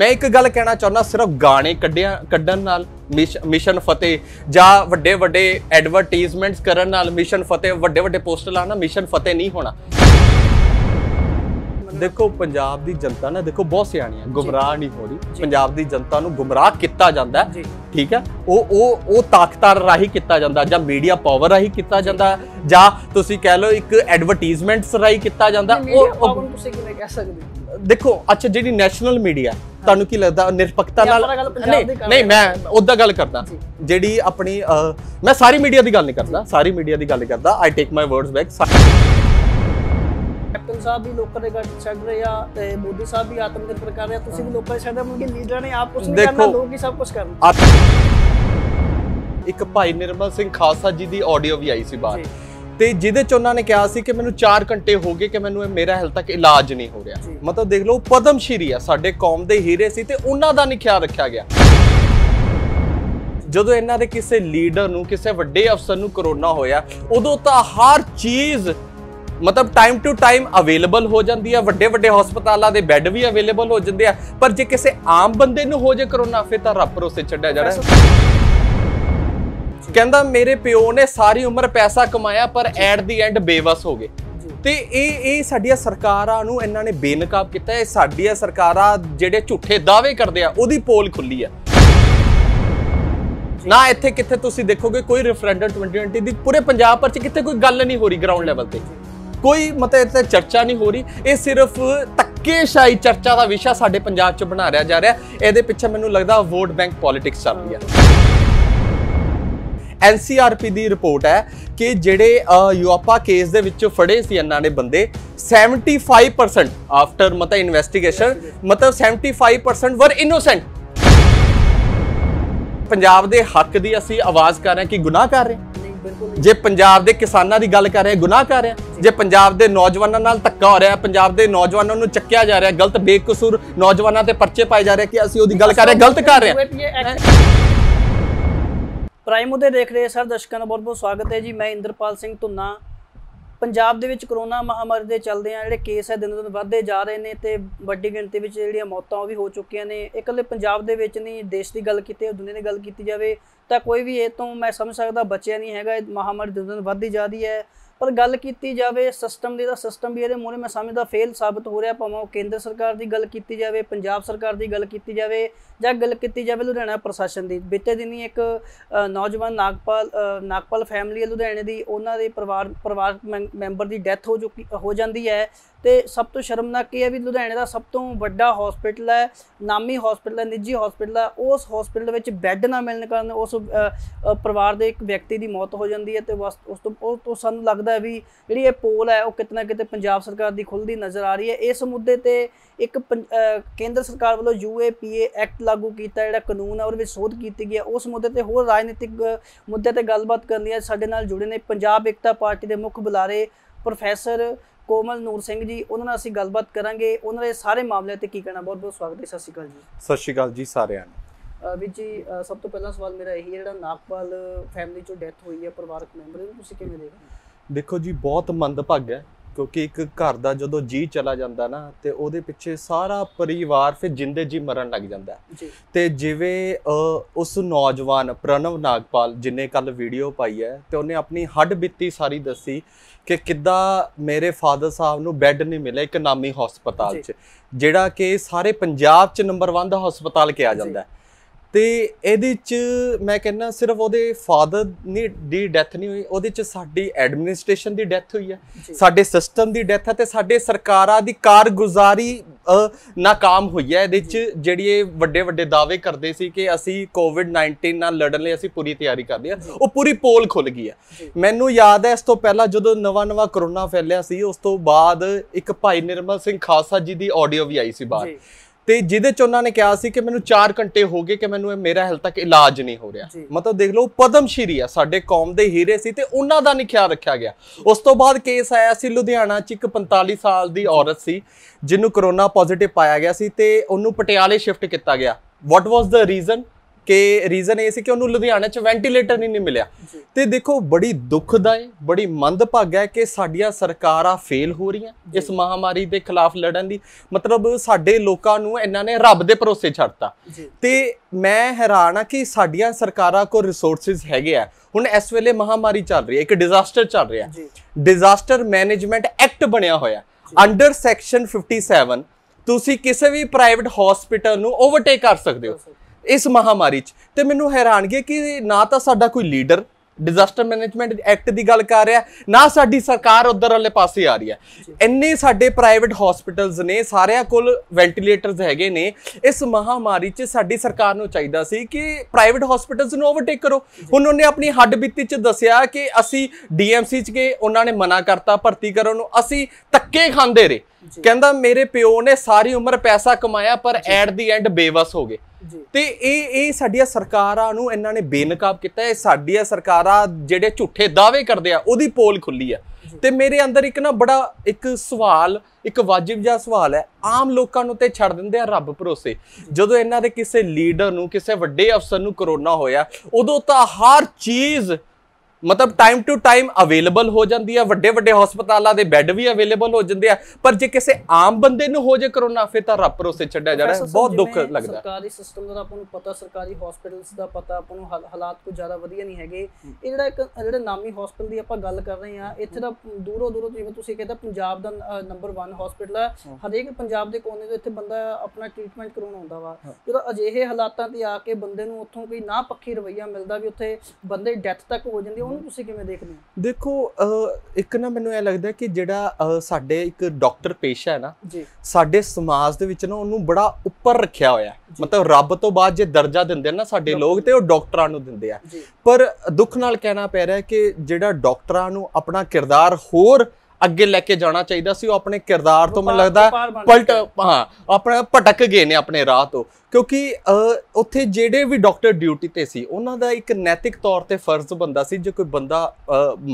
ਮੈਂ ਇੱਕ ਗੱਲ ਕਹਿਣਾ ਚਾਹੁੰਦਾ ਸਿਰਫ ਗਾਣੇ ਕੱਢਿਆ ਕੱਢਣ ਨਾਲ ਮਿਸ਼ਨ ਫਤਿਹ ਜਾਂ ਵੱਡੇ ਵੱਡੇ ਐਡਵਰਟਾਈਜ਼ਮੈਂਟਸ ਕਰਨ ਨਾਲ ਮਿਸ਼ਨ ਫਤਿਹ ਵੱਡੇ ਵੱਡੇ ਪੋਸਟਰ ਲਾਣਾ ਮਿਸ਼ਨ ਫਤਿਹ ਨਹੀਂ ਹੋਣਾ ਦੇਖੋ ਪੰਜਾਬ ਦੀ ਜਨਤਾ ਨਾ ਦੇਖੋ ਬਹੁਤ ਸਿਆਣੀ ਹੈ ਗੁੰਮਰਾਹ ਨਹੀਂ ਹੋ ਰਹੀ ਪੰਜਾਬ ਦੀ ਜਨਤਾ ਨੂੰ ਗੁੰਮਰਾਹ ਕੀਤਾ ਜਾਂਦਾ ਠੀਕ ਹੈ ਉਹ ਉਹ ਉਹ ਤਾਕਤਾਰ ਰਾਹੀਂ ਕੀਤਾ ਜਾਂਦਾ ਜਾਂ ਮੀਡੀਆ ਪਾਵਰ ਰਾਹੀਂ ਕੀਤਾ ਜਾਂਦਾ ਜਾਂ ਤੁਸੀਂ ਕਹਿ ਲਓ ਇੱਕ ਐਡਵਰਟਾਈਜ਼ਮੈਂਟਸ ਰਾਹੀਂ ਕੀਤਾ ਜਾਂਦਾ ਉਹ ਤੁਸੀਂ ਕਿਵੇਂ ਕਹਿ ਸਕਦੇ ਦੇਖੋ ਅੱਛਾ ਜਿਹੜੀ ਨੈਸ਼ਨਲ ਮੀਡੀਆ ਤੁਹਾਨੂੰ ਕੀ ਲੱਗਦਾ ਨਿਰਪੱਖਤਾ ਨਾਲ ਨਹੀਂ ਨਹੀਂ ਮੈਂ ਉਹਦਾ ਗੱਲ ਕਰਦਾ ਜਿਹੜੀ ਆਪਣੀ ਮੈਂ ਸਾਰੀ ਮੀਡੀਆ ਦੀ ਗੱਲ ਨਹੀਂ ਕਰਦਾ ਸਾਰੀ ਮੀਡੀਆ ਦੀ ਗੱਲ ਕਰਦਾ I take my words back captain sahib ਵੀ ਲੋਕਾਂ ਦੇ ਗੱਲ ਛੱਡ ਰਹੇ ਆ ਤੇ ਮੋਦੀ ਸਾਹਿਬ ਵੀ ਆਤਮ ਨਿਰਭਰ ਕਰ ਰਹੇ ਆ ਤੁਸੀਂ ਵੀ ਲੋਕਾਂ ਦੇ ਛੱਡ ਰਹੇ ਮੁੰਡੇ ਲੀਡਰਾਂ ਨੇ ਆਪ ਕੁਝ ਨਹੀਂ ਕਰਨਾ ਲੋਕ ਹੀ ਸਭ ਕੁਝ ਕਰਨ ਇੱਕ ਭਾਈ ਨਿਰਮਲ ਸਿੰਘ ਖਾਲਸਾ ਜੀ ਦੀ ਆਡੀਓ ਵੀ ਆਈ ਸੀ ਬਾਅਦ ਤੇ ਜਿਹਦੇ ਚ ਉਹਨਾਂ ਨੇ ਕਿਹਾ ਸੀ ਕਿ ਮੈਨੂੰ 4 ਘੰਟੇ ਹੋ ਗਏ ਕਿ ਮੈਨੂੰ ਇਹ ਮੇਰਾ ਹਲ ਤੱਕ ਇਲਾਜ ਨਹੀਂ ਹੋ ਰਿਹਾ ਮਤਲਬ ਦੇਖ ਲਓ ਪਦਮ ਸ਼੍ਰੀ ਆ ਸਾਡੇ ਕੌਮ ਦੇ ਹੀਰੇ ਸੀ ਤੇ ਉਹਨਾਂ ਦਾ ਨਹੀਂ ਖਿਆਲ ਰੱਖਿਆ ਗਿਆ ਜਦੋਂ ਇਹਨਾਂ ਦੇ ਕਿਸੇ ਲੀਡਰ ਨੂੰ ਕਿਸੇ ਵੱਡੇ ਅਫਸਰ ਨੂੰ ਕਰੋਨਾ ਹੋਇਆ ਉਦੋਂ ਤਾਂ ਹਰ ਚੀਜ਼ ਮਤਲਬ ਟਾਈਮ ਟੂ ਟਾਈਮ ਅਵੇਲੇਬਲ ਹੋ ਜਾਂਦੀ ਆ ਵੱਡੇ ਵੱਡੇ ਹਸਪਤਾਲਾਂ ਦੇ ਬੈੱਡ ਵੀ ਅਵੇਲੇਬਲ ਹੋ ਜਾਂਦੇ ਆ ਪਰ ਜੇ ਕਿਸੇ ਆਮ ਬੰਦੇ ਨੂੰ ਹੋ ਜੇ ਕਰੋਨਾ ਫੇ ਤਾਂ ਰੱਬ ਭਰੋਸੇ ਛੱਡਿਆ ਜਾਣਾ ਕਹਿੰਦਾ ਮੇਰੇ ਪਿਓ ਨੇ ਸਾਰੀ ਉਮਰ ਪੈਸਾ ਕਮਾਇਆ ਪਰ ਐਟ ਦੀ ਐਂਡ ਬੇਵਸ ਹੋ ਗਏ ਤੇ ਇਹ ਇਹ ਸਾਡੀਆਂ ਸਰਕਾਰਾਂ ਨੂੰ ਇਹਨਾਂ ਨੇ ਬੇਨਕਾਬ ਕੀਤਾ ਹੈ ਸਾਡੀਆਂ ਸਰਕਾਰਾਂ ਜਿਹੜੇ ਝੂਠੇ ਦਾਅਵੇ ਕਰਦੇ ਆ ਉਹਦੀ ਪੋਲ ਖੁੱਲੀ ਆ ਨਾ ਇੱਥੇ ਕਿੱਥੇ ਤੁਸੀਂ ਦੇਖੋਗੇ ਕੋਈ ਰੈਫਰੈਂਡਮ 2020 ਦੀ ਪੂਰੇ ਪੰਜਾਬ ਪਰ ਚ ਕਿੱਥੇ ਕੋਈ ਗੱਲ ਨਹੀਂ ਹੋ ਰਹੀ ਗਰਾਊਂਡ ਲੈਵਲ ਤੇ ਕੋਈ ਮਤਲਬ ਇੱਥੇ ਚਰਚਾ ਨਹੀਂ ਹੋ ਰਹੀ ਇਹ ਸਿਰਫ ਤੱਕੇ ਸ਼ਾਈ ਚਰਚਾ ਦਾ ਵਿਸ਼ਾ ਸਾਡੇ ਪੰਜਾਬ 'ਚ ਬਣਾ ਰਿਹਾ ਜਾ ਰਿਹਾ ਇਹਦੇ ਪਿੱਛੇ ਮੈਨੂੰ ਲੱਗਦਾ ਵੋਟ ਬੈਂਕ ਪੋਲਿਟਿਕਸ ਚੱਲ ਰਹੀ ਆ ਐਨਸੀਆਰਪੀ ਦੀ ਰਿਪੋਰਟ ਹੈ ਕਿ ਜਿਹੜੇ ਯੂਆਪਾ ਕੇਸ ਦੇ ਵਿੱਚ ਫੜੇ ਸੀ ਇਹਨਾਂ ਨੇ ਬੰਦੇ 75% ਆਫਟਰ ਮਤਲਬ ਇਨਵੈਸਟੀਗੇਸ਼ਨ ਮਤਲਬ 75% ਵਰ ਇਨੋਸੈਂਟ ਪੰਜਾਬ ਦੇ ਹੱਕ ਦੀ ਅਸੀਂ ਆਵਾਜ਼ ਕਰ ਰਹੇ ਕਿ ਗੁਨਾਹ ਕਰ ਰਹੇ ਜੇ ਪੰਜਾਬ ਦੇ ਕਿਸਾਨਾਂ ਦੀ ਗੱਲ ਕਰ ਰਹੇ ਗੁਨਾਹ ਕਰ ਰਹੇ ਜੇ ਪੰਜਾਬ ਦੇ ਨੌਜਵਾਨਾਂ ਨਾਲ ਧੱਕਾ ਹੋ ਰਿਹਾ ਪੰਜਾਬ ਦੇ ਨੌਜਵਾਨਾਂ ਨੂੰ ਚੱਕਿਆ ਜਾ ਰਿਹਾ ਗਲਤ ਬੇਕਸੂਰ ਨੌਜਵਾਨਾਂ ਤੇ ਪਰਚੇ ਪਾਏ ਜਾ ਰਹੇ ਕਿ ਅਸੀਂ ਉਹਦੀ ਗੱਲ ਕਰ ਰਹੇ ਗਲਤ ਕਰ ਰਹੇ ਪ੍ਰਾਈਮ ਉਹਦੇ ਦੇਖ ਰਹੇ ਸਰ ਦਰਸ਼ਕਾਂ ਦਾ ਬਹੁਤ ਬਹੁਤ ਸਵਾਗਤ ਹੈ ਜੀ ਮੈਂ ਇੰਦਰਪਾਲ ਸਿੰਘ ਧੁੰਨਾ ਪੰਜਾਬ ਦੇ ਵਿੱਚ ਕਰੋਨਾ ਮਹਾਮਾਰੀ ਦੇ ਚੱਲਦੇ ਆ ਜਿਹੜੇ ਕੇਸ ਹੈ ਦਿਨ ਦਿਨ ਵੱਧਦੇ ਜਾ ਰਹੇ ਨੇ ਤੇ ਵੱਡੀ ਗਿਣਤੀ ਵਿੱਚ ਜਿਹੜੀਆਂ ਮੌਤਾਂ ਉਹ ਵੀ ਹੋ ਚੁੱਕੀਆਂ ਨੇ ਇਕੱਲੇ ਪੰਜਾਬ ਦੇ ਵਿੱਚ ਨਹੀਂ ਦੇਸ਼ ਦੀ ਗੱਲ ਕੀਤੀ ਦੁਨੀਆ ਦੀ ਗੱਲ ਕੀਤੀ ਜਾਵੇ ਤਾਂ ਕੋਈ ਵੀ ਇਹ ਤੋਂ ਮੈਂ ਸਮਝ ਸਕਦਾ ਬਚਿਆ ਨਹੀਂ ਹੈਗਾ ਇਹ ਮਹਾਮਾਰੀ ਦਿਨ ਦਿਨ ਵੱਧਦੀ ਜਾ ਰਹੀ ਹੈ ਪਰ ਗੱਲ ਕੀਤੀ ਜਾਵੇ ਸਿਸਟਮ ਦੀ ਤਾਂ ਸਿਸਟਮ ਵੀ ਇਹਦੇ ਮੂਹਰੇ ਮੈਂ ਸਮਝਦਾ ਫੇਲ ਸਾਬਤ ਹੋ ਰਿਹਾ ਭਾਵੇਂ ਕੇਂਦਰ ਸਰਕਾਰ ਦੀ ਗੱਲ ਕੀਤੀ ਜਾਵੇ ਪੰਜਾਬ ਸਰਕਾਰ ਦੀ ਗੱਲ ਕੀਤੀ ਜਾਵੇ ਜਾਂ ਗੱਲ ਕੀਤੀ ਜਾਵੇ ਲੁਧਿਆਣਾ ਪ੍ਰਸ਼ਾਸਨ ਦੀ ਬਿੱਤੇ ਦਿਨੀ ਇੱਕ ਨੌਜਵਾਨ ਨਾਗਪਾਲ ਨਾਗਪਾਲ ਫੈਮਿਲੀ ਲੁਧਿਆਣੇ ਦੀ ਉਹਨਾਂ ਦੇ ਪਰਿਵਾਰ ਪਰਿਵਾਰ ਮੈਂਬਰ ਦੀ ਡੈਥ ਹੋ ਚੁੱਕੀ ਹੋ ਜਾਂਦੀ ਹੈ ਤੇ ਸਭ ਤੋਂ ਸ਼ਰਮਨਾਕ ਇਹ ਹੈ ਵੀ ਲੁਧਿਆਣੇ ਦਾ ਸਭ ਤੋਂ ਵੱਡਾ ਹਸਪੀਟਲ ਹੈ ਨਾਮੀ ਹਸਪੀਟਲ ਹੈ ਨਿੱਜੀ ਹਸਪੀਟਲ ਹੈ ਉਸ ਹਸਪੀਟਲ ਵਿੱਚ ਬੈੱਡ ਨਾ ਮਿਲਣ ਕਾਰਨ ਉਸ ਪਰਿਵਾਰ ਦੇ ਇੱਕ ਵਿਅਕਤੀ ਦੀ ਮੌਤ ਹੋ ਜਾਂਦੀ ਹੈ ਤੇ ਉਸ ਤੋਂ ਉਹ ਤੋਂ ਸਾਨੂੰ ਲੱਗਦਾ ਹੈ ਵੀ ਜਿਹੜੀ ਇਹ ਪੋਲ ਹੈ ਉਹ ਕਿਤਨਾ ਕਿਤੇ ਪੰਜਾਬ ਸਰਕਾਰ ਦੀ ਖੁੱਲਦੀ ਨਜ਼ਰ ਆ ਰਹੀ ਹੈ ਇਸ ਮੁੱਦੇ ਤੇ ਇੱਕ ਕੇਂਦਰ ਸਰਕਾਰ ਵੱਲੋਂ ਯੂਏਪੀਏ ਐਕਟ ਲਾਗੂ ਕੀਤਾ ਜਿਹੜਾ ਕਾਨੂੰਨ ਹੈ ਉਹ ਵਿੱਚ ਸੋਧ ਕੀਤੀ ਗਈ ਹੈ ਉਸ ਮੁੱਦੇ ਤੇ ਹੋਰ ਰਾਜਨੀਤਿਕ ਮੁੱਦੇ ਤੇ ਗੱਲਬਾਤ ਕਰਨੀ ਹੈ ਸਾਡੇ ਨਾਲ ਜੁੜੇ ਨੇ ਪੰਜਾਬ ਇਕਤਾ ਪਾਰਟੀ ਦੇ ਮੁੱਖ ਬੁਲਾਰੇ ਪ੍ਰੋਫੈਸਰ ਕੋਮਲ ਨੂਰ ਸਿੰਘ ਜੀ ਉਹਨਾਂ ਨਾਲ ਅਸੀਂ ਗੱਲਬਾਤ ਕਰਾਂਗੇ ਉਹਨਾਂ ਦੇ ਸਾਰੇ ਮਾਮਲੇ ਤੇ ਕੀ ਕਹਿਣਾ ਬਹੁਤ ਬਹੁਤ ਸਵਾਗਤ ਹੈ ਸਤਿ ਸ਼੍ਰੀ ਅਕਾਲ ਜੀ ਸਤਿ ਸ਼੍ਰੀ ਅਕਾਲ ਜੀ ਸਾਰਿਆਂ ਨੂੰ ਵੀ ਜੀ ਸਭ ਤੋਂ ਪਹਿਲਾ ਸਵਾਲ ਮੇਰਾ ਇਹ ਜਿਹੜਾ ਨਾਗਪਾਲ ਫੈਮਿਲੀ ਚੋਂ ਡੈਥ ਹੋਈ ਹੈ ਪਰਿਵਾਰਕ ਮੈਂਬਰ ਇਹਨੂੰ ਤੁਸੀਂ ਕਿਵੇਂ ਦੇਖਦੇ ਹੋ ਦੇਖੋ ਜੀ ਬਹੁਤ ਮੰਦਭਾਗਾ ਹੈ ਕਿਉਂਕਿ ਇੱਕ ਘਰ ਦਾ ਜਦੋਂ ਜੀ ਚਲਾ ਜਾਂਦਾ ਨਾ ਤੇ ਉਹਦੇ ਪਿੱਛੇ ਸਾਰਾ ਪਰਿਵਾਰ ਫਿਰ ਜਿੰਦੇ ਜੀ ਮਰਨ ਲੱਗ ਜਾਂਦਾ ਤੇ ਜਿਵੇਂ ਉਸ ਨੌਜਵਾਨ ਪ੍ਰਨਵ ਨਾਗਪਾਲ ਜਿਨੇ ਕੱਲ ਵੀਡੀਓ ਪਾਈ ਹੈ ਤੇ ਉਹਨੇ ਆਪਣੀ ਹੱਡ ਬਿੱਤੀ ਸਾਰੀ ਦੱਸੀ ਕਿ ਕਿੱਦਾਂ ਮੇਰੇ ਫਾਦਰ ਸਾਹਿਬ ਨੂੰ ਬੈੱਡ ਨਹੀਂ ਮਿਲਿਆ ਇੱਕ ਨਾਮੀ ਹਸਪਤਾਲ 'ਚ ਜਿਹੜਾ ਕਿ ਸਾਰੇ ਪੰਜਾਬ 'ਚ ਨੰਬਰ 1 ਦਾ ਹਸਪਤਾਲ ਕਿਹਾ ਜਾਂਦਾ ਹੈ ਤੇ ਇਹਦੇ ਚ ਮੈਂ ਕਹਿੰਨਾ ਸਿਰਫ ਉਹਦੇ ਫਾਦਰ ਦੀ ਡੈਥ ਨਹੀਂ ਹੋਈ ਉਹਦੇ ਚ ਸਾਡੀ ਐਡਮਿਨਿਸਟ੍ਰੇਸ਼ਨ ਦੀ ਡੈਥ ਹੋਈ ਹੈ ਸਾਡੇ ਸਿਸਟਮ ਦੀ ਡੈਥ ਹੈ ਤੇ ਸਾਡੇ ਸਰਕਾਰਾਂ ਦੀ ਕਾਰਗੁਜ਼ਾਰੀ ناکਾਮ ਹੋਈ ਹੈ ਇਹਦੇ ਚ ਜਿਹੜੀ ਇਹ ਵੱਡੇ ਵੱਡੇ ਦਾਅਵੇ ਕਰਦੇ ਸੀ ਕਿ ਅਸੀਂ ਕੋਵਿਡ-19 ਨਾਲ ਲੜਨ ਲਈ ਅਸੀਂ ਪੂਰੀ ਤਿਆਰੀ ਕਰਦੇ ਹਾਂ ਉਹ ਪੂਰੀ ਪੋਲ ਖੁੱਲ ਗਈ ਹੈ ਮੈਨੂੰ ਯਾਦ ਹੈ ਇਸ ਤੋਂ ਪਹਿਲਾਂ ਜਦੋਂ ਨਵਾਂ-ਨਵਾਂ ਕਰੋਨਾ ਫੈਲਿਆ ਸੀ ਉਸ ਤੋਂ ਬਾਅਦ ਇੱਕ ਭਾਈ ਨਿਰਮਲ ਸਿੰਘ ਖਾਲਸਾ ਜੀ ਦੀ ਆਡੀਓ ਵੀ ਆਈ ਸੀ ਬਾਅਦ ਤੇ ਜਿਹਦੇ ਚ ਉਹਨਾਂ ਨੇ ਕਿਹਾ ਸੀ ਕਿ ਮੈਨੂੰ 4 ਘੰਟੇ ਹੋ ਗਏ ਕਿ ਮੈਨੂੰ ਇਹ ਮੇਰਾ ਹਲ ਤੱਕ ਇਲਾਜ ਨਹੀਂ ਹੋ ਰਿਹਾ ਮਤਲਬ ਦੇਖ ਲਓ ਪਦਮਸ਼ੀਰੀ ਆ ਸਾਡੇ ਕੌਮ ਦੇ ਹੀਰੇ ਸੀ ਤੇ ਉਹਨਾਂ ਦਾ ਨਹੀਂ ਖਿਆਲ ਰੱਖਿਆ ਗਿਆ ਉਸ ਤੋਂ ਬਾਅਦ ਕੇਸ ਆਇਆ ਸੀ ਲੁਧਿਆਣਾ ਚ ਇੱਕ 45 ਸਾਲ ਦੀ ਔਰਤ ਸੀ ਜਿਹਨੂੰ ਕਰੋਨਾ ਪੋਜ਼ਿਟਿਵ ਪਾਇਆ ਗਿਆ ਸੀ ਤੇ ਉਹਨੂੰ ਪਟਿਆਲੇ ਸ਼ਿਫਟ ਕੀਤਾ ਗਿਆ ਵਾਟ ਵਾਸ ਦਾ ਰੀਜ਼ਨ ਕਿ ਰੀਜ਼ਨ ਇਹ ਸੀ ਕਿ ਉਹਨੂੰ ਲੁਧਿਆਣਾ 'ਚ ਵੈਂਟੀਲੇਟਰ ਨਹੀਂ ਨਹੀਂ ਮਿਲਿਆ ਤੇ ਦੇਖੋ ਬੜੀ ਦੁਖਦਾਈ ਬੜੀ ਮੰਦਭਾਗਾ ਹੈ ਕਿ ਸਾਡੀਆਂ ਸਰਕਾਰਾਂ ਫੇਲ ਹੋ ਰਹੀਆਂ ਇਸ ਮਹਾਮਾਰੀ ਦੇ ਖਿਲਾਫ ਲੜਨ ਦੀ ਮਤਲਬ ਸਾਡੇ ਲੋਕਾਂ ਨੂੰ ਇਹਨਾਂ ਨੇ ਰੱਬ ਦੇ ਭਰੋਸੇ ਛੱਡਤਾ ਤੇ ਮੈਂ ਹੈਰਾਨ ਆ ਕਿ ਸਾਡੀਆਂ ਸਰਕਾਰਾਂ ਕੋਲ ਰਿਸੋਰਸਸ ਹੈਗੇ ਆ ਹੁਣ ਇਸ ਵੇਲੇ ਮਹਾਮਾਰੀ ਚੱਲ ਰਹੀ ਹੈ ਇੱਕ ਡਿਜ਼ਾਸਟਰ ਚੱਲ ਰਿਹਾ ਡਿਜ਼ਾਸਟਰ ਮੈਨੇਜਮੈਂਟ ਐਕਟ ਬਣਿਆ ਹੋਇਆ ਅੰਡਰ ਸੈਕਸ਼ਨ 57 ਤੁਸੀਂ ਕਿਸੇ ਵੀ ਪ੍ਰਾਈਵੇਟ ਹਸਪੀਟਲ ਨੂੰ ਓਵਰਟੇਕ ਕਰ ਸਕਦੇ ਹੋ ਇਸ ਮਹਾਮਾਰੀ 'ਚ ਤੇ ਮੈਨੂੰ ਹੈਰਾਨਗੀ ਹੈ ਕਿ ਨਾ ਤਾਂ ਸਾਡਾ ਕੋਈ ਲੀਡਰ ਡਿਜ਼ਾਸਟਰ ਮੈਨੇਜਮੈਂਟ ਐਕਟ ਦੀ ਗੱਲ ਕਰ ਰਿਹਾ ਨਾ ਸਾਡੀ ਸਰਕਾਰ ਉਧਰ ਵਾਲੇ ਪਾਸੇ ਆ ਰਹੀ ਹੈ ਇੰਨੇ ਸਾਡੇ ਪ੍ਰਾਈਵੇਟ ਹਸਪੀਟਲਸ ਨੇ ਸਾਰਿਆਂ ਕੋਲ ਵੈਂਟੀਲੇਟਰਸ ਹੈਗੇ ਨੇ ਇਸ ਮਹਾਮਾਰੀ 'ਚ ਸਾਡੀ ਸਰਕਾਰ ਨੂੰ ਚਾਹੀਦਾ ਸੀ ਕਿ ਪ੍ਰਾਈਵੇਟ ਹਸਪੀਟਲਸ ਨੂੰ ਓਵਰਟੇਕ ਕਰੋ ਹੁਣ ਉਹਨੇ ਆਪਣੀ ਹੱਡ ਬੀਤੀ 'ਚ ਦੱਸਿਆ ਕਿ ਅਸੀਂ ਡੀਐਮਸੀ 'ਚ ਕੇ ਉਹਨਾਂ ਨੇ ਮਨਾ ਕਰਤਾ ਭਰਤੀ ਕਰਨ ਨੂੰ ਅਸੀਂ ਤੱਕੇ ਖਾਂਦੇ ਰਹੇ ਕਹਿੰਦਾ ਮੇਰੇ ਪਿਓ ਨੇ ਸਾਰੀ ਉਮਰ ਪੈਸਾ ਕਮਾਇਆ ਪਰ ਐਟ ਦੀ ਐਂਡ ਬੇਵਸ ਹੋ ਗਏ ਤੇ ਇਹ ਇਹ ਸਾਡੀਆਂ ਸਰਕਾਰਾਂ ਨੂੰ ਇਹਨਾਂ ਨੇ ਬੇਨਕਾਬ ਕੀਤਾ ਹੈ ਸਾਡੀਆਂ ਸਰਕਾਰਾਂ ਜਿਹੜੇ ਝੂਠੇ ਦਾਅਵੇ ਕਰਦੇ ਆ ਉਹਦੀ ਪੋਲ ਖੁੱਲੀ ਆ ਤੇ ਮੇਰੇ ਅੰਦਰ ਇੱਕ ਨਾ ਬੜਾ ਇੱਕ ਸਵਾਲ ਇੱਕ ਵਾਜਿਬ ਜਿਹਾ ਸਵਾਲ ਹੈ ਆਮ ਲੋਕਾਂ ਨੂੰ ਤੇ ਛੱਡ ਦਿੰਦੇ ਆ ਰੱਬ ਭਰੋਸੇ ਜਦੋਂ ਇਹਨਾਂ ਦੇ ਕਿਸੇ ਲੀਡਰ ਨੂੰ ਕਿਸੇ ਵੱਡੇ ਅਫਸਰ ਨੂੰ ਕਰੋਨਾ ਹੋਇਆ ਉਦੋਂ ਤਾਂ ਹਰ ਚੀਜ਼ ਮਤਲਬ ਟਾਈਮ ਟੂ ਟਾਈਮ ਅਵੇਲੇਬਲ ਹੋ ਜਾਂਦੀ ਹੈ ਵੱਡੇ ਵੱਡੇ ਹਸਪਤਾਲਾਂ ਦੇ ਬੈੱਡ ਵੀ ਅਵੇਲੇਬਲ ਹੋ ਜਾਂਦੇ ਆ ਪਰ ਜੇ ਕਿਸੇ ਆਮ ਬੰਦੇ ਨੂੰ ਹੋ ਜੇ ਕਰੋਨਾ ਫੇ ਤਾਂ ਰੱਬ ਰੋਸੇ ਛੱਡਿਆ ਜਾਣਾ ਬਹੁਤ ਦੁੱਖ ਲੱਗਦਾ ਸਰਕਾਰੀ ਸਿਸਟਮ ਦਾ ਆਪਾਂ ਨੂੰ ਪਤਾ ਸਰਕਾਰੀ ਹਸਪੀਟਲਸ ਦਾ ਪਤਾ ਆਪਾਂ ਨੂੰ ਹਾਲਾਤ ਕੁਝ ਜ਼ਿਆਦਾ ਵਧੀਆ ਨਹੀਂ ਹੈਗੇ ਇਹ ਜਿਹੜਾ ਇੱਕ ਜਿਹੜਾ ਨਾਮੀ ਹਸਪੀਟਲ ਦੀ ਆਪਾਂ ਗੱਲ ਕਰ ਰਹੇ ਆ ਇੱਥੇ ਦਾ ਦੂਰੋਂ ਦੂਰੋਂ ਜਿਵੇਂ ਤੁਸੀਂ ਕਹਿੰਦਾ ਪੰਜਾਬ ਦਾ ਨੰਬਰ 1 ਹਸਪੀਟਲ ਹੈ ਹਰੇਕ ਪੰਜਾਬ ਦੇ ਕੋਨੇ ਤੋਂ ਇੱਥੇ ਬੰਦਾ ਆਪਣਾ ਟ੍ਰੀਟਮੈਂਟ ਕਰਾਉਣ ਆਉਂਦਾ ਵਾ ਜਦੋਂ ਅਜਿਹੇ ਹਾਲਾਤਾਂ ਤੇ ਆ ਕੇ ਬੰਦੇ ਨੂੰ ਉੱਥੋਂ ਕੋਈ ਨਾ ਪੱਖੀ ਰਵਈਆ ਮਿਲਦਾ ਵੀ ਉੱਥੇ ਬੰਦੇ ਡੈਥ ਤੱਕ ਹੋ ਜਾਂਦੀ ਉਹਨੂੰ ਤੁਸੀਂ ਕਿਵੇਂ ਦੇਖਦੇ ਹੋ ਦੇਖੋ ਇੱਕ ਨਾ ਮੈਨੂੰ ਇਹ ਲੱਗਦਾ ਕਿ ਜਿਹੜਾ ਸਾਡੇ ਇੱਕ ਡਾਕਟਰ ਪੇਸ਼ਾ ਹੈ ਨਾ ਸਾਡੇ ਸਮਾਜ ਦੇ ਵਿੱਚ ਨਾ ਉਹਨੂੰ ਬੜਾ ਉੱਪਰ ਰੱਖਿਆ ਹੋਇਆ ਮਤਲਬ ਰੱਬ ਤੋਂ ਬਾਅਦ ਜੇ ਦਰਜਾ ਦਿੰਦੇ ਨਾ ਸਾਡੇ ਲੋਕ ਤੇ ਉਹ ਡਾਕਟਰਾਂ ਨੂੰ ਦਿੰਦੇ ਆ ਪਰ ਦੁੱਖ ਨਾਲ ਕਹਿਣਾ ਪੈ ਰਿਹਾ ਕਿ ਜਿਹੜਾ ਡਾਕਟਰਾਂ ਨੂੰ ਆਪਣਾ ਕਿਰਦਾਰ ਹੋਰ ਅੱਗੇ ਲੈ ਕੇ ਜਾਣਾ ਚਾਹੀਦਾ ਸੀ ਉਹ ਆਪਣੇ ਕਿਰਦਾਰ ਤੋਂ ਮੈਨੂੰ ਲੱਗਦਾ ਪਲਟ ਹਾਂ ਆਪਣਾ ਭਟਕ ਗਏ ਨੇ ਆਪਣੇ ਰਾਹ ਤੋਂ ਕਿਉਂਕਿ ਉੱਥੇ ਜਿਹੜੇ ਵੀ ਡਾਕਟਰ ਡਿਊਟੀ ਤੇ ਸੀ ਉਹਨਾਂ ਦਾ ਇੱਕ ਨੈਤਿਕ ਤੌਰ ਤੇ ਫਰਜ਼ ਬੰਦਾ ਸੀ ਜੇ ਕੋਈ ਬੰਦਾ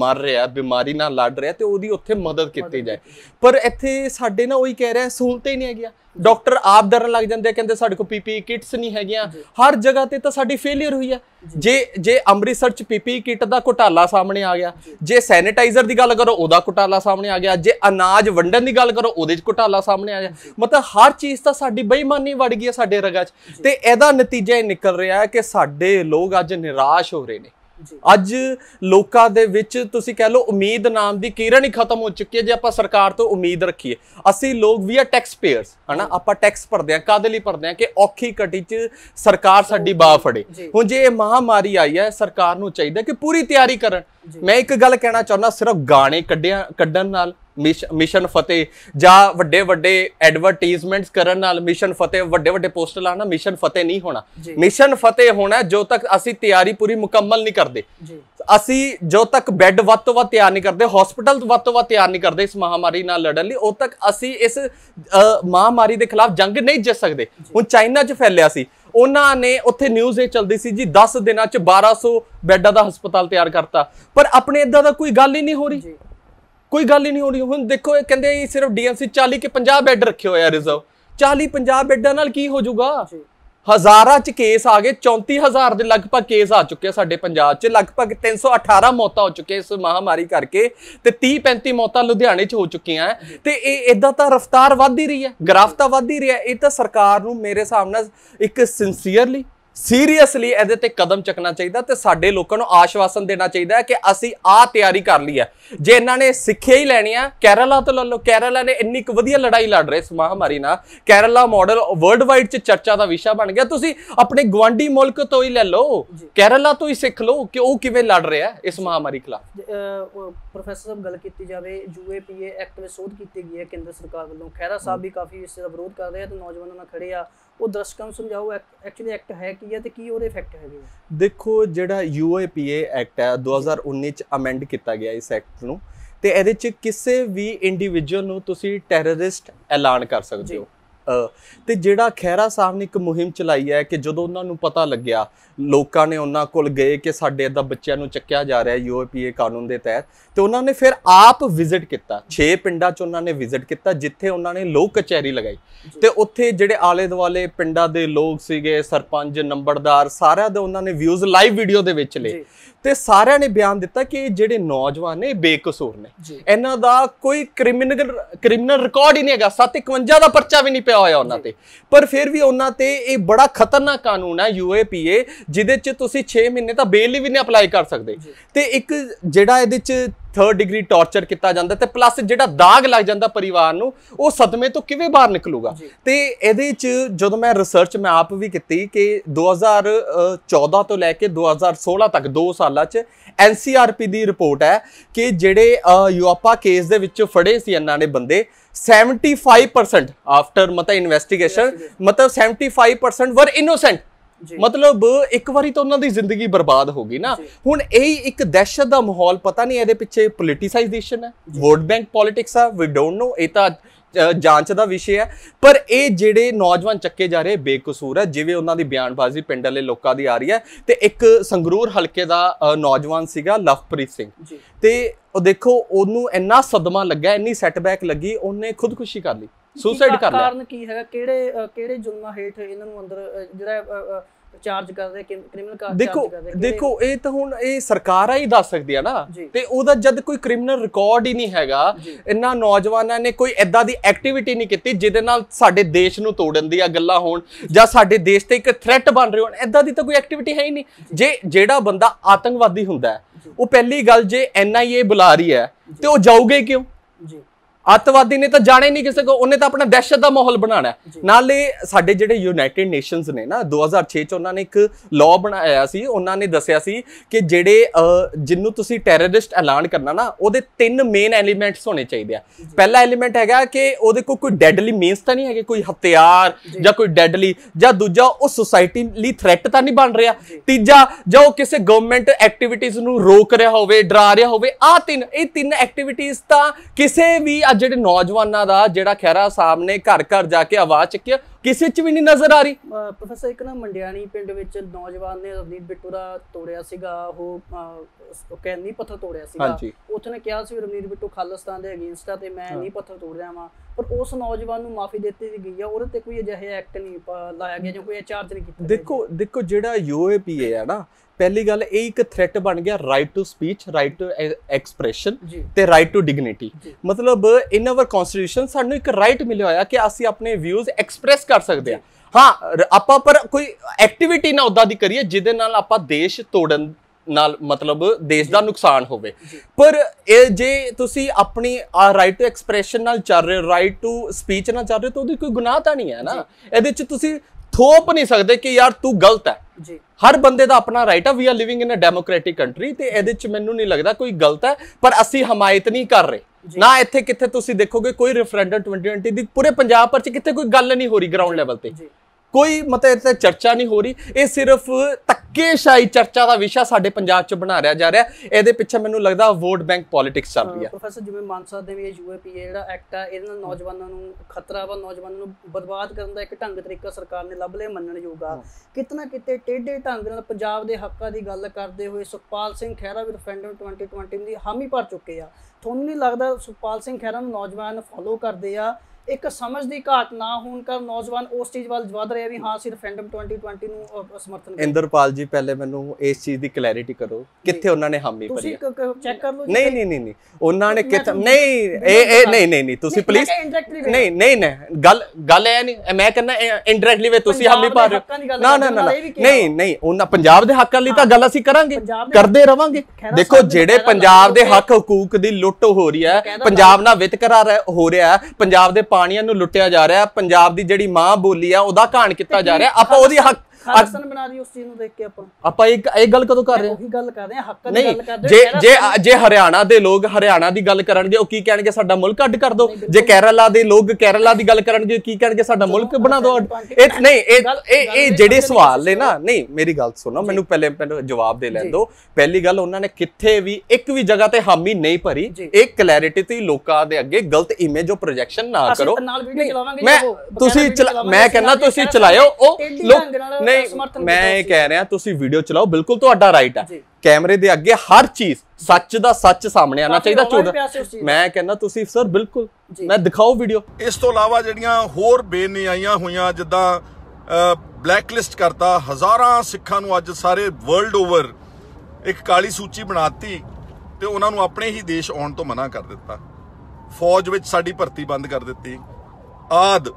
ਮਰ ਰਿਹਾ ਬਿਮਾਰੀ ਨਾਲ ਲੜ ਰਿਹਾ ਤੇ ਉਹਦੀ ਉੱਥੇ ਮਦਦ ਕੀਤੀ ਜਾਏ ਪਰ ਇੱਥੇ ਸਾਡੇ ਨਾ ਉਹੀ ਕਹਿ ਰਿਹਾ ਸਹੂਲਤ ਹੀ ਨਹੀਂ ਹੈਗੀਆਂ ਡਾਕਟਰ ਆਪ ਡਰਨ ਲੱਗ ਜਾਂਦੇ ਆ ਕਹਿੰਦੇ ਸਾਡੇ ਕੋਲ ਪੀਪੀ ਕਿਟਸ e ਨਹੀਂ ਹੈਗੀਆਂ ਹਰ ਜਗ੍ਹਾ ਤੇ ਤਾਂ ਸਾਡੀ ਫੇਲਿਅਰ ਹੋਈ ਹੈ ਜੇ ਜੇ ਅੰਮ੍ਰਿਤਸਰ ਚ ਪੀਪੀ ਕਿਟ e ਦਾ ਘੁਟਾਲਾ ਸਾਹਮਣੇ ਆ ਗਿਆ ਜੇ ਸੈਨੀਟਾਈਜ਼ਰ ਦੀ ਗੱਲ ਕਰੋ ਉਹਦਾ ਘੁਟਾਲਾ ਸਾਹਮਣੇ ਆ ਗਿਆ ਜੇ ਅਨਾਜ ਵੰਡਣ ਦੀ ਗੱਲ ਕਰੋ ਉਹਦੇ ਚ ਘੁਟਾਲਾ ਸਾਹਮਣੇ ਆ ਗਿਆ ਮਤਲਬ ਹਰ ਚੀਜ਼ ਤਾਂ ਸਾਡੀ ਬੇਈਮਾਨੀ ਵੜ ਗਈ ਹੈ ਸਾਡੇ ਰਗਾ 'ਚ ਤੇ ਇਹਦਾ ਨਤੀਜਾ ਇਹ ਨਿਕਲ ਰਿਹਾ ਹੈ ਕਿ ਸਾਡੇ ਲੋਕ ਅੱਜ ਨਿਰਾਸ਼ ਹੋ ਰਹੇ ਨੇ ਅੱਜ ਲੋਕਾਂ ਦੇ ਵਿੱਚ ਤੁਸੀਂ ਕਹਿ ਲਓ ਉਮੀਦ ਨਾਮ ਦੀ ਕਿਰਨ ਹੀ ਖਤਮ ਹੋ ਚੁੱਕੀ ਹੈ ਜੇ ਆਪਾਂ ਸਰਕਾਰ ਤੋਂ ਉਮੀਦ ਰੱਖੀਏ ਅਸੀਂ ਲੋਕ ਵੀ ਆ ਟੈਕਸ ਪੇਅਰਸ ਹਨਾ ਆਪਾਂ ਟੈਕਸ ਭਰਦੇ ਆ ਕਾਦੇ ਲਈ ਭਰਦੇ ਆ ਕਿ ਔਖੀ ਕਟੀ ਚ ਸਰਕਾਰ ਸਾਡੀ ਬਾਹ ਫੜੇ ਹੁਣ ਜੇ ਇਹ ਮਹਾਮਾਰੀ ਆਈ ਹੈ ਸਰਕਾਰ ਨੂੰ ਚਾਹੀਦਾ ਕਿ ਪੂਰੀ ਤਿਆਰੀ ਕਰਨ ਮੈਂ ਇੱਕ ਗੱਲ ਕਹਿਣਾ ਚਾਹੁੰਦਾ ਸਿਰਫ ਗਾਣੇ ਕੱਢਿਆ ਕੱਢਣ ਨਾਲ ਮਿਸ਼ਨ ਫਤਿਹ ਜਾਂ ਵੱਡੇ ਵੱਡੇ ਐਡਵਰਟਾਈਜ਼ਮੈਂਟਸ ਕਰਨ ਨਾਲ ਮਿਸ਼ਨ ਫਤਿਹ ਵੱਡੇ ਵੱਡੇ ਪੋਸਟਰ ਲਾਣਾ ਮਿਸ਼ਨ ਫਤਿਹ ਨਹੀਂ ਹੋਣਾ ਮਿਸ਼ਨ ਫਤਿਹ ਹੋਣਾ ਜੋ ਤੱਕ ਅਸੀਂ ਤਿਆਰੀ ਪੂਰੀ ਮੁਕੰਮਲ ਨਹੀਂ ਕਰਦੇ ਅਸੀਂ ਜੋ ਤੱਕ ਬੈੱਡ ਵੱਧ ਤੋਂ ਵੱਧ ਤਿਆਰ ਨਹੀਂ ਕਰਦੇ ਹਸਪੀਟਲ ਵੱਧ ਤੋਂ ਵੱਧ ਤਿਆਰ ਨਹੀਂ ਕਰਦੇ ਇਸ ਮਹਾਮਾਰੀ ਨਾਲ ਲੜਨ ਲਈ ਉਹ ਤੱਕ ਅਸੀਂ ਇਸ ਮਹਾਮਾਰੀ ਦੇ ਖਿਲਾਫ ਜੰਗ ਨਹੀਂ ਜਿੱਤ ਸਕਦੇ ਹੁਣ ਚਾਈਨਾ 'ਚ ਫੈਲਿਆ ਸੀ ਉਹਨਾਂ ਨੇ ਉੱਥੇ ਨਿਊਜ਼ ਇਹ ਚੱਲਦੀ ਸੀ ਜੀ 10 ਦਿਨਾਂ 'ਚ 1200 ਬੈੱਡਾਂ ਦਾ ਹਸਪਤਾਲ ਤਿਆਰ ਕਰਤਾ ਪਰ ਆਪਣੇ ਇਦਾਂ ਦਾ ਕੋਈ ਗੱਲ ਹੀ ਨਹੀਂ ਹੋ ਰਹੀ ਕੋਈ ਗੱਲ ਹੀ ਨਹੀਂ ਹੋ ਰਹੀ ਹੁਣ ਦੇਖੋ ਇਹ ਕਹਿੰਦੇ ਸਿਰਫ ਡੀਐਮਸੀ 40 ਕੇ 50 ਬੈੱਡ ਰੱਖੇ ਹੋਏ ਆ ਰਿਜ਼ਰਵ 40 50 ਬੈੱਡਾਂ ਨਾਲ ਕੀ ਹੋ ਜਾਊਗਾ ਹਜ਼ਾਰਾਂ ਚ ਕੇਸ ਆ ਗਏ 34000 ਦੇ ਲਗਭਗ ਕੇਸ ਆ ਚੁੱਕੇ ਸਾਡੇ ਪੰਜਾਬ 'ਚ ਲਗਭਗ 318 ਮੌਤਾਂ ਹੋ ਚੁੱਕੇ ਇਸ ਮਹਾਮਾਰੀ ਕਰਕੇ ਤੇ 30 35 ਮੌਤਾਂ ਲੁਧਿਆਣੇ 'ਚ ਹੋ ਚੁੱਕੀਆਂ ਤੇ ਇਹ ਇਦਾਂ ਤਾਂ ਰਫ਼ਤਾਰ ਵੱਧ ਹੀ ਰਹੀ ਹੈ ਗ੍ਰਾਫ ਤਾਂ ਵੱਧ ਹੀ ਰਿਹਾ ਇਹ ਤਾਂ ਸਰਕਾਰ ਨੂੰ ਮੇਰੇ ਹਿਸਾਬ ਨਾਲ ਇੱਕ ਸਿੰਸੀਅਰਲੀ ਸੀਰੀਅਸਲੀ ਇਹਦੇ ਤੇ ਕਦਮ ਚੱਕਣਾ ਚਾਹੀਦਾ ਤੇ ਸਾਡੇ ਲੋਕਾਂ ਨੂੰ ਆਸ਼ਵਾਸਨ ਦੇਣਾ ਚਾਹੀਦਾ ਕਿ ਅਸੀਂ ਆ ਤਿਆਰੀ ਕਰ ਲਈ ਹੈ ਜੇ ਇਹਨਾਂ ਨੇ ਸਿੱਖਿਆ ਹੀ ਲੈਣੀ ਆ ਕੇਰਲਾ ਤੋਂ ਲੈ ਲਓ ਕੇਰਲਾ ਨੇ ਇੰਨੀ ਕੁ ਵਧੀਆ ਲੜਾਈ ਲੜ ਰਹੇ ਇਸ ਮਹਾਮਾਰੀ ਨਾਲ ਕੇਰਲਾ ਮਾਡਲ ਵਰਲਡ ਵਾਈਡ 'ਚ ਚਰਚਾ ਦਾ ਵਿਸ਼ਾ ਬਣ ਗਿਆ ਤੁਸੀਂ ਆਪਣੇ ਗਵਾਂਡੀ ਮੁਲਕ ਤੋਂ ਹੀ ਲੈ ਲਓ ਕੇਰਲਾ ਤੋਂ ਹੀ ਸਿੱਖ ਲਓ ਕਿ ਉਹ ਕਿਵੇਂ ਲੜ ਰਿਹਾ ਇਸ ਮਹਾਮਾਰੀ ਖਿਲਾਫ ਪ੍ਰੋਫੈਸਰ ਸਾਹਿਬ ਗੱਲ ਕੀਤੀ ਜਾਵੇ ਯੂਏਪੀਏ ਐਕਟ ਵਿੱਚ ਸੋਧ ਕੀਤੀ ਗਈ ਹੈ ਕੇਂਦਰ ਸਰਕਾਰ ਵੱਲੋਂ ਖੈਰਾ ਸਾਹਿਬ ਵੀ ਕਾਫੀ ਇਸ ਦਾ ਵਿਰੋਧ ਕਰ ਰਹੇ ਆ ਤੇ ਨੌਜਵਾਨਾਂ ਨਾਲ ਖੜੇ ਆ ਉਹ ਦਰਸ਼ਕਾਂ ਨੂੰ ਸਮਝਾਓ ਐਕਚੁਅਲੀ ਐਕਟ ਹੈ ਕੀ ਹੈ ਤੇ ਕੀ ਉਹਦੇ ਇਫੈਕਟ ਹੈਗੇ ਦੇਖੋ ਜਿਹੜਾ ਯੂਏਪੀਏ ਐਕਟ ਹੈ 2019 ਚ ਅਮੈਂਡ ਕੀਤਾ ਗਿਆ ਇਸ ਐਕਟ ਨੂੰ ਤੇ ਇਹਦੇ ਚ ਕਿਸੇ ਵੀ ਇੰਡੀਵਿਜੂਅਲ ਨੂੰ ਤੁਸੀਂ ਟੈਰਰਿਸਟ ਐਲਾਨ ਕਰ ਸਕਦੇ ਹੋ ਤੇ ਜਿਹੜਾ ਖੈਰਾ ਸਾਹਿਬ ਨੇ ਇੱਕ ਮੁਹਿੰਮ ਚਲਾਈ ਹੈ ਕਿ ਜਦੋਂ ਉਹਨਾਂ ਨੂੰ ਪਤਾ ਲੱਗਿਆ ਲੋਕਾਂ ਨੇ ਉਹਨਾਂ ਕੋਲ ਗਏ ਕਿ ਸਾਡੇ ਇਦਾਂ ਬੱਚਿਆਂ ਨੂੰ ਚੱਕਿਆ ਜਾ ਰਿਹਾ ਯੂਪੀਏ ਕਾਨੂੰਨ ਦੇ ਤਹਿਤ ਤੇ ਉਹਨਾਂ ਨੇ ਫਿਰ ਆਪ ਵਿਜ਼ਿਟ ਕੀਤਾ 6 ਪਿੰਡਾਂ 'ਚ ਉਹਨਾਂ ਨੇ ਵਿਜ਼ਿਟ ਕੀਤਾ ਜਿੱਥੇ ਉਹਨਾਂ ਨੇ ਲੋਕ ਕਚਹਿਰੀ ਲਗਾਈ ਤੇ ਉੱਥੇ ਜਿਹੜੇ ਆਲੇ ਦੁਆਲੇ ਪਿੰਡਾਂ ਦੇ ਲੋਕ ਸੀਗੇ ਸਰਪੰਚ ਨੰਬਰਦਾਰ ਸਾਰਿਆਂ ਦੇ ਉਹਨਾਂ ਨੇ ਵਿਊਜ਼ ਲਾਈਵ ਵੀਡੀਓ ਦੇ ਵਿੱਚ ਲਏ ਤੇ ਸਾਰਿਆਂ ਨੇ ਬਿਆਨ ਦਿੱਤਾ ਕਿ ਜਿਹੜੇ ਨੌਜਵਾਨ ਨੇ ਬੇਕਸੂਰ ਨੇ ਇਹਨਾਂ ਦਾ ਕੋਈ ਕ੍ਰਿਮੀਨਲ ਕ੍ਰਿਮੀਨਲ ਰਿਕਾਰਡ ਹੀ ਨਹੀਂ ਹੈਗਾ 751 ਦਾ ਪਰਚਾ ਵੀ ਨਹੀਂ ਪਿਆ ਹੋਇਆ ਹੋਇਆ ਉਹਨਾਂ ਤੇ ਪਰ ਫਿਰ ਵੀ ਉਹਨਾਂ ਤੇ ਇਹ ਬੜਾ ਖਤਰਨਾਕ ਕਾਨੂੰਨ ਹੈ ਯੂਏਪੀਏ ਜਿਹਦੇ 'ਚ ਤੁਸੀਂ 6 ਮਹੀਨੇ ਤਾਂ ਬੇਲ ਵੀ ਨਹੀਂ ਅਪਲਾਈ ਕਰ ਸਕਦੇ ਤੇ ਇੱਕ ਜਿਹੜਾ ਇਹਦੇ 'ਚ 3rd ਡਿਗਰੀ ਟੌਰਚਰ ਕੀਤਾ ਜਾਂਦਾ ਤੇ ਪਲੱਸ ਜਿਹੜਾ ਦਾਗ ਲੱਗ ਜਾਂਦਾ ਪਰਿਵਾਰ ਨੂੰ ਉਹ ਸਦਮੇ ਤੋਂ ਕਿਵੇਂ ਬਾਹਰ ਨਿਕਲੂਗਾ ਤੇ ਇਹਦੇ 'ਚ ਜਦੋਂ ਮੈਂ ਰਿਸਰਚ ਮੈਂ ਆਪ ਵੀ ਕੀਤੀ ਕਿ 2014 ਤੋਂ ਲੈ ਕੇ 2016 ਤੱਕ 2 ਸਾਲਾਂ 'ਚ ਐਨਸੀਆਰਪੀ ਦੀ ਰਿਪੋਰਟ ਹੈ ਕਿ ਜਿਹੜੇ ਯੂਆਪਾ ਕੇਸ ਦੇ ਵਿੱਚ ਫੜੇ ਸੀ ਇਹਨਾਂ ਨੇ ਬੰਦੇ 75% ਆਫਟਰ ਮਤਲਬ ਇਨਵੈਸਟੀਗੇਸ਼ਨ ਮਤਲਬ 75% ਵਰ ਇਨੋਸੈਂਟ ਮਤਲਬ ਇੱਕ ਵਾਰੀ ਤਾਂ ਉਹਨਾਂ ਦੀ ਜ਼ਿੰਦਗੀ ਬਰਬਾਦ ਹੋ ਗਈ ਨਾ ਹੁਣ ਇਹ ਇੱਕ ਦਹਿਸ਼ਤ ਦਾ ਮਾਹੌਲ ਪਤਾ ਨਹੀਂ ਇਹਦੇ ਪਿੱਛੇ ਪੋਲਿਟਿਸਾਈਜ਼ੇਸ਼ਨ ਹੈ ਵੋਟ ਬੈਂਕ ਪੋਲਿਟਿਕਸ ਆ ਵੀ ਡੋਨਟ ਨੋ ਇਹ ਤਾਂ ਜਾਂਚ ਦਾ ਵਿਸ਼ੇ ਹੈ ਪਰ ਇਹ ਜਿਹੜੇ ਨੌਜਵਾਨ ਚੱਕੇ ਜਾ ਰਹੇ ਬੇਕਸੂਰ ਹੈ ਜਿਵੇਂ ਉਹਨਾਂ ਦੀ ਬਿਆਨਬਾਜ਼ੀ ਪਿੰਡ ਵਾਲੇ ਲੋਕਾਂ ਦੀ ਆ ਰਹੀ ਹੈ ਤੇ ਇੱਕ ਸੰਗਰੂਰ ਹਲਕੇ ਦਾ ਨੌਜਵਾਨ ਸੀਗਾ ਲਖਪ੍ਰੀਤ ਸਿੰਘ ਤੇ ਉਹ ਦੇਖੋ ਉਹਨੂੰ ਇੰਨਾ ਸਦਮਾ ਲੱਗਾ ਇੰਨੀ ਸੈਟਬੈਕ ਲੱਗੀ ਉਹਨੇ ਖੁਦਕੁਸ਼ੀ ਕਰ ਲਈ ਸੁਸਾਈਡ ਕਰ ਲਿਆ ਕਾਰਨ ਕੀ ਹੈਗਾ ਕਿਹੜੇ ਕਿਹੜੇ ਜ਼ੁਲਮਾਂ ਹੇਠ ਇਹਨਾਂ ਨੂੰ ਅੰਦਰ ਜਿਹੜਾ ਚਾਰਜ ਕਰਦੇ ਕ੍ਰਿਮੀਨਲ ਚਾਰਜ ਦੇਖੋ ਦੇਖੋ ਇਹ ਤਾਂ ਹੁਣ ਇਹ ਸਰਕਾਰਾਂ ਹੀ ਦੱਸ ਸਕਦੀ ਆ ਨਾ ਤੇ ਉਹਦਾ ਜਦ ਕੋਈ ਕ੍ਰਿਮੀਨਲ ਰਿਕਾਰਡ ਹੀ ਨਹੀਂ ਹੈਗਾ ਇਹਨਾਂ ਨੌਜਵਾਨਾਂ ਨੇ ਕੋਈ ਐਦਾਂ ਦੀ ਐਕਟੀਵਿਟੀ ਨਹੀਂ ਕੀਤੀ ਜਿਹਦੇ ਨਾਲ ਸਾਡੇ ਦੇਸ਼ ਨੂੰ ਤੋੜਨ ਦੀਆਂ ਗੱਲਾਂ ਹੋਣ ਜਾਂ ਸਾਡੇ ਦੇਸ਼ ਤੇ ਇੱਕ ਥ੍ਰੈਟ ਬਣ ਰਹੇ ਹੋਣ ਐਦਾਂ ਦੀ ਤਾਂ ਕੋਈ ਐਕਟੀਵਿਟੀ ਹੈ ਹੀ ਨਹੀਂ ਜੇ ਜਿਹੜਾ ਬੰਦਾ ਆਤੰਕਵਾਦੀ ਹੁੰਦਾ ਉਹ ਪਹਿਲੀ ਗੱਲ ਜੇ ਐਨਆਈਏ ਬੁਲਾ ਰਹੀ ਹੈ ਤੇ ਉਹ ਜਾਊਗੇ ਕਿਉਂ ਜੀ ਅੱਤਵਾਦੀ ਨੇ ਤਾਂ ਜਾਣੇ ਨਹੀਂ ਕਿਸੇ ਕੋ ਉਹਨੇ ਤਾਂ ਆਪਣਾ ਦਹਿਸ਼ਤ ਦਾ ਮਾਹੌਲ ਬਣਾਣਾ ਨਾਲੇ ਸਾਡੇ ਜਿਹੜੇ ਯੂਨਾਈਟਿਡ ਨੇਸ਼ਨਸ ਨੇ ਨਾ 2006 ਚ ਉਹਨਾਂ ਨੇ ਇੱਕ ਲਾਅ ਬਣਾਇਆ ਸੀ ਉਹਨਾਂ ਨੇ ਦੱਸਿਆ ਸੀ ਕਿ ਜਿਹੜੇ ਜਿੰਨੂੰ ਤੁਸੀਂ ਟੈਰਰਿਸਟ ਐਲਾਨ ਕਰਨਾ ਨਾ ਉਹਦੇ ਤਿੰਨ ਮੇਨ ਐਲੀਮੈਂਟਸ ਹੋਣੇ ਚਾਹੀਦੇ ਆ ਪਹਿਲਾ ਐਲੀਮੈਂਟ ਹੈਗਾ ਕਿ ਉਹਦੇ ਕੋਲ ਕੋਈ ਡੈਡਲੀ ਮੀਨਸ ਤਾਂ ਨਹੀਂ ਹੈਗੇ ਕੋਈ ਹਥਿਆਰ ਜਾਂ ਕੋਈ ਡੈਡਲੀ ਜਾਂ ਦੂਜਾ ਉਹ ਸੋਸਾਇਟੀ ਲਈ ਥ੍ਰੈਟ ਤਾਂ ਨਹੀਂ ਬਣ ਰਿਹਾ ਤੀਜਾ ਜਾਂ ਉਹ ਕਿਸੇ ਗਵਰਨਮੈਂਟ ਐਕਟੀਵਿਟੀਜ਼ ਨੂੰ ਰੋਕ ਰਿਹਾ ਹੋਵੇ ਡਰਾ ਰਿਹਾ ਹੋਵੇ ਆ ਤਿੰਨ ਇਹ ਤਿੰਨ ਐਕਟੀਵਿਟੀਜ਼ ਤਾਂ ਕਿਸੇ ਵੀ ਜਿਹੜੇ ਨੌਜਵਾਨਾਂ ਦਾ ਜਿਹੜਾ ਖੈਰਾ ਸਾਹਿਬ ਨੇ ਘਰ ਘਰ ਜਾ ਕੇ ਆਵਾਜ਼ ਚੱਕਿਆ ਕਿਸੇ 'ਚ ਵੀ ਨਹੀਂ ਨਜ਼ਰ ਆ ਰਹੀ ਪ੍ਰੋਫੈਸਰ ਇੱਕ ਨਾ ਮੰਡਿਆਣੀ ਪਿੰਡ ਵਿੱਚ ਨੌਜਵਾਨ ਨੇ ਰਵਨੀਤ ਬਿੱਟੂ ਦਾ ਤੋੜਿਆ ਸੀਗਾ ਉਹ ਨਹੀਂ ਪੱਥਰ ਤੋੜਿਆ ਸੀਗਾ ਉੱਥੇ ਨੇ ਕਿਹਾ ਸੀ ਰਵਨੀਤ ਬਿੱਟੂ ਖਾਲਸਤਾਨ ਦੇ ਅਗੇਂਸਟ ਆ ਤੇ ਮੈਂ ਨਹੀਂ ਪੱਥਰ ਤੋੜ ਰਿਹਾ ਵਾਂ ਪਰ ਉਸ ਨੌਜਵਾਨ ਨੂੰ ਮਾਫੀ ਦਿੱਤੀ ਗਈ ਆ ਉਹਦੇ ਤੇ ਕੋਈ ਅਜਿਹਾ ਐਕਟ ਨਹੀਂ ਲਾਇਆ ਗਿਆ ਜਾਂ ਕੋਈ ਚਾਰਜ ਨਹੀਂ ਕੀਤਾ ਦੇਖੋ ਦੇਖੋ ਜਿਹੜਾ ਯੂਏਪੀਏ ਆ ਨਾ ਪਹਿਲੀ ਗੱਲ ਇਹ ਇੱਕ ਥ੍ਰੈਟ ਬਣ ਗਿਆ right to speech right to expression ਤੇ ਰਾਈਟ ਟੂ ਡਿਗਨਿਟੀ ਮਤਲਬ ਇਨ ਆਵਰ ਕਨਸਟੀਟਿਊਸ਼ਨ ਸਾਨੂੰ ਇੱਕ ਰਾਈਟ ਮਿਲਿਆ ਹੋਇਆ ਕਿ ਅਸੀਂ ਆਪਣੇ ਵਿਊਜ਼ ਐਕਸਪ੍ਰੈਸ ਕਰ ਸਕਦੇ ਹਾਂ ਹਾਂ ਆਪਾਂ ਪਰ ਕੋਈ ਐਕਟੀਵਿਟੀ ਨਾ ਉਦਾਂ ਦੀ ਕਰੀਏ ਜਿਹਦੇ ਨਾਲ ਆਪਾਂ ਦੇਸ਼ ਤੋੜਨ ਨਾਲ ਮਤਲਬ ਦੇਸ਼ ਦਾ ਨੁਕਸਾਨ ਹੋਵੇ ਪਰ ਇਹ ਜੇ ਤੁਸੀਂ ਆਪਣੀ ਰਾਈਟ ਟੂ ਐਕਸਪ੍ਰੈਸ਼ਨ ਨਾਲ ਚੱਲ ਰਹੇ ਹੋ ਰਾਈਟ ਟੂ ਸਪੀਚ ਨਾਲ ਚੱਲ ਰਹੇ ਹੋ ਤਾਂ ਉਹਦੀ ਕੋਈ ਗੁਨਾਹ ਤਾਂ ਨਹੀਂ ਹੈ ਨਾ ਇਹਦੇ ਵਿੱਚ ਤੁਸੀਂ ਥੋਪ ਨਹੀਂ ਸਕਦੇ ਕਿ ਯਾਰ ਤੂੰ ਗਲਤ ਹੈ ਜੀ ਹਰ ਬੰਦੇ ਦਾ ਆਪਣਾ ਰਾਈਟ ਆ ਵੀ ਆ living in a democratic country ਤੇ ਇਹਦੇ ਚ ਮੈਨੂੰ ਨਹੀਂ ਲੱਗਦਾ ਕੋਈ ਗਲਤ ਹੈ ਪਰ ਅਸੀਂ ਹਮਾਇਤ ਨਹੀਂ ਕਰ ਰਹੇ ਨਾ ਇੱਥੇ ਕਿੱਥੇ ਤੁਸੀਂ ਦੇਖੋਗੇ ਕੋਈ ਰੈਫਰੈਂਡਮ 2020 ਦੀ ਪੂਰੇ ਪੰਜਾਬ ਪਰ ਚ ਕਿੱਥੇ ਕੋਈ ਗੱਲ ਨਹੀਂ ਹੋ ਰਹੀ ਗਰਾਊਂਡ ਲੈਵਲ ਤੇ ਕੋਈ ਮਤੇ ਤੇ ਚਰਚਾ ਨਹੀਂ ਹੋ ਰਹੀ ਇਹ ਸਿਰਫ ਧੱਕੇਸ਼ਾਹੀ ਚਰਚਾ ਦਾ ਵਿਸ਼ਾ ਸਾਡੇ ਪੰਜਾਬ 'ਚ ਬਣਾ ਰਿਆ ਜਾ ਰਿਹਾ ਇਹਦੇ ਪਿੱਛੇ ਮੈਨੂੰ ਲੱਗਦਾ ਵੋਟ ਬੈਂਕ ਪੋਲਿਟਿਕਸ ਚੱਲ ਰਹੀ ਆ ਪ੍ਰੋਫੈਸਰ ਜਿਵੇਂ ਮਾਨਸਾ ਦੇ ਵੀ ਇਹ ਯੂਏਪੀਏ ਜਿਹੜਾ ਐਕਟ ਆ ਇਹਦੇ ਨਾਲ ਨੌਜਵਾਨਾਂ ਨੂੰ ਖਤਰਾ ਵਾ ਨੌਜਵਾਨਾਂ ਨੂੰ ਬਰਬਾਦ ਕਰਨ ਦਾ ਇੱਕ ਢੰਗ ਤਰੀਕਾ ਸਰਕਾਰ ਨੇ ਲੱਭ ਲਿਆ ਮੰਨਣ ਯੋਗਾ ਕਿਤਨਾ ਕਿਤੇ ਟੇਢੇ ਢੰਗ ਨਾਲ ਪੰਜਾਬ ਦੇ ਹੱਕਾਂ ਦੀ ਗੱਲ ਕਰਦੇ ਹੋਏ ਸੁਖਪਾਲ ਸਿੰਘ ਖਹਿਰਾ ਵੀ ਰੈਫਰੈਂਡਮ 2020 ਦੀ ਹਾਮੀ ਭਰ ਚੁੱਕੇ ਆ ਤੁਹਾਨੂੰ ਨਹੀਂ ਲੱਗਦਾ ਸੁਖਪਾਲ ਸਿੰਘ ਖਹਿਰਾ ਨੂੰ ਨੌਜਵਾਨ ਫੋਲੋ ਕਰਦੇ ਆ ਇੱਕ ਸਮਝ ਦੀ ਘਾਟ ਨਾ ਹੋਣ ਕਰ ਨੌਜਵਾਨ ਉਸ ਚੀਜ਼ ਵੱਲ ਜਵਾਦ ਰਿਹਾ ਵੀ ਹਾਂ ਸਿਰਫ ਫੈਂਡਮ 2020 ਨੂੰ ਸਮਰਥਨ ਇੰਦਰਪਾਲ ਜੀ ਪਹਿਲੇ ਮੈਨੂੰ ਇਸ ਚੀਜ਼ ਦੀ ਕਲੈਰਿਟੀ ਕਰੋ ਕਿੱਥੇ ਉਹਨਾਂ ਨੇ ਹਾਮੀ ਭਰੀ ਤੁਸੀਂ ਚੈੱਕ ਕਰ ਲਓ ਨਹੀਂ ਨਹੀਂ ਨਹੀਂ ਉਹਨਾਂ ਨੇ ਕਿੱਥੇ ਨਹੀਂ ਇਹ ਇਹ ਨਹੀਂ ਨਹੀਂ ਨਹੀਂ ਤੁਸੀਂ ਪਲੀਜ਼ ਨਹੀਂ ਨਹੀਂ ਨਹੀਂ ਗੱਲ ਗੱਲ ਐ ਨਹੀਂ ਮੈਂ ਕਹਿੰਦਾ ਇਨਡਾਇਰੈਕਟਲੀ ਵੇ ਤੁਸੀਂ ਹਾਮੀ ਭਰ ਨਾ ਨਾ ਨਾ ਨਹੀਂ ਨਹੀਂ ਉਹਨਾਂ ਪੰਜਾਬ ਦੇ ਹੱਕਾਂ ਲਈ ਤਾਂ ਗੱਲ ਅਸੀਂ ਕਰਾਂਗੇ ਕਰਦੇ ਰਵਾਂਗੇ ਦੇਖੋ ਜਿਹੜੇ ਪੰਜਾਬ ਦੇ ਹੱਕ ਹਕੂਕ ਦੀ ਲੁੱਟ ਹੋ ਰਹੀ ਹੈ ਪੰਜਾਬ ਨਾਲ ਵਿਤਕਰਾ ਹੋ ਰਿਹਾ ਹੈ ਪੰਜਾਬ ਦੇ ਪਾਣੀਆਂ ਨੂੰ ਲੁੱਟਿਆ ਜਾ ਰਿਹਾ ਪੰਜਾਬ ਦੀ ਜਿਹੜੀ ਮਾਂ ਬੋਲੀ ਆ ਉਹਦਾ ਘਾਣ ਕੀਤਾ ਜਾ ਰਿਹਾ ਆਪਾਂ ਉਹਦੀ ਹੱਕ ਖਾਲਸਨ ਬਣਾ ਰਹੀ ਉਸ ਚੀਜ਼ ਨੂੰ ਦੇਖ ਕੇ ਆਪਾਂ ਆਪਾਂ ਇੱਕ ਇਹ ਗੱਲ ਕਦੋਂ ਕਰ ਰਹੇ ਹਾਂ ਉਹੀ ਗੱਲ ਕਰ ਰਹੇ ਹਾਂ ਹੱਕ ਦੀ ਗੱਲ ਕਰ ਰਹੇ ਹਾਂ ਜੇ ਜੇ ਜੇ ਹਰਿਆਣਾ ਦੇ ਲੋਕ ਹਰਿਆਣਾ ਦੀ ਗੱਲ ਕਰਨਗੇ ਉਹ ਕੀ ਕਹਿਣਗੇ ਸਾਡਾ ਮੁਲਕ ਅੱਡ ਕਰ ਦਿਓ ਜੇ ਕੇਰਲਾ ਦੇ ਲੋਕ ਕੇਰਲਾ ਦੀ ਗੱਲ ਕਰਨਗੇ ਕੀ ਕਹਿਣਗੇ ਸਾਡਾ ਮੁਲਕ ਬਣਾ ਦਿਓ ਇਹ ਨਹੀਂ ਇਹ ਇਹ ਜਿਹੜੇ ਸਵਾਲ ਨੇ ਨਾ ਨਹੀਂ ਮੇਰੀ ਗੱਲ ਸੁਣੋ ਮੈਨੂੰ ਪਹਿਲੇ ਜਵਾਬ ਦੇ ਲੈਣ ਦਿਓ ਪਹਿਲੀ ਗੱਲ ਉਹਨਾਂ ਨੇ ਕਿੱਥੇ ਵੀ ਇੱਕ ਵੀ ਜਗ੍ਹਾ ਤੇ ਹਾਮੀ ਨਹੀਂ ਭਰੀ ਇਹ ਕਲੈਰਿਟੀ ਤੇ ਲੋਕਾਂ ਦੇ ਅੱਗੇ ਗਲਤ ਇਮੇਜ ਉਹ ਪ੍ਰੋਜੈਕਸ਼ਨ ਨਾ ਕਰੋ ਮੈਂ ਤੁਸੀਂ ਮੈਂ ਕਹਿੰਦਾ ਤੁਸੀਂ ਚਲਾਇਓ ਉਹ ਲੋਕ ਨਹੀਂ ਨਹੀਂ ਮੈਂ ਇਹ ਕਹਿ ਰਿਹਾ ਤੁਸੀਂ ਵੀਡੀਓ ਚਲਾਓ ਬਿਲਕੁਲ ਤੁਹਾਡਾ ਰਾਈਟ ਹੈ ਕੈਮਰੇ ਦੇ ਅੱਗੇ ਹਰ ਚੀਜ਼ ਸੱਚ ਦਾ ਸੱਚ ਸਾਹਮਣੇ ਆਣਾ ਚਾਹੀਦਾ ਝੂਠ ਮੈਂ ਕਹਿੰਦਾ ਤੁਸੀਂ ਸਰ ਬਿਲਕੁਲ ਮੈਂ ਦਿਖਾਓ ਵੀਡੀਓ ਇਸ ਤੋਂ ਇਲਾਵਾ ਜਿਹੜੀਆਂ ਹੋਰ ਬੇਨਿਆਈਆਂ ਹੋਈਆਂ ਜਿੱਦਾਂ ਬਲੈਕ ਲਿਸਟ ਕਰਤਾ ਹਜ਼ਾਰਾਂ ਸਿੱਖਾਂ ਨੂੰ ਅੱਜ ਸਾਰੇ ਵਰਲਡ ਓਵਰ ਇੱਕ ਕਾਲੀ ਸੂਚੀ ਬਣਾਤੀ ਤੇ ਉਹਨਾਂ ਨੂੰ ਆਪਣੇ ਹੀ ਦੇਸ਼ ਆਉਣ ਤੋਂ ਮਨਾ ਕਰ ਦਿੱਤਾ ਫੌਜ ਵਿੱਚ ਸਾਡੀ ਭਰਤੀ ਬੰਦ ਕਰ ਦਿੱਤੀ ਆਦ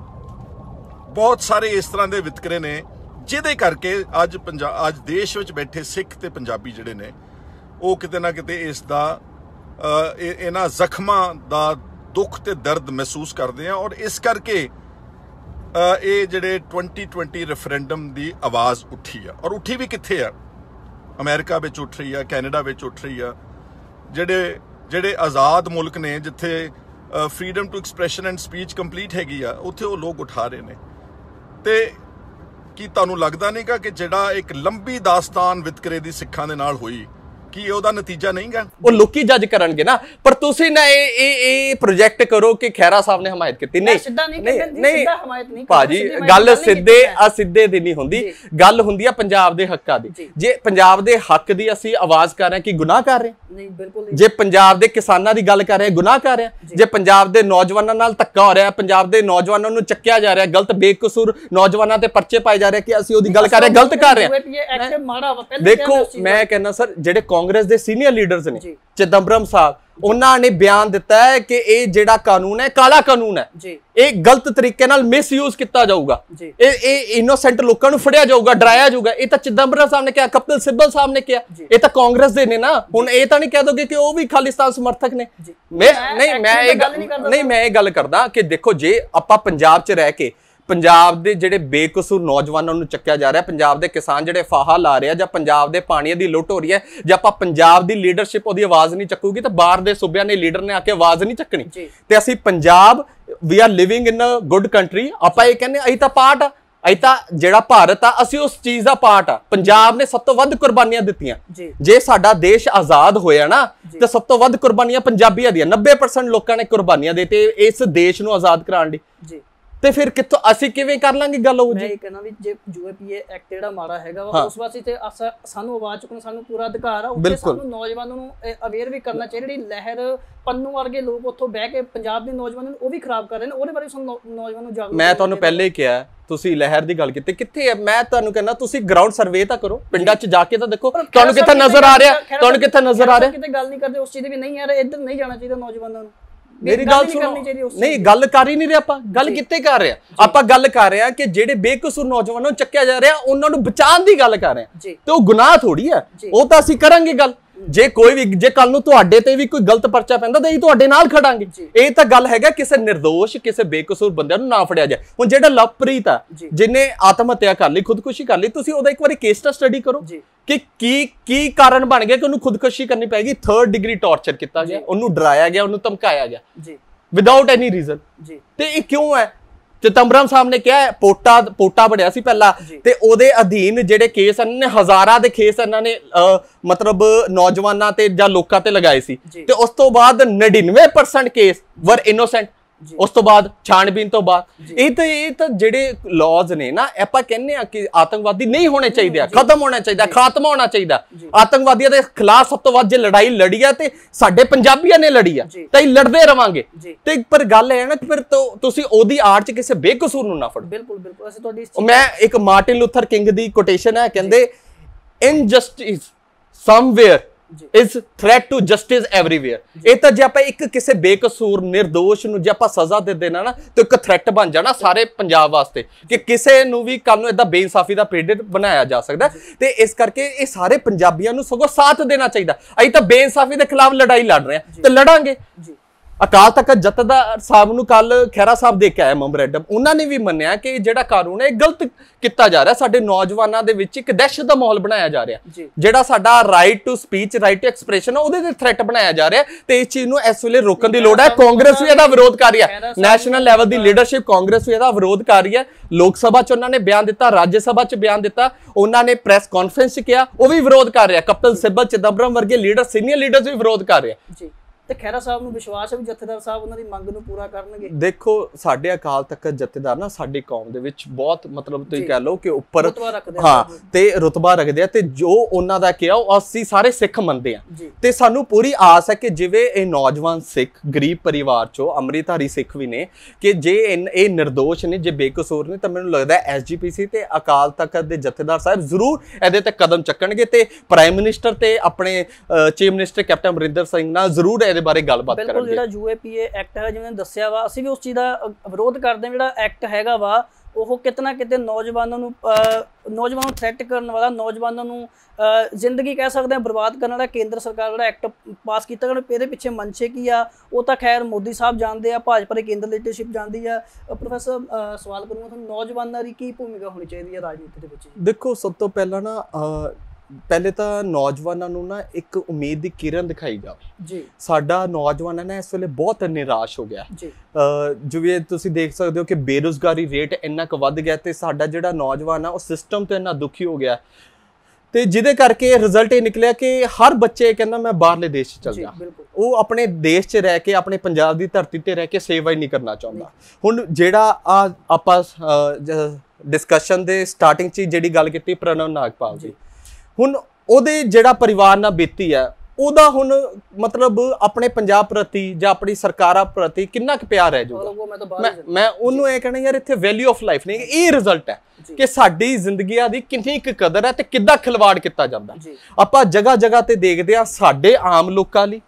ਬਹੁਤ ਸਾਰੇ ਇਸ ਤਰ੍ਹਾਂ ਦੇ ਵਿਤਕਰੇ ਨੇ ਜਿਹਦੇ ਕਰਕੇ ਅੱਜ ਪੰਜਾਬ ਅੱਜ ਦੇਸ਼ ਵਿੱਚ ਬੈਠੇ ਸਿੱਖ ਤੇ ਪੰਜਾਬੀ ਜਿਹੜੇ ਨੇ ਉਹ ਕਿਤੇ ਨਾ ਕਿਤੇ ਇਸ ਦਾ ਇਹਨਾਂ ਜ਼ਖਮਾਂ ਦਾ ਦੁੱਖ ਤੇ ਦਰਦ ਮਹਿਸੂਸ ਕਰਦੇ ਆ ਔਰ ਇਸ ਕਰਕੇ ਇਹ ਜਿਹੜੇ 2020 ਰੈਫਰੈਂਡਮ ਦੀ ਆਵਾਜ਼ ਉੱਠੀ ਆ ਔਰ ਉੱਠੀ ਵੀ ਕਿੱਥੇ ਆ ਅਮਰੀਕਾ ਵਿੱਚ ਉੱਠ ਰਹੀ ਆ ਕੈਨੇਡਾ ਵਿੱਚ ਉੱਠ ਰਹੀ ਆ ਜਿਹੜੇ ਜਿਹੜੇ ਆਜ਼ਾਦ ਮੁਲਕ ਨੇ ਜਿੱਥੇ freedom to expression and speech complete ਹੈਗੀ ਆ ਉੱਥੇ ਉਹ ਲੋਕ ਉਠਾ ਰਹੇ ਨੇ ਤੇ ਕੀ ਤੁਹਾਨੂੰ ਲੱਗਦਾ ਨਹੀਂਗਾ ਕਿ ਜਿਹੜਾ ਇੱਕ ਲੰਬੀ ਦਾਸਤਾਨ ਵਿਤਕਰੇ ਦੀ ਸਿੱਖਾਂ ਦੇ ਨਾਲ ਹੋਈ ਕੀ ਉਹਦਾ ਨਤੀਜਾ ਨਹੀਂਗਾ ਉਹ ਲੋਕੀ ਜੱਜ ਕਰਨਗੇ ਨਾ ਪਰ ਤੁਸੀਂ ਨਾ ਇਹ ਇਹ ਇਹ ਪ੍ਰੋਜੈਕਟ ਕਰੋ ਕਿ ਖੈਰਾ ਸਾਹਿਬ ਨੇ ਹਮਾਇਤ ਕੀਤੀ ਨਹੀਂ ਸਿੱਧਾ ਨਹੀਂ ਨਹੀਂ ਸਿੱਧਾ ਹਮਾਇਤ ਨਹੀਂ ਭਾਜੀ ਗੱਲ ਸਿੱਧੇ ਸਿੱਧੇ ਦੀ ਨਹੀਂ ਹੁੰਦੀ ਗੱਲ ਹੁੰਦੀ ਆ ਪੰਜਾਬ ਦੇ ਹੱਕਾਂ ਦੀ ਜੇ ਪੰਜਾਬ ਦੇ ਹੱਕ ਦੀ ਅਸੀਂ ਆਵਾਜ਼ ਕਰ ਰਹੇ ਕਿ ਗੁਨਾਹ ਕਰ ਰਹੇ ਨਹੀਂ ਬਿਲਕੁਲ ਜੇ ਪੰਜਾਬ ਦੇ ਕਿਸਾਨਾਂ ਦੀ ਗੱਲ ਕਰ ਰਹੇ ਗੁਨਾਹ ਕਰ ਰਹੇ ਜੇ ਪੰਜਾਬ ਦੇ ਨੌਜਵਾਨਾਂ ਨਾਲ ਧੱਕਾ ਹੋ ਰਿਹਾ ਪੰਜਾਬ ਦੇ ਨੌਜਵਾਨਾਂ ਨੂੰ ਚੱਕਿਆ ਜਾ ਰਿਹਾ ਗਲਤ ਬੇਕਸੂਰ ਨੌਜਵਾਨਾਂ ਤੇ ਪਰਚੇ ਪਾਏ ਜਾ ਰਹੇ ਕਿ ਅਸੀਂ ਉਹਦੀ ਗੱਲ ਕਰ ਰਹੇ ਗਲਤ ਕਰ ਰਹੇ ਦੇਖੋ ਮੈਂ ਕਹਿੰਦਾ ਸਰ ਜਿਹੜੇ ਕਾਂਗਰਸ ਦੇ ਸੀਨੀਅਰ ਲੀਡਰਸ ਨੇ ਚਿਦੰਬਰਮ ਸਾਹਿਬ ਉਹਨਾਂ ਨੇ ਬਿਆਨ ਦਿੱਤਾ ਹੈ ਕਿ ਇਹ ਜਿਹੜਾ ਕਾਨੂੰਨ ਹੈ ਕਾਲਾ ਕਾਨੂੰਨ ਹੈ ਇਹ ਗਲਤ ਤਰੀਕੇ ਨਾਲ ਮਿਸਯੂਜ਼ ਕੀਤਾ ਜਾਊਗਾ ਇਹ ਇਹ ਇਨੋਸੈਂਟ ਲੋਕਾਂ ਨੂੰ ਫੜਿਆ ਜਾਊਗਾ ਡਰਾਇਆ ਜਾਊਗਾ ਇਹ ਤਾਂ ਚਿਦੰਬਰਮ ਸਾਹਿਬ ਨੇ ਕਿਹਾ ਕਪਿਲ ਸਿੱਬਲ ਸਾਹਿਬ ਨੇ ਕਿਹਾ ਇਹ ਤਾਂ ਕਾਂਗਰਸ ਦੇ ਨੇ ਨਾ ਹੁਣ ਇਹ ਤਾਂ ਨਹੀਂ ਕਹਿ ਦੋਗੇ ਕਿ ਉਹ ਵੀ ਖਾਲਿਸਤਾਨ ਸਮਰਥਕ ਨੇ ਮੈਂ ਨਹੀਂ ਮੈਂ ਇਹ ਗੱਲ ਨਹੀਂ ਕਰਦਾ ਨਹੀਂ ਮੈਂ ਇਹ ਗੱਲ ਕਰਦਾ ਕਿ ਦੇਖੋ ਜੇ ਆਪਾਂ ਪੰਜਾਬ 'ਚ ਰਹਿ ਕੇ ਪੰਜਾਬ ਦੇ ਜਿਹੜੇ ਬੇਕਸੂਰ ਨੌਜਵਾਨਾਂ ਨੂੰ ਚੱਕਿਆ ਜਾ ਰਿਹਾ ਪੰਜਾਬ ਦੇ ਕਿਸਾਨ ਜਿਹੜੇ ਫਾਹਾ ਲਾ ਰਿਹਾ ਜਾਂ ਪੰਜਾਬ ਦੇ ਪਾਣੀ ਦੀ ਲੁੱਟ ਹੋ ਰਹੀ ਹੈ ਜੇ ਆਪਾਂ ਪੰਜਾਬ ਦੀ ਲੀਡਰਸ਼ਿਪ ਉਹਦੀ ਆਵਾਜ਼ ਨਹੀਂ ਚੱਕੂਗੀ ਤਾਂ ਬਾਹਰ ਦੇ ਸੂਬਿਆਂ ਦੇ ਲੀਡਰ ਨੇ ਆ ਕੇ ਆਵਾਜ਼ ਨਹੀਂ ਚੱਕਣੀ ਤੇ ਅਸੀਂ ਪੰਜਾਬ ਵੀ are living in a good country ਆਪਾਂ ਇਹ ਕਹਿੰਦੇ ਅਸੀਂ ਤਾਂ ਪਾਰਟ ਆ ਤਾਂ ਜਿਹੜਾ ਭਾਰਤ ਆ ਅਸੀਂ ਉਸ ਚੀਜ਼ ਦਾ ਪਾਰਟ ਆ ਪੰਜਾਬ ਨੇ ਸਭ ਤੋਂ ਵੱਧ ਕੁਰਬਾਨੀਆਂ ਦਿੱਤੀਆਂ ਜੇ ਸਾਡਾ ਦੇਸ਼ ਆਜ਼ਾਦ ਹੋਇਆ ਨਾ ਤੇ ਸਭ ਤੋਂ ਵੱਧ ਕੁਰਬਾਨੀਆਂ ਪੰਜਾਬੀਆਂ ਦੀਆਂ 90% ਲੋਕਾਂ ਨੇ ਕੁਰਬਾਨੀਆਂ ਦਿੱਤੀ ਇਸ ਦੇਸ਼ ਨੂੰ ਆਜ਼ਾਦ ਕਰਾਉਣ ਲਈ ਤੇ ਫਿਰ ਕਿੱਥੋਂ ਅਸੀਂ ਕਿਵੇਂ ਕਰ ਲਾਂਗੇ ਗੱਲ ਉਹ ਜੀ ਮੈਂ ਕਹਿੰਦਾ ਵੀ ਜੇ ਯੂਪੀਏ ਐਕਟ ਜਿਹੜਾ ਮਾੜਾ ਹੈਗਾ ਵਾ ਉਸ ਵਾਸਤੇ ਤੇ ਸਾਨੂੰ ਆਵਾਜ਼ ਚੁੱਕਣ ਸਾਨੂੰ ਪੂਰਾ ਅਧਿਕਾਰ ਆ ਉੱਤੇ ਸਾਨੂੰ ਨੌਜਵਾਨਾਂ ਨੂੰ ਅਵੇਅਰ ਵੀ ਕਰਨਾ ਚਾਹੀਦਾ ਜਿਹੜੀ ਲਹਿਰ ਪੰਨੂ ਵਰਗੇ ਲੋਕ ਉੱਥੋਂ ਬਹਿ ਕੇ ਪੰਜਾਬ ਦੇ ਨੌਜਵਾਨਾਂ ਨੂੰ ਉਹ ਵੀ ਖਰਾਬ ਕਰ ਰਹੇ ਨੇ ਉਹਦੇ ਬਾਰੇ ਸਾਨੂੰ ਨੌਜਵਾਨਾਂ ਨੂੰ ਜਾਗਰੂਕ ਮੈਂ ਤੁਹਾਨੂੰ ਪਹਿਲੇ ਹੀ ਕਿਹਾ ਤੁਸੀਂ ਲਹਿਰ ਦੀ ਗੱਲ ਕੀਤੀ ਕਿੱਥੇ ਹੈ ਮੈਂ ਤੁਹਾਨੂੰ ਕਹਿੰਦਾ ਤੁਸੀਂ ਗਰਾਊਂਡ ਸਰਵੇ ਤਾਂ ਕਰੋ ਪਿੰਡਾਂ 'ਚ ਜਾ ਕੇ ਤਾਂ ਦੇਖੋ ਤੁਹਾਨੂੰ ਕਿੱਥੇ ਨਜ਼ਰ ਆ ਰਿਹਾ ਤੁਹਾਨੂੰ ਕਿੱਥੇ ਨਜ਼ਰ ਆ ਰਿਹਾ ਕਿਤੇ ਗੱਲ ਨਹੀਂ ਕਰਦੇ ਉਸ ਚੀਜ਼ ਦੀ ਵੀ ਨਹੀਂ ਯਾਰ ਇੱਧਰ ਨਹੀਂ ਜਾਣਾ ਚਾਹੀਦਾ ਨੌਜਵਾਨਾਂ ਨੂੰ ਮੇਰੀ ਗੱਲ ਸੁਣੋ ਨਹੀਂ ਗੱਲ ਕਰ ਹੀ ਨਹੀਂ ਰਿਹਾ ਆਪਾਂ ਗੱਲ ਕਿੱਥੇ ਕਰ ਰਿਹਾ ਆਪਾਂ ਗੱਲ ਕਰ ਰਿਹਾ ਕਿ ਜਿਹੜੇ ਬੇਕਸੂਰ ਨੌਜਵਾਨਾਂ ਨੂੰ ਚੱਕਿਆ ਜਾ ਰਿਹਾ ਉਹਨਾਂ ਨੂੰ ਬਚਾਉਣ ਦੀ ਗੱਲ ਕਰ ਰਿਹਾ ਤੇ ਉਹ ਗੁਨਾਹ ਥੋੜੀ ਆ ਉਹ ਤਾਂ ਅਸੀਂ ਕਰਾਂਗੇ ਗੱਲ ਜੇ ਕੋਈ ਵੀ ਜੇ ਕੱਲ ਨੂੰ ਤੁਹਾਡੇ ਤੇ ਵੀ ਕੋਈ ਗਲਤ ਪਰਚਾ ਪੈਂਦਾ ਤਾਂ ਅਸੀਂ ਤੁਹਾਡੇ ਨਾਲ ਖੜਾਂਗੇ ਇਹ ਤਾਂ ਗੱਲ ਹੈਗਾ ਕਿਸੇ ਨਿਰਦੋਸ਼ ਕਿਸੇ ਬੇਕਸੂਰ ਬੰਦੇ ਨੂੰ ਨਾ ਫੜਿਆ ਜਾਏ ਹੁਣ ਜਿਹੜਾ ਲਵਪ੍ਰੀਤ ਆ ਜਿਨੇ ਆਤਮ ਹੱਤਿਆ ਕਰ ਲਈ ਖੁਦਕੁਸ਼ੀ ਕਰ ਲਈ ਤੁਸੀਂ ਉਹਦਾ ਇੱਕ ਵਾਰੀ ਕੇਸ ਦਾ ਸਟੱਡੀ ਕਰੋ ਕਿ ਕੀ ਕੀ ਕਾਰਨ ਬਣ ਗਿਆ ਕਿ ਉਹਨੂੰ ਖੁਦਕੁਸ਼ੀ ਕਰਨੀ ਪੈ ਗਈ 3rd ਡਿਗਰੀ ਟੌਰਚਰ ਕੀਤਾ ਗਿਆ ਉਹਨੂੰ ਡਰਾਇਆ ਗਿਆ ਉਹਨੂੰ ਧਮਕਾਇਆ ਗਿਆ ਜੀ ਵਿਦਆਊਟ ਐਨੀ ਰੀਜ਼ਨ ਜੀ ਤੇ ਇਹ ਕਿਉਂ ਹੈ ਚਿਤੰਬਰਮ ਸਾਹਿਬ ਨੇ ਕਿਹਾ ਪੋਟਾ ਪੋਟਾ ਬਣਿਆ ਸੀ ਪਹਿਲਾਂ ਤੇ ਉਹਦੇ ਅਧੀਨ ਜਿਹੜੇ ਕੇਸ ਇਹਨਾਂ ਨੇ ਹਜ਼ਾਰਾਂ ਦੇ ਕੇਸ ਇਹਨਾਂ ਨੇ ਮਤਲਬ ਨੌਜਵਾਨਾਂ ਤੇ ਜਾਂ ਲੋਕਾਂ ਤੇ ਲਗਾਏ ਸੀ ਤੇ ਉਸ ਤੋਂ ਬਾਅਦ 99% ਕੇਸ ਵਰ ਇਨੋਸੈਂਟ ਉਸ ਤੋਂ ਬਾਅਦ ਛਾਣਬੀਨ ਤੋਂ ਬਾਅਦ ਇਹ ਤਾਂ ਇਹ ਤਾਂ ਜਿਹੜੇ ਲਾਜ਼ ਨੇ ਨਾ ਆਪਾਂ ਕਹਿੰਨੇ ਆ ਕਿ ਆਤੰਕਵਾਦੀ ਨਹੀਂ ਹੋਣੇ ਚਾਹੀਦੇ ਆ ਖਤਮ ਹੋਣਾ ਚਾਹੀਦਾ ਖਾਤਮਾ ਹੋਣਾ ਚਾਹੀਦਾ ਆਤੰਕਵਾਦੀਆਂ ਦੇ ਖਿਲਾਫ ਸਭ ਤੋਂ ਵੱਧ ਜੇ ਲੜਾਈ ਲੜੀ ਆ ਤੇ ਸਾਡੇ ਪੰਜਾਬੀਆਂ ਨੇ ਲੜੀ ਆ ਤਾਂ ਇਹ ਲੜਦੇ ਰਵਾਂਗੇ ਤੇ ਪਰ ਗੱਲ ਹੈ ਨਾ ਕਿ ਫਿਰ ਤੋਂ ਤੁਸੀਂ ਉਹਦੀ ਆੜ ਚ ਕਿਸੇ ਬੇਕਸੂਰ ਨੂੰ ਨਾ ਫੜੋ ਬਿਲਕੁਲ ਬਿਲਕੁਲ ਅਸੀਂ ਤੁਹਾਡੀ ਮੈਂ ਇੱਕ ਮਾਰਟਿਨ ਲੂਥਰ ਕਿੰਗ ਦੀ ਕੋਟੇਸ਼ਨ ਹੈ ਕਹਿੰਦੇ injustice somewhere is threat to justice everywhere ਇਹ ਤਾਂ ਜੇ ਆਪਾਂ ਇੱਕ ਕਿਸੇ ਬੇਕਸੂਰ નિર્ਦੋਸ਼ ਨੂੰ ਜੇ ਆਪਾਂ ਸਜ਼ਾ ਦੇ ਦੇਣਾ ਨਾ ਤੇ ਇੱਕ ਥ੍ਰੈਟ ਬਣ ਜਾਣਾ ਸਾਰੇ ਪੰਜਾਬ ਵਾਸਤੇ ਕਿ ਕਿਸੇ ਨੂੰ ਵੀ ਕੱਲ ਨੂੰ ਇਦਾਂ ਬੇਇਨਸਾਫੀ ਦਾ ਪੀੜਿਤ ਬਣਾਇਆ ਜਾ ਸਕਦਾ ਤੇ ਇਸ ਕਰਕੇ ਇਹ ਸਾਰੇ ਪੰਜਾਬੀਆਂ ਨੂੰ ਸਗੋਂ ਸਾਥ ਦੇਣਾ ਚਾਹੀਦਾ ਅਸੀਂ ਤਾਂ ਬੇਇਨਸਾਫੀ ਦੇ ਖਿਲਾਫ ਲੜਾਈ ਲੜ ਰਹੇ ਹਾਂ ਤੇ ਲੜਾਂਗੇ ਅਕਾਲ ਤਖਤ ਜਥੇਦਾਰ ਸਾਹਿਬ ਨੂੰ ਕੱਲ ਖੈਰਾ ਸਾਹਿਬ ਦੇ ਕੇ ਆਇਆ ਮੈਮੋਰੈਂਡਮ ਉਹਨਾਂ ਨੇ ਵੀ ਮੰਨਿਆ ਕਿ ਜਿਹੜਾ ਕਾਨੂੰਨ ਹੈ ਗਲਤ ਕੀਤਾ ਜਾ ਰਿਹਾ ਸਾਡੇ ਨੌਜਵਾਨਾਂ ਦੇ ਵਿੱਚ ਇੱਕ ਦਹਿਸ਼ਤ ਦਾ ਮਾਹੌਲ ਬਣਾਇਆ ਜਾ ਰਿਹਾ ਜਿਹੜਾ ਸਾਡਾ right to speech right to expression ਉਹਦੇ ਤੇ ਥ੍ਰੈਟ ਬਣਾਇਆ ਜਾ ਰਿਹਾ ਤੇ ਇਸ ਚੀਜ਼ ਨੂੰ ਇਸ ਵੇਲੇ ਰੋਕਣ ਦੀ ਲੋੜ ਹੈ ਕਾਂਗਰਸ ਵੀ ਇਹਦਾ ਵਿਰੋਧ ਕਰ ਰਹੀ ਹੈ ਨੈਸ਼ਨਲ ਲੈਵਲ ਦੀ ਲੀਡਰਸ਼ਿਪ ਕਾਂਗਰਸ ਵੀ ਇਹਦਾ ਵਿਰੋਧ ਕਰ ਰਹੀ ਹੈ ਲੋਕ ਸਭਾ 'ਚ ਉਹਨਾਂ ਨੇ ਬਿਆਨ ਦਿੱਤਾ ਰਾਜ ਸਭਾ 'ਚ ਬਿਆਨ ਦਿੱਤਾ ਉਹਨਾਂ ਨੇ ਪ੍ਰੈਸ ਕਾਨਫਰੰਸ 'ਚ ਕਿਹਾ ਉਹ ਵੀ ਵਿਰੋਧ ਕਰ ਰਿਹਾ ਕਪਤਨ ਸਿੱਬਲ ਚਿਦੰਬਰਮ ਵਰਗੇ ਲੀਡਰ ਸੀਨੀਅਰ ਲੀਡਰਸ ਵੀ ਵਿਰੋਧ ਕਰ ਰਿਹਾ ਜੀ ਤੇ ਖੈਰਾ ਸਾਹਿਬ ਨੂੰ ਵਿਸ਼ਵਾਸ ਹੈ ਵੀ ਜਥੇਦਾਰ ਸਾਹਿਬ ਉਹਨਾਂ ਦੀ ਮੰਗ ਨੂੰ ਪੂਰਾ ਕਰਨਗੇ ਦੇਖੋ ਸਾਡੇ ਅਕਾਲ ਤਖਤ ਜਥੇਦਾਰ ਨਾ ਸਾਡੀ ਕੌਮ ਦੇ ਵਿੱਚ ਬਹੁਤ ਮਤਲਬ ਤੁਸੀਂ ਕਹਿ ਲਓ ਕਿ ਉੱਪਰ ਹਾਂ ਤੇ ਰਤਬਾ ਰੱਖਦੇ ਆ ਤੇ ਜੋ ਉਹਨਾਂ ਦਾ ਕਿਹਾ ਉਹ ਅਸੀਂ ਸਾਰੇ ਸਿੱਖ ਮੰਨਦੇ ਆ ਤੇ ਸਾਨੂੰ ਪੂਰੀ ਆਸ ਹੈ ਕਿ ਜਿਵੇਂ ਇਹ ਨੌਜਵਾਨ ਸਿੱਖ ਗਰੀਬ ਪਰਿਵਾਰ ਚੋਂ ਅਮ੍ਰਿਤਧਾਰੀ ਸਿੱਖ ਵੀ ਨੇ ਕਿ ਜੇ ਇਹ ਨਿਰਦੋਸ਼ ਨੇ ਜੇ ਬੇਕਸੂਰ ਨੇ ਤਾਂ ਮੈਨੂੰ ਲੱਗਦਾ ਐਸਜੀਪੀਸੀ ਤੇ ਅਕਾਲ ਤਖਤ ਦੇ ਜਥੇਦਾਰ ਸਾਹਿਬ ਜ਼ਰੂਰ ਇਹਦੇ ਤੇ ਕਦਮ ਚੱਕਣਗੇ ਤੇ ਪ੍ਰਾਈਮ ਮਿਨਿਸਟਰ ਤੇ ਆਪਣੇ chief minister captain Amarinder Singh ਨਾਲ ਜ਼ਰੂਰ ਇਹ ਇਹਦੇ ਬਾਰੇ ਗੱਲਬਾਤ ਕਰਾਂਗੇ ਬਿਲਕੁਲ ਜਿਹੜਾ ਯੂਏਪੀਏ ਐਕਟ ਹੈ ਜਿਵੇਂ ਦੱਸਿਆ ਵਾ ਅਸੀਂ ਵੀ ਉਸ ਚੀਜ਼ ਦਾ ਵਿਰੋਧ ਕਰਦੇ ਹਾਂ ਜਿਹੜਾ ਐਕਟ ਹੈਗਾ ਵਾ ਉਹ ਕਿਤਨਾ ਕਿਤੇ ਨੌਜਵਾਨਾਂ ਨੂੰ ਨੌਜਵਾਨਾਂ ਨੂੰ ਥ੍ਰੈਟ ਕਰਨ ਵਾਲਾ ਨੌਜਵਾਨਾਂ ਨੂੰ ਜ਼ਿੰਦਗੀ ਕਹਿ ਸਕਦੇ ਆ ਬਰਬਾਦ ਕਰਨ ਵਾਲਾ ਕੇਂਦਰ ਸਰਕਾਰ ਜਿਹੜਾ ਐਕਟ ਪਾਸ ਕੀਤਾ ਗਿਆ ਇਹਦੇ ਪਿੱਛੇ ਮਨਸ਼ੇ ਕੀ ਆ ਉਹ ਤਾਂ ਖੈਰ ਮੋਦੀ ਸਾਹਿਬ ਜਾਣਦੇ ਆ ਭਾਜਪਾ ਦੇ ਕੇਂਦਰ ਲੀਡਰਸ਼ਿਪ ਜਾਣਦੀ ਆ ਪ੍ਰੋਫੈਸਰ ਸਵਾਲ ਕਰੂੰਗਾ ਤੁਹਾਨੂੰ ਨੌਜਵਾਨਾਂ ਦੀ ਕੀ ਭੂਮਿਕਾ ਹੋਣੀ ਚਾਹੀਦੀ ਹੈ ਰਾਜਨੀਤੀ ਦੇ ਵਿੱਚ ਦੇਖੋ ਸਭ ਤੋਂ ਪਹਿਲਾਂ ਨਾ ਪਹਿਲੇ ਤਾਂ ਨੌਜਵਾਨਾਂ ਨੂੰ ਨਾ ਇੱਕ ਉਮੀਦ ਦੀ ਕਿਰਨ ਦਿਖਾਈ ਜਾਵੇ ਜੀ ਸਾਡਾ ਨੌਜਵਾਨਾਂ ਨੇ ਇਸ ਵੇਲੇ ਬਹੁਤ ਨਿਰਾਸ਼ ਹੋ ਗਿਆ ਜੀ ਜਿਵੇਂ ਤੁਸੀਂ ਦੇਖ ਸਕਦੇ ਹੋ ਕਿ ਬੇਰੋਜ਼ਗਾਰੀ ਰੇਟ ਇੰਨਾ ਕੁ ਵੱਧ ਗਿਆ ਤੇ ਸਾਡਾ ਜਿਹੜਾ ਨੌਜਵਾਨ ਆ ਉਹ ਸਿਸਟਮ ਤੋਂ ਇੰਨਾ ਦੁਖੀ ਹੋ ਗਿਆ ਤੇ ਜਿਹਦੇ ਕਰਕੇ ਰਿਜ਼ਲਟ ਇਹ ਨਿਕਲਿਆ ਕਿ ਹਰ ਬੱਚੇ ਕਹਿੰਦਾ ਮੈਂ ਬਾਹਰਲੇ ਦੇਸ਼ ਚ ਚਲ ਜਾ ਉਹ ਆਪਣੇ ਦੇਸ਼ ਚ ਰਹਿ ਕੇ ਆਪਣੇ ਪੰਜਾਬ ਦੀ ਧਰਤੀ ਤੇ ਰਹਿ ਕੇ ਸੇਵਾ ਹੀ ਨਹੀਂ ਕਰਨਾ ਚਾਹੁੰਦਾ ਹੁਣ ਜਿਹੜਾ ਆ ਆਪਾਂ ਡਿਸਕਸ਼ਨ ਦੇ ਸਟਾਰਟਿੰਗ ਚ ਜਿਹੜੀ ਗੱਲ ਕੀਤੀ ਪ੍ਰਣਵ ਨਾਗਪਾਲ ਜੀ ਹੁਣ ਉਹਦੇ ਜਿਹੜਾ ਪਰਿਵਾਰ ਨਾਲ ਬੀਤੀ ਹੈ ਉਹਦਾ ਹੁਣ ਮਤਲਬ ਆਪਣੇ ਪੰਜਾਬ ਪ੍ਰਤੀ ਜਾਂ ਆਪਣੀ ਸਰਕਾਰਾਂ ਪ੍ਰਤੀ ਕਿੰਨਾ ਕੁ ਪਿਆਰ ਹੈ ਜੂਗਾ ਮੈਂ ਮੈਂ ਉਹਨੂੰ ਇਹ ਕਹਣਾ ਯਾਰ ਇੱਥੇ ਵੈਲਿਊ ਆਫ ਲਾਈਫ ਨਹੀਂ ਇਹ ਰਿਜ਼ਲਟ ਹੈ ਕਿ ਸਾਡੀ ਜ਼ਿੰਦਗੀਆਂ ਦੀ ਕਿੰਨੀ ਕੁ ਕਦਰ ਹੈ ਤੇ ਕਿੱਦਾਂ ਖਿਲਵਾੜ ਕੀਤਾ ਜਾਂਦਾ ਆਪਾਂ ਜਗ੍ਹਾ ਜਗ੍ਹਾ ਤੇ ਦੇਖਦੇ ਆ ਸਾਡੇ ਆਮ ਲੋਕਾਂ ਲਈ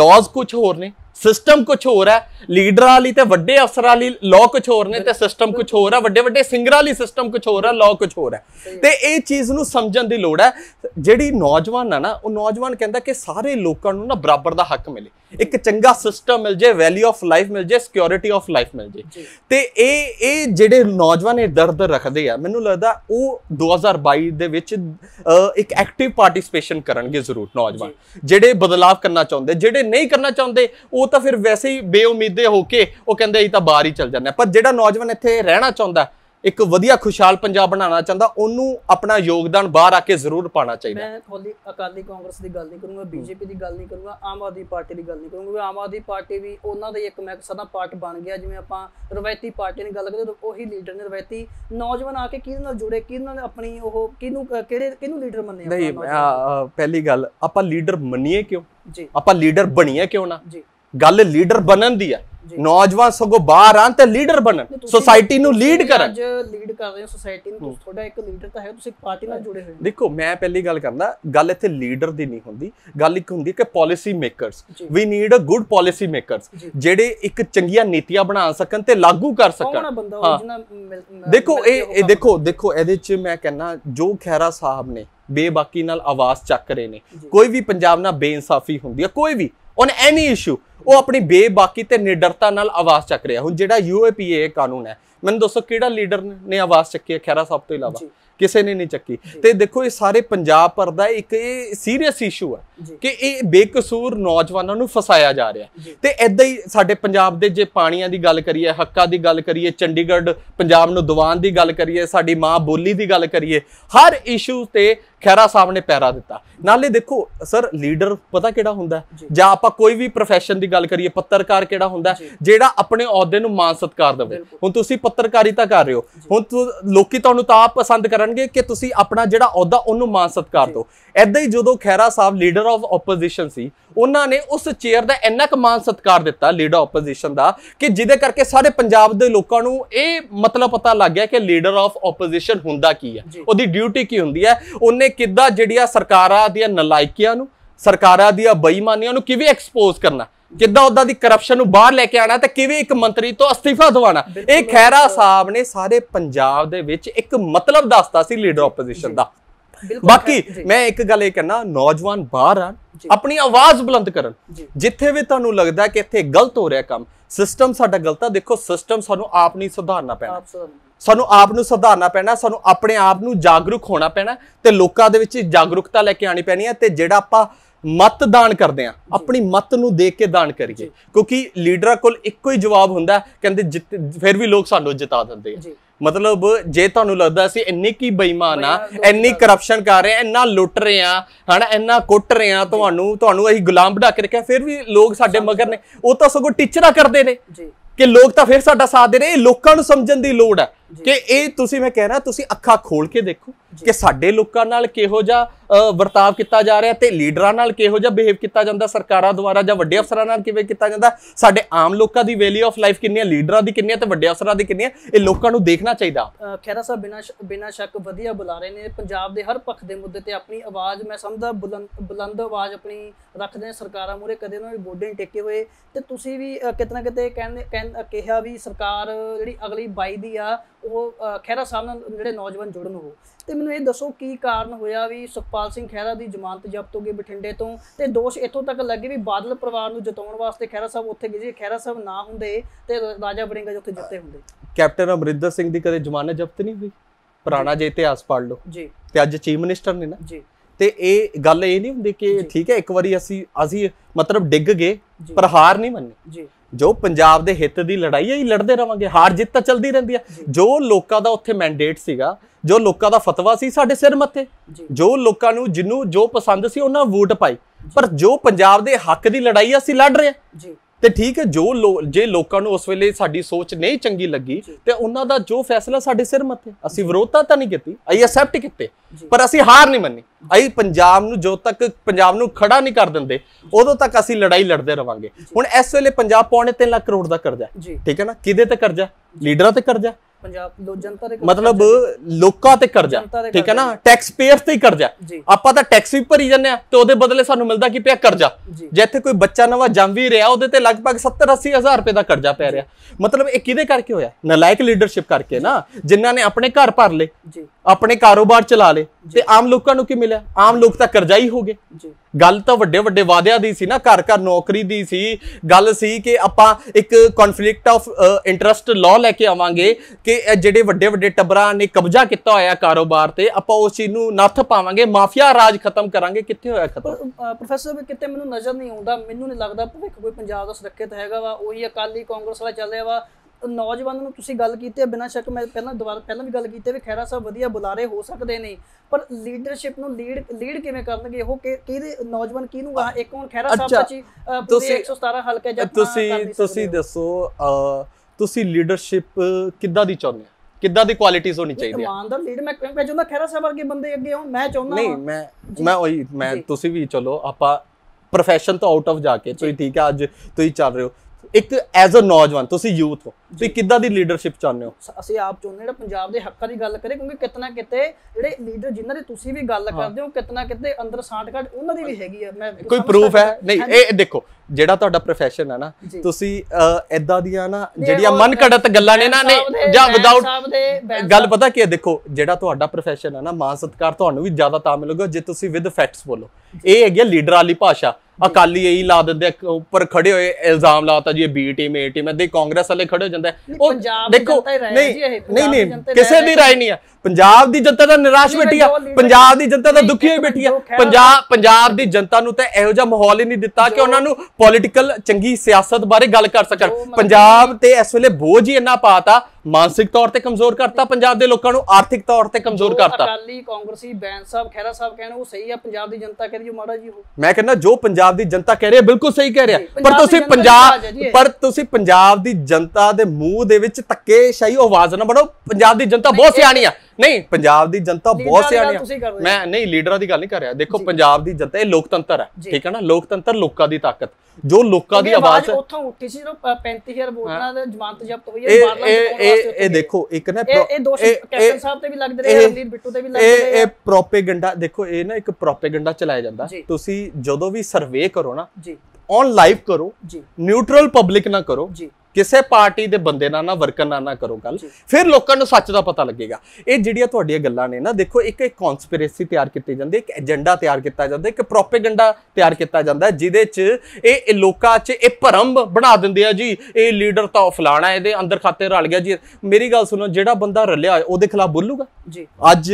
ਲਾਜ਼ ਕੁਝ ਹੋਰ ਨੇ ਸਿਸਟਮ ਕੁਝ ਹੋਰ ਹੈ ਲੀਡਰਾਂ ਵਾਲੀ ਤੇ ਵੱਡੇ ਅਫਸਰਾਂ ਵਾਲੀ ਲਾਅ ਕੁਝ ਹੋਰ ਨੇ ਤੇ ਸਿਸਟਮ ਕੁਝ ਹੋਰ ਹੈ ਵੱਡੇ ਵੱਡੇ ਸਿੰਗਰਾਂ ਵਾਲੀ ਸਿਸਟਮ ਕੁਝ ਹੋਰ ਹੈ ਲਾਅ ਕੁਝ ਹੋਰ ਹੈ ਤੇ ਇਹ ਚੀਜ਼ ਨੂੰ ਸਮਝਣ ਦੀ ਲੋੜ ਹੈ ਜਿਹੜੀ ਨੌਜਵਾਨ ਆ ਨਾ ਉਹ ਨੌਜਵਾਨ ਕਹਿੰਦਾ ਕਿ ਸਾਰੇ ਲੋਕਾਂ ਨੂੰ ਨਾ ਬਰਾਬਰ ਦਾ ਹੱਕ ਮਿਲੇ ਇੱਕ ਚੰਗਾ ਸਿਸਟਮ ਮਿਲ ਜੇ ਵੈਲਿਊ ਆਫ ਲਾਈਫ ਮਿਲ ਜੇ ਸਿਕਿਉਰਿਟੀ ਆਫ ਲਾਈਫ ਮਿਲ ਜੇ ਤੇ ਇਹ ਇਹ ਜਿਹੜੇ ਨੌਜਵਾਨ ਇਹ ਦਰਦ ਰੱਖਦੇ ਆ ਮੈਨੂੰ ਲੱਗਦਾ ਉਹ 2022 ਦੇ ਵਿੱਚ ਇੱਕ ਐਕਟਿਵ ਪਾਰਟਿਸਪੇਸ਼ਨ ਕਰਨਗੇ ਜ਼ਰੂਰ ਨੌਜਵਾਨ ਜਿਹੜੇ ਬਦਲਾਅ ਕਰਨਾ ਚਾਹੁੰਦੇ ਜਿਹੜੇ ਨਹੀਂ ਕਰਨਾ ਚਾਹੁੰਦੇ ਉਹ ਤਾਂ ਫਿਰ ਵੈਸੇ ਹੀ ਬੇਉਮੀਦੇ ਹੋ ਕੇ ਉਹ ਕਹਿੰਦੇ ਅਸੀਂ ਤਾਂ ਬਾਹਰ ਹੀ ਚੱਲ ਜਾਂਦੇ ਪਰ ਜਿਹੜਾ ਨੌਜਵਾਨ ਇੱਥੇ ਰਹਿਣਾ ਚਾਹੁੰਦਾ ਇੱਕ ਵਧੀਆ ਖੁਸ਼ਹਾਲ ਪੰਜਾਬ ਬਣਾਉਣਾ ਚਾਹੁੰਦਾ ਉਹਨੂੰ ਆਪਣਾ ਯੋਗਦਾਨ ਬਾਹਰ ਆ ਕੇ ਜ਼ਰੂਰ ਪਾਣਾ ਚਾਹੀਦਾ ਮੈਂ ਖੋਲੀ ਅਕਾਲੀ ਕਾਂਗਰਸ ਦੀ ਗੱਲ ਨਹੀਂ ਕਰੂੰਗਾ ਬੀਜੇਪੀ ਦੀ ਗੱਲ ਨਹੀਂ ਕਰੂੰਗਾ ਆਮ ਆਦਮੀ ਪਾਰਟੀ ਦੀ ਗੱਲ ਨਹੀਂ ਕਰੂੰਗਾ ਆਮ ਆਦਮੀ ਪਾਰਟੀ ਵੀ ਉਹਨਾਂ ਦਾ ਇੱਕ ਮੈਂ ਸਦਾ ਪਾਰਟ ਬਣ ਗਿਆ ਜਿਵੇਂ ਆਪਾਂ ਰਵਾਇਤੀ ਪਾਰਟੀ ਦੀ ਗੱਲ ਕਰਦੇ ਉਹੀ ਲੀਡਰ ਨੇ ਰਵਾਇਤੀ ਨੌਜਵਾਨ ਆ ਕੇ ਕਿਹਦੇ ਨਾਲ ਜੁੜੇ ਕਿਹਦੇ ਨਾਲ ਆਪਣੀ ਉਹ ਕਿਹਨੂੰ ਕਿਹੜੇ ਕਿਹਨੂੰ ਲੀਡਰ ਮੰਨਿਆ ਨਹੀਂ ਪਹਿਲੀ ਗੱਲ ਆਪਾਂ ਲੀਡਰ ਮੰਨੀਏ ਕਿਉਂ ਜੀ ਆਪਾਂ ਲੀਡਰ ਬਣੀਏ ਕਿਉਂ ਨਾ ਜੀ ਗੱਲ ਲੀਡਰ ਬਣਨ ਦੀ ਆ ਨੌਜਵਾਨ ਸਗੋਂ ਬਾਹਰ ਆਣ ਤੇ ਲੀਡਰ ਬਣਨ ਸੋਸਾਇਟੀ ਨੂੰ ਲੀਡ ਕਰਨ ਅੱਜ ਲੀਡ ਕਰ ਰਹੇ ਹੋ ਸੋਸਾਇਟੀ ਨੂੰ ਤੁਹਾਡਾ ਇੱਕ ਲੀਡਰ ਤਾਂ ਹੈ ਤੁਸੀਂ ਇੱਕ ਪਾਰਟੀ ਨਾਲ ਜੁੜੇ ਹੋਏ ਹੋ ਦੇਖੋ ਮੈਂ ਪਹਿਲੀ ਗੱਲ ਕਰਦਾ ਗੱਲ ਇੱਥੇ ਲੀਡਰ ਦੀ ਨਹੀਂ ਹੁੰਦੀ ਗੱਲ ਇੱਕ ਹੁੰਦੀ ਕਿ policy makers we need a good policy makers ਜਿਹੜੇ ਇੱਕ ਚੰਗੀਆਂ ਨੀਤੀਆਂ ਬਣਾ ਸਕਣ ਤੇ ਲਾਗੂ ਕਰ ਸਕਣ ਦੇਖੋ ਇਹ ਇਹ ਦੇਖੋ ਦੇਖੋ ਇਹਦੇ ਚ ਮੈਂ ਕਹਿੰਦਾ ਜੋ ਖੈਰਾ ਸਾਹਿਬ ਨੇ ਬੇਬਾਕੀ ਨਾਲ ਆਵਾਜ਼ ਚੱਕ ਰਹੇ ਨੇ ਕੋਈ ਵੀ ਪੰਜਾਬ ਨਾਲ ਬੇਇਨਸਾਫੀ ਹੁੰਦੀ ਹੈ ਕੋਈ ਵੀ ਔਨ ਐਨੀ ਇਸ਼ੂ ਉਹ ਆਪਣੀ ਬੇਬਾਕੀ ਤੇ ਨਿਡਰਤਾ ਨਾਲ ਆਵਾਜ਼ ਚੱਕ ਰਿਹਾ ਹੁਣ ਜਿਹੜਾ ਯੂਏਪੀਏ ਕਾਨੂੰਨ ਹੈ ਮੈਨੂੰ ਦੱਸੋ ਕਿਹੜਾ ਲੀਡਰ ਨੇ ਆਵਾਜ਼ ਚੱਕੀ ਹੈ ਖੈਰਾ ਸਾਹਿਬ ਤੋਂ ਇਲਾਵਾ ਕਿਸੇ ਨੇ ਨਹੀਂ ਚੱਕੀ ਤੇ ਦੇਖੋ ਇਹ ਸਾਰੇ ਪੰਜਾਬ ਭਰ ਦਾ ਇੱਕ ਇਹ ਸੀਰੀਅਸ ਇਸ਼ੂ ਹੈ ਕਿ ਇਹ ਬੇਕਸੂਰ ਨੌਜਵਾਨਾਂ ਨੂੰ ਫਸਾਇਆ ਜਾ ਰਿਹਾ ਤੇ ਐਦਾਂ ਹੀ ਸਾਡੇ ਪੰਜਾਬ ਦੇ ਜੇ ਪਾਣੀਆਂ ਦੀ ਗੱਲ ਕਰੀਏ ਹੱਕਾਂ ਦੀ ਗੱਲ ਕਰੀਏ ਚੰਡੀਗੜ੍ਹ ਪੰਜਾਬ ਨੂੰ ਦੀਵਾਨ ਦੀ ਗੱਲ ਕਰੀਏ ਸਾਡੀ ਮਾਂ ਬੋਲੀ ਦੀ ਗੱਲ ਕਰੀਏ ਹਰ ਇਸ਼ੂ ਤੇ ਖੈਰਾ ਸਾਹਿਬ ਨੇ ਪੈਰਾ ਦਿੱਤਾ ਨਾਲੇ ਦੇਖੋ ਸਰ ਲੀਡਰ ਪਤਾ ਕਿਹੜਾ ਹੁੰਦਾ ਜਾਂ ਆਪਾਂ ਕੋਈ ਵੀ profession ਦੀ ਗੱਲ ਕਰੀਏ ਪੱਤਰਕਾਰ ਕਿਹੜਾ ਹੁੰਦਾ ਜਿਹੜਾ ਆਪਣੇ ਅਹੁਦੇ ਨੂੰ ਮਾਨ ਸਤਕਾਰ ਦੇਵੇ ਹੁਣ ਤੁਸੀਂ ਤਾਂ ਕਰ ਰਹੇ ਹੋ ਹੁਣ ਲੋਕੀ ਤੁਹਾਨੂੰ ਤਾਂ ਪਸੰਦ ਕਰਨਗੇ ਕਿ ਤੁਸੀਂ ਆਪਣਾ ਜਿਹੜਾ ਅਹੁਦਾ ਉਹਨੂੰ ਮਾਨ ਸਤਕਾਰ ਦਿਓ ਐਦਾਂ ਹੀ ਜਦੋਂ Khaira sahib leader of opposition ਸੀ ਉਹਨਾਂ ਨੇ ਉਸ ਚੇਅਰ ਦਾ ਇੰਨਾ ਕੁ ਮਾਨ ਸਤਕਾਰ ਦਿੱਤਾ ਲੀਡਰ ਆਪੋਜੀਸ਼ਨ ਦਾ ਕਿ ਜਿਹਦੇ ਕਰਕੇ ਸਾਰੇ ਪੰਜਾਬ ਦੇ ਲੋਕਾਂ ਨੂੰ ਇਹ ਮਤਲਬ ਪਤਾ ਲੱਗ ਗਿਆ ਕਿ ਲੀਡਰ ਆਫ ਆਪੋਜੀਸ਼ਨ ਹੁੰਦਾ ਕੀ ਹੈ ਉਹਦੀ ਡਿਊਟੀ ਕੀ ਹੁੰਦੀ ਹੈ ਉਹਨੇ ਕਿੱਦਾਂ ਜਿਹੜੀਆਂ ਸਰਕਾਰਾਂ ਦੀਆਂ ਨਲਾਇਕੀਆਂ ਨੂੰ ਸਰਕਾਰਾਂ ਦੀਆਂ ਬੇਈਮਾਨੀਆਂ ਨੂੰ ਕਿਵੇਂ ਐਕਸਪੋਜ਼ ਕਰਨਾ ਕਿੱਦਾਂ ਉਹਦਾ ਦੀ ਕਰਪਸ਼ਨ ਨੂੰ ਬਾਹਰ ਲੈ ਕੇ ਆਣਾ ਤੇ ਕਿਵੇਂ ਇੱਕ ਮੰਤਰੀ ਤੋਂ ਅਸਤੀਫਾ ਦਵਾਣਾ ਇਹ ਖੈਰਾ ਸਾਹਿਬ ਨੇ ਸਾਰੇ ਪੰਜਾਬ ਦੇ ਵਿੱਚ ਇੱਕ ਮਤਲਬ ਦੱਸਤਾ ਸੀ ਲੀਡਰ ਆਪੋਜੀਸ਼ਨ ਦਾ ਬਾਕੀ ਮੈਂ ਇੱਕ ਗੱਲ ਇਹ ਕਹਿਣਾ ਨੌਜਵਾਨ ਬਾਹਰ ਆ ਆਪਣੀ ਆਵਾਜ਼ ਬੁਲੰਦ ਕਰਨ ਜਿੱਥੇ ਵੀ ਤੁਹਾਨੂੰ ਲੱਗਦਾ ਕਿ ਇੱਥੇ ਗਲਤ ਹੋ ਰਿਹਾ ਕੰਮ ਸਿਸਟਮ ਸਾਡਾ ਗਲਤ ਆ ਦੇਖੋ ਸਿਸਟਮ ਸਾਨੂੰ ਆਪ ਨਹੀਂ ਸੁਧਾਰਨਾ ਪੈਣਾ ਸਾਨੂੰ ਆਪ ਨੂੰ ਸੁਧਾਰਨਾ ਪੈਣਾ ਸਾਨੂੰ ਆਪਣੇ ਆਪ ਨੂੰ ਜਾਗਰੂਕ ਹੋਣਾ ਪੈਣਾ ਤੇ ਲੋਕਾਂ ਦੇ ਵਿੱਚ ਜਾਗਰੂਕਤਾ ਲੈ ਕੇ ਆਣੀ ਪੈਣੀ ਹੈ ਤੇ ਜਿਹੜਾ ਆਪਾਂ ਮਤ ਦਾਨ ਕਰਦੇ ਆ ਆਪਣੀ ਮਤ ਨੂੰ ਦੇਖ ਕੇ ਦਾਨ ਕਰੀਏ ਕਿਉਂਕਿ ਲੀਡਰਾਂ ਕੋਲ ਇੱਕੋ ਹੀ ਜਵਾਬ ਹੁੰਦਾ ਕਹਿੰਦੇ ਫਿਰ ਵੀ ਲੋਕ ਸਾਨੂੰ ਜਿਤਾ ਦਿੰਦੇ ਆ ਮਤਲਬ ਜੇ ਤੁਹਾਨੂੰ ਲੱਗਦਾ ਸੀ ਇੰਨੇ ਕੀ ਬੇਈਮਾਨ ਆ ਇੰਨੀ ਕਰਪਸ਼ਨ ਕਰ ਰਹੇ ਆ ਇੰਨਾ ਲੁੱਟ ਰਹੇ ਆ ਹਨਾ ਇੰਨਾ ਕੁੱਟ ਰਹੇ ਆ ਤੁਹਾਨੂੰ ਤੁਹਾਨੂੰ ਅਸੀਂ ਗੁਲਾਮ ਬਣਾ ਕੇ ਰੱਖਿਆ ਫਿਰ ਵੀ ਲੋਕ ਸਾਡੇ ਮਗਰ ਨੇ ਉਹ ਤਾਂ ਸਗੋਂ ਟੀਚਰਾਂ ਕਰਦੇ ਨੇ ਕਿ ਲੋਕ ਤਾਂ ਫਿਰ ਸਾਡਾ ਸਾਥ ਦੇ ਰਹੇ ਲੋਕਾਂ ਨੂੰ ਸਮਝਣ ਦੀ ਲੋੜ ਆ ਕਿ ਇਹ ਤੁਸੀਂ ਮੈਂ ਕਹਿ ਰਿਹਾ ਤੁਸੀਂ ਅੱਖਾਂ ਖੋਲ ਕੇ ਦੇਖੋ ਕਿ ਸਾਡੇ ਲੋਕਾਂ ਨਾਲ ਕਿਹੋ ਜਿਹਾ ਵਰਤਾਵ ਕੀਤਾ ਜਾ ਰਿਹਾ ਤੇ ਲੀਡਰਾਂ ਨਾਲ ਕਿਹੋ ਜਿਹਾ ਬਿਹੇਵ ਕੀਤਾ ਜਾਂਦਾ ਸਰਕਾਰਾਂ ਦੁਆਰਾ ਜਾਂ ਵੱਡੇ ਅਫਸਰਾਂ ਨਾਲ ਕਿਵੇਂ ਕੀਤਾ ਜਾਂਦਾ ਸਾਡੇ ਆਮ ਲੋਕਾਂ ਦੀ ਵੈਲਿਊ ਆਫ ਲਾਈਫ ਕਿੰਨੀ ਹੈ ਲੀਡਰਾਂ ਦੀ ਕਿੰਨੀ ਹੈ ਤੇ ਵੱਡੇ ਅਫਸਰਾਂ ਦੀ ਕਿੰਨੀ ਹੈ ਇਹ ਲੋਕਾਂ ਨੂੰ ਦੇਖਣਾ ਚਾਹੀਦਾ ਖੈਰਾ ਸਾਹਿਬ ਬਿਨਾ ਬਿਨਾ ਸ਼ੱਕ ਵਧੀਆ ਬੁਲਾ ਰਹੇ ਨੇ ਪੰਜਾਬ ਦੇ ਹਰ ਪੱਖ ਦੇ ਮੁੱਦੇ ਤੇ ਆਪਣੀ ਆਵਾਜ਼ ਮੈਂ ਸਮਝਦਾ ਬੁਲੰਦ ਆਵਾਜ਼ ਆਪਣੀ ਰੱਖਦੇ ਨੇ ਸਰਕਾਰਾਂ ਮੂਰੇ ਕਦੇ ਨਾ ਗੋਡੇ ਟੇਕੇ ਹੋਏ ਤੇ ਤੁਸੀਂ ਵੀ ਕਿਤਨਾ ਕਿਤੇ ਕਹਿੰਦੇ ਕਿਹਾ ਵੀ ਸਰਕਾਰ ਜਿਹੜੀ ਅਗਲੀ 22 ਦੀ ਆ ਉਹ ਖਹਿਰਾ ਸਾਹਿਬ ਨਾਲ ਜਿਹੜੇ ਨੌਜਵਾਨ ਜੁੜਨ ਉਹ ਤੇ ਮੈਨੂੰ ਇਹ ਦੱਸੋ ਕੀ ਕਾਰਨ ਹੋਇਆ ਵੀ ਸੁਖਪਾਲ ਸਿੰਘ ਖਹਿਰਾ ਦੀ ਜ਼ਮਾਨਤ ਜ਼ਬਤ ਹੋ ਗਈ ਬਠਿੰਡੇ ਤੋਂ ਤੇ ਦੋਸ਼ ਇੱਥੋਂ ਤੱਕ ਲੱਗੇ ਵੀ ਬਾਦਲ ਪਰਿਵਾਰ ਨੂੰ ਜਿਤਾਉਣ ਵਾਸਤੇ ਖਹਿਰਾ ਸਾਹਿਬ ਉੱਥੇ ਗਏ ਜੀ ਖਹਿਰਾ ਸਾਹਿਬ ਨਾ ਹੁੰਦੇ ਤੇ ਰਾਜਾ ਬੜਿੰਗਾ ਜੋ ਉੱਥੇ ਜਿੱਤੇ ਹੁੰਦੇ ਕੈਪਟਨ ਅਮਰਿੰਦਰ ਸਿੰਘ ਦੀ ਕਦੇ ਜ਼ਮਾਨਤ ਜ਼ਬਤ ਨਹੀਂ ਹੋਈ ਪੁਰਾਣਾ ਜੇ ਇਤਿਹਾਸ ਪੜ੍ਹ ਲਓ ਜੀ ਤੇ ਅੱਜ ਚੀਫ ਮਿਨਿਸਟਰ ਨੇ ਨਾ ਜੀ ਤੇ ਇਹ ਗੱਲ ਇਹ ਨਹੀਂ ਹੁੰਦੀ ਕਿ ਠੀਕ ਹੈ ਇੱਕ ਵਾਰੀ ਅਸੀਂ ਅਸੀਂ ਮਤਲਬ ਡਿੱਗ ਗਏ ਪਰ ਹਾਰ ਨਹੀਂ ਮੰਨੀ ਜੋ ਪੰਜਾਬ ਦੇ ਹਿੱਤ ਦੀ ਲੜਾਈ ਹੈ ਇਹ ਲੜਦੇ ਰਵਾਂਗੇ ਹਾਰ ਜਿੱਤ ਤਾਂ ਚਲਦੀ ਰਹਿੰਦੀ ਆ ਜੋ ਲੋਕਾਂ ਦਾ ਉੱਥੇ ਮੈਂਡੇਟ ਸੀਗਾ ਜੋ ਲੋਕਾਂ ਦਾ ਫਤਵਾ ਸੀ ਸਾਡੇ ਸਿਰ ਮੱਥੇ ਜੋ ਲੋਕਾਂ ਨੂੰ ਜਿੰਨੂੰ ਜੋ ਪਸੰਦ ਸੀ ਉਹਨਾਂ ਵੋਟ ਪਾਈ ਪਰ ਜੋ ਪੰਜਾਬ ਦੇ ਹੱਕ ਦੀ ਲੜਾਈ ਅਸੀਂ ਲੜ ਰਹੇ ਆ ਜੀ ਤੇ ਠੀਕ ਹੈ ਜੋ ਜੇ ਲੋਕਾਂ ਨੂੰ ਉਸ ਵੇਲੇ ਸਾਡੀ ਸੋਚ ਨਹੀਂ ਚੰਗੀ ਲੱਗੀ ਤੇ ਉਹਨਾਂ ਦਾ ਜੋ ਫੈਸਲਾ ਸਾਡੇ ਸਿਰ ਮੱਥੇ ਅਸੀਂ ਵਿਰੋਧਤਾ ਤਾਂ ਨਹੀਂ ਕੀਤੀ ਅਸੀਂ ਐਕਸੈਪਟ ਕੀਤੇ ਪਰ ਅਸੀਂ ਹਾਰ ਨਹੀਂ ਮੰਨੀ ਅਸੀਂ ਪੰਜਾਬ ਨੂੰ ਜੋ ਤੱਕ ਪੰਜਾਬ ਨੂੰ ਖੜਾ ਨਹੀਂ ਕਰ ਦਿੰਦੇ ਉਦੋਂ ਤੱਕ ਅਸੀਂ ਲੜਾਈ ਲੜਦੇ ਰਵਾਂਗੇ ਹੁਣ ਇਸ ਵੇਲੇ ਪੰਜਾਬ ਪੌਣੇ 3 ਲੱਖ ਕਰੋੜ ਦਾ ਕਰਜ਼ਾ ਠੀਕ ਹੈ ਨਾ ਕਿਹਦੇ ਤੇ ਕਰਜ਼ਾ ਲੀਡਰਾਂ ਤੇ ਕਰਜ਼ਾ ਪੰਜਾਬ ਲੋ ਜਨਤਾ ਦੇ ਮਤਲਬ ਲੋਕਾਂ ਤੇ ਕਰਜ਼ਾ ਠੀਕ ਹੈ ਨਾ ਟੈਕਸ ਪੇਅਰਸ ਤੇ ਹੀ ਕਰਜ਼ਾ ਆਪਾਂ ਤਾਂ ਟੈਕਸ ਵੀ ਭਰੀ ਜਾਂਦੇ ਆ ਤੇ ਉਹਦੇ ਬਦਲੇ ਸਾਨੂੰ ਮਿਲਦਾ ਕੀ ਪਿਆ ਕਰਜ਼ਾ ਜਿੱਥੇ ਕੋਈ ਬੱਚਾ ਨਵਾਂ ਜੰਮ ਵੀ ਰਿਹਾ ਉਹਦੇ ਤੇ ਲਗਭਗ 70 80 ਹਜ਼ਾਰ ਰੁਪਏ ਦਾ ਕਰਜ਼ਾ ਪੈ ਰਿਹਾ ਮਤਲਬ ਇਹ ਕਿਹਦੇ ਕਰਕੇ ਹੋਇਆ ਨਲਾਇਕ ਲੀਡਰਸ਼ਿਪ ਕਰਕੇ ਨਾ ਜਿਨ੍ਹਾਂ ਨੇ ਆਪਣੇ ਘਰ ਭਰ ਲਏ ਆਪਣੇ ਕਾਰੋਬਾਰ ਚਲਾ ਲਏ ਤੇ ਆਮ ਲੋਕਾਂ ਨੂੰ ਕੀ ਮਿਲਿਆ ਆਮ ਲੋਕ ਤਾਂ ਕਰਜ਼ਾ ਹੀ ਹੋ ਗਏ ਗੱਲ ਤਾਂ ਵੱਡੇ ਵੱਡੇ ਵਾਅਦਿਆਂ ਦੀ ਸੀ ਨਾ ਘਰ ਘਰ ਨੌਕਰੀ ਦੀ ਸੀ ਗੱਲ ਸੀ ਕਿ ਆਪਾਂ ਇੱਕ ਕਨਫਲਿਕਟ ਆਫ ਇੰਟਰਸਟ ਲਾਅ ਲੈ ਕੇ ਆਵਾਂਗੇ ਕਿ ਜਿਹੜੇ ਵੱਡੇ ਵੱਡੇ ਟੱਬਰਾਂ ਨੇ ਕਬਜ਼ਾ ਕੀਤਾ ਹੋਇਆ ਕਾਰੋਬਾਰ ਤੇ ਆਪਾਂ ਉਸ ਚੀਜ਼ ਨੂੰ ਨੱਥ ਪਾਵਾਂਗੇ ਮਾਫੀਆ ਰਾਜ ਖਤਮ ਕਰਾਂਗੇ ਕਿੱਥੇ ਹੋਇਆ ਖਤਮ ਪ੍ਰੋਫੈਸਰ ਵੀ ਕਿਤੇ ਮੈਨੂੰ ਨਜ਼ਰ ਨਹੀਂ ਆਉਂਦਾ ਮੈਨੂੰ ਨਹੀਂ ਲੱਗਦਾ ਭਵਿੱਖ ਕੋਈ ਪੰਜਾਬ ਦਾ ਸੁਰੱਖਿਅਤ ਹੈਗਾ ਵਾ ਉਹੀ ਅਕਾਲੀ ਕਾਂਗਰਸ ਵਾਲਾ ਚੱਲ ਰਿਹਾ ਵਾ ਨੌਜਵਾਨ ਨੂੰ ਤੁਸੀਂ ਗੱਲ ਕੀਤੀ ਹੈ ਬਿਨਾਂ ਸ਼ੱਕ ਮੈਂ ਪਹਿਲਾਂ ਦੁਬਾਰਾ ਪਹਿਲਾਂ ਵੀ ਗੱਲ ਕੀਤੀ ਹੈ ਵੀ ਖੈਰਾ ਸਾਹਿਬ ਵਧੀਆ ਬੁਲਾਰੇ ਹੋ ਸਕਦੇ ਨੇ ਪਰ ਲੀਡਰਸ਼ਿਪ ਨੂੰ ਲੀਡ ਲੀਡ ਕਿਵੇਂ ਕਰਨਗੇ ਉਹ ਕਿਹਦੇ ਨੌਜਵਾਨ ਕਿਹਨੂੰ ਆ ਇੱਕ ਹੁਣ ਖੈਰਾ ਸਾਹਿਬ ਪੱਚੀ ਪੂਰੇ 117 ਹਲਕੇ ਜੱਟ ਤੁਸੀਂ ਤੁਸੀਂ ਦੱਸੋ ਤੁਸੀਂ ਲੀਡਰਸ਼ਿਪ ਕਿੱਦਾਂ ਦੀ ਚਾਹੁੰਦੇ ਹੋ ਕਿੱਦਾਂ ਦੀ ਕੁਆਲਿਟੀਜ਼ ਹੋਣੀ ਚਾਹੀਦੀ ਹੈ ਇਮਾਨਦਾਰ ਲੀਡ ਮੈਂ ਮੈਂ ਚਾਹੁੰਦਾ ਖੈਰਾ ਸਾਹਿਬ ਵਰਗੇ ਬੰਦੇ ਅੱਗੇ ਹੋਣ ਮੈਂ ਚਾਹੁੰਦਾ ਨਹੀਂ ਮੈਂ ਮੈਂ ਉਹੀ ਮੈਂ ਤੁਸੀਂ ਵੀ ਚਲੋ ਆਪਾਂ ਪ੍ਰੋਫੈਸ਼ਨ ਤੋਂ ਆਊਟ ਆਫ ਜਾ ਕੇ ਤੁਸੀਂ ਠੀਕ ਹੈ ਅੱਜ ਤੁਸੀਂ ਚੱਲ ਰਹੇ ਹੋ ਇੱਕ ਐਜ਼ ਅ ਨੌਜਵਾਨ ਤੁਸੀਂ ਯੂਥ ਹੋ ਤੇ ਕਿੱਦਾਂ ਦੀ ਲੀਡਰਸ਼ਿਪ ਚਾਹੁੰਦੇ ਹੋ ਅਸੀਂ ਆਪ ਚਾਹੁੰਦੇ ਜਿਹੜਾ ਪੰਜਾਬ ਦੇ ਹੱਕਾਂ ਦੀ ਗੱਲ ਕਰੇ ਕਿਉਂਕਿ ਕਿਤਨਾ ਕਿਤੇ ਜਿਹੜੇ ਲੀਡਰ ਜਿਨ੍ਹਾਂ ਦੀ ਤੁਸੀਂ ਵੀ ਗੱਲ ਕਰਦੇ ਹੋ ਕਿਤਨਾ ਕਿਤੇ ਅੰਦਰ ਸਾਂਠਗਾਠ ਉਹਨਾਂ ਦੀ ਵੀ ਹੈਗੀ ਹੈ ਮੈਂ ਕੋਈ ਪ੍ਰੂਫ ਹੈ ਨਹੀਂ ਇਹ ਦੇਖੋ ਜਿਹੜਾ ਤੁਹਾਡਾ ਪ੍ਰੋਫੈਸ਼ਨ ਹੈ ਨਾ ਤੁਸੀਂ ਐਦਾਂ ਦੀਆਂ ਨਾ ਜਿਹੜੀਆਂ ਮਨ ਘੜਤ ਗੱਲਾਂ ਨੇ ਨਾ ਨਹੀਂ ਜਾਂ ਵਿਦਆਊਟ ਗੱਲ ਪਤਾ ਕੀ ਹੈ ਦੇਖੋ ਜਿਹੜਾ ਤੁਹਾਡਾ ਪ੍ਰੋਫੈਸ਼ਨ ਹੈ ਨਾ ਮਾਨ ਸਤਕਾਰ ਤੁਹਾਨੂੰ ਵੀ ਜ਼ਿਆਦਾ ਤਾਂ ਮਿਲੂਗਾ ਜੇ ਤੁਸੀਂ ਵਿਦ ਫੈਕਟਸ ਬੋਲੋ ਇਹ ਹੈਗੀ ਲੀਡਰ ਵਾਲੀ ਭਾਸ਼ਾ ਅਕਾਲੀ ਇਹੀ ਲਾ ਦਿੰਦੇ ਉੱਪਰ ਖੜੇ ਹੋਏ ਇਲਜ਼ਾਮ ਲਾਤਾ ਜੀ ਇਹ ਬੀ ਟੀਮ ਏ ਟੀਮ ਹੈ ਦੇ ਕਾਂਗਰਸ ਵਾਲੇ ਖੜੇ ਹੋ ਜਾਂਦਾ ਉਹ ਦੇਖੋ ਨਹੀਂ ਨਹੀਂ ਨਹੀਂ ਕਿਸੇ ਦੀ ਰਾਏ ਨਹੀਂ ਆ ਪੰਜਾਬ ਦੀ ਜਨਤਾ ਤਾਂ ਨਿਰਾਸ਼ ਬੈਠੀ ਆ ਪੰਜਾਬ ਦੀ ਜਨਤਾ ਤਾਂ ਦੁਖੀ ਹੋਈ ਬੈਠੀ ਆ ਪੰਜਾਬ ਪੰਜਾਬ ਦੀ ਜਨਤਾ ਨੂੰ ਤਾਂ ਇਹੋ ਜਿਹਾ ਮਾਹੌਲ ਹੀ ਨਹੀਂ ਦਿੱਤਾ ਕਿ ਉਹਨਾਂ ਨੂੰ ਪੋਲਿਟੀਕਲ ਚੰਗੀ ਸਿਆਸਤ ਬਾਰੇ ਗੱਲ ਕਰ ਸਕਣ ਪੰਜਾਬ ਤੇ ਇਸ ਵੇਲੇ ਬੋਝ ਹੀ ਇੰਨਾ ਪਾਤਾ ਮਾਨਸਿਕ ਤੌਰ ਤੇ ਕਮਜ਼ੋਰ ਕਰਤਾ ਪੰਜਾਬ ਦੇ ਲੋਕਾਂ ਨੂੰ ਆਰਥਿਕ ਤੌਰ ਤੇ ਕਮਜ਼ੋਰ ਕਰਤਾ ਅਕਾਲੀ ਕਾਂਗਰਸੀ ਬੈਂਸ ਸਾਹਿਬ ਖੈਰਾ ਸਾਹਿਬ ਕਹਿੰਦੇ ਉਹ ਸਹੀ ਆ ਪੰਜਾਬ ਦੀ ਜਨਤਾ ਕਹਿੰਦੀ ਉਹ ਮਾੜਾ ਜੀ ਉਹ ਮੈਂ ਕਹਿੰਦਾ ਜੋ ਪੰਜਾਬ ਦੀ ਜਨਤਾ ਕਹਿ ਰਹੀ ਹੈ ਬਿਲਕੁਲ ਸਹੀ ਕਹਿ ਰਿਹਾ ਪਰ ਤੁਸੀਂ ਪੰਜਾਬ ਪਰ ਤੁਸੀਂ ਪੰਜਾਬ ਦੀ ਜਨਤਾ ਦੇ ਮੂੰਹ ਦੇ ਵਿੱਚ ਤੱਕੇ ਸ਼ਾਈ ਆਵਾਜ਼ ਨਾ ਬਣਾਓ ਪੰਜਾਬ ਦੀ ਜਨਤਾ ਬਹੁਤ ਸਿਆਣੀ ਆ ਨਹੀਂ ਪੰਜਾਬ ਦੀ ਜਨਤਾ ਬਹੁਤ ਸਿਆਣੀ ਮੈਂ ਨਹੀਂ ਲੀਡਰਾਂ ਦੀ ਗੱਲ ਨਹੀਂ ਕਰ ਰਿਹਾ ਦੇਖੋ ਪੰਜਾਬ ਦੀ ਜਨਤਾ ਇਹ ਲੋਕਤੰਤਰ ਹੈ ਠੀਕ ਹੈ ਨਾ ਲੋਕਤੰਤਰ ਲੋਕਾਂ ਦੀ ਤਾਕਤ ਜੋ ਲੋਕਾਂ ਦੀ ਆਵਾਜ਼ ਉੱਥੋਂ ਉੱਠੀ ਸੀ ਜਦੋਂ 35000 ਵੋਟਾਂ ਦਾ ਜ਼ਮਾਨਤ ਜ਼ਬਤ ਹੋਈ ਹੈ ਇਹ ਇਹ ਇਹ ਦੇਖੋ ਇੱਕ ਨਾ ਇਹ ਇਹ ਦੋਸ਼ ਕੈਪਟਨ ਸਾਹਿਬ ਤੇ ਵੀ ਲੱਗਦੇ ਰਹੇ ਰਣਜੀਤ ਬਿੱਟੂ ਤੇ ਵੀ ਲੱਗਦੇ ਰਹੇ ਇਹ ਪ੍ਰੋਪੇਗੈਂਡਾ ਦੇਖੋ ਇਹ ਨਾ ਇੱਕ ਪ੍ਰੋਪੇਗੈਂਡਾ ਚਲਾਇਆ ਜਾਂਦਾ ਤੁਸੀਂ ਜਦੋਂ ਵੀ ਸਰਵੇ ਕਰੋ ਨਾ ਜੀ ਔਨ ਲਾਈਵ ਕਰੋ ਜੀ ਨਿਊਟਰਲ ਪਬਲਿਕ ਨਾ ਕਰੋ ਜੀ ਕਿਸੇ ਪਾਰਟੀ ਦੇ ਬੰਦੇ ਨਾਲ ਨਾ ਵਰਕਰ ਨਾਲ ਨਾ ਕਰੋ ਗੱਲ ਫਿਰ ਲੋਕਾਂ ਨੂੰ ਸੱਚ ਦਾ ਪਤਾ ਲੱਗੇਗਾ ਇਹ ਜਿਹੜੀਆਂ ਤੁਹਾਡੀਆਂ ਗੱਲਾਂ ਨੇ ਨਾ ਦੇਖੋ ਇੱਕ ਇੱਕ ਕਨਸਪੀਰੇਸੀ ਤਿਆਰ ਕੀਤੀ ਜਾਂਦੀ ਇੱਕ ਏਜੰਡਾ ਤਿਆਰ ਕੀਤਾ ਜਾਂਦਾ ਇੱਕ ਪ੍ਰੋਪਾਗੈਂਡਾ ਤਿਆਰ ਕੀਤਾ ਜਾਂਦਾ ਜਿਹਦੇ 'ਚ ਇਹ ਲੋਕਾਂ 'ਚ ਇਹ ਭਰਮ ਬਣਾ ਦਿੰਦੇ ਆ ਜੀ ਇਹ ਲੀਡਰ ਤਾਂ ਫਲਾਣਾ ਇਹਦੇ ਅੰਦਰ ਖਾਤੇ ਰਲ ਗਿਆ ਜੀ ਮੇਰੀ ਗੱਲ ਸੁਣੋ ਜਿਹੜਾ ਬੰਦਾ ਰਲਿਆ ਉਹਦੇ ਖਿਲਾਫ ਬੋਲੂਗਾ ਜੀ ਅੱਜ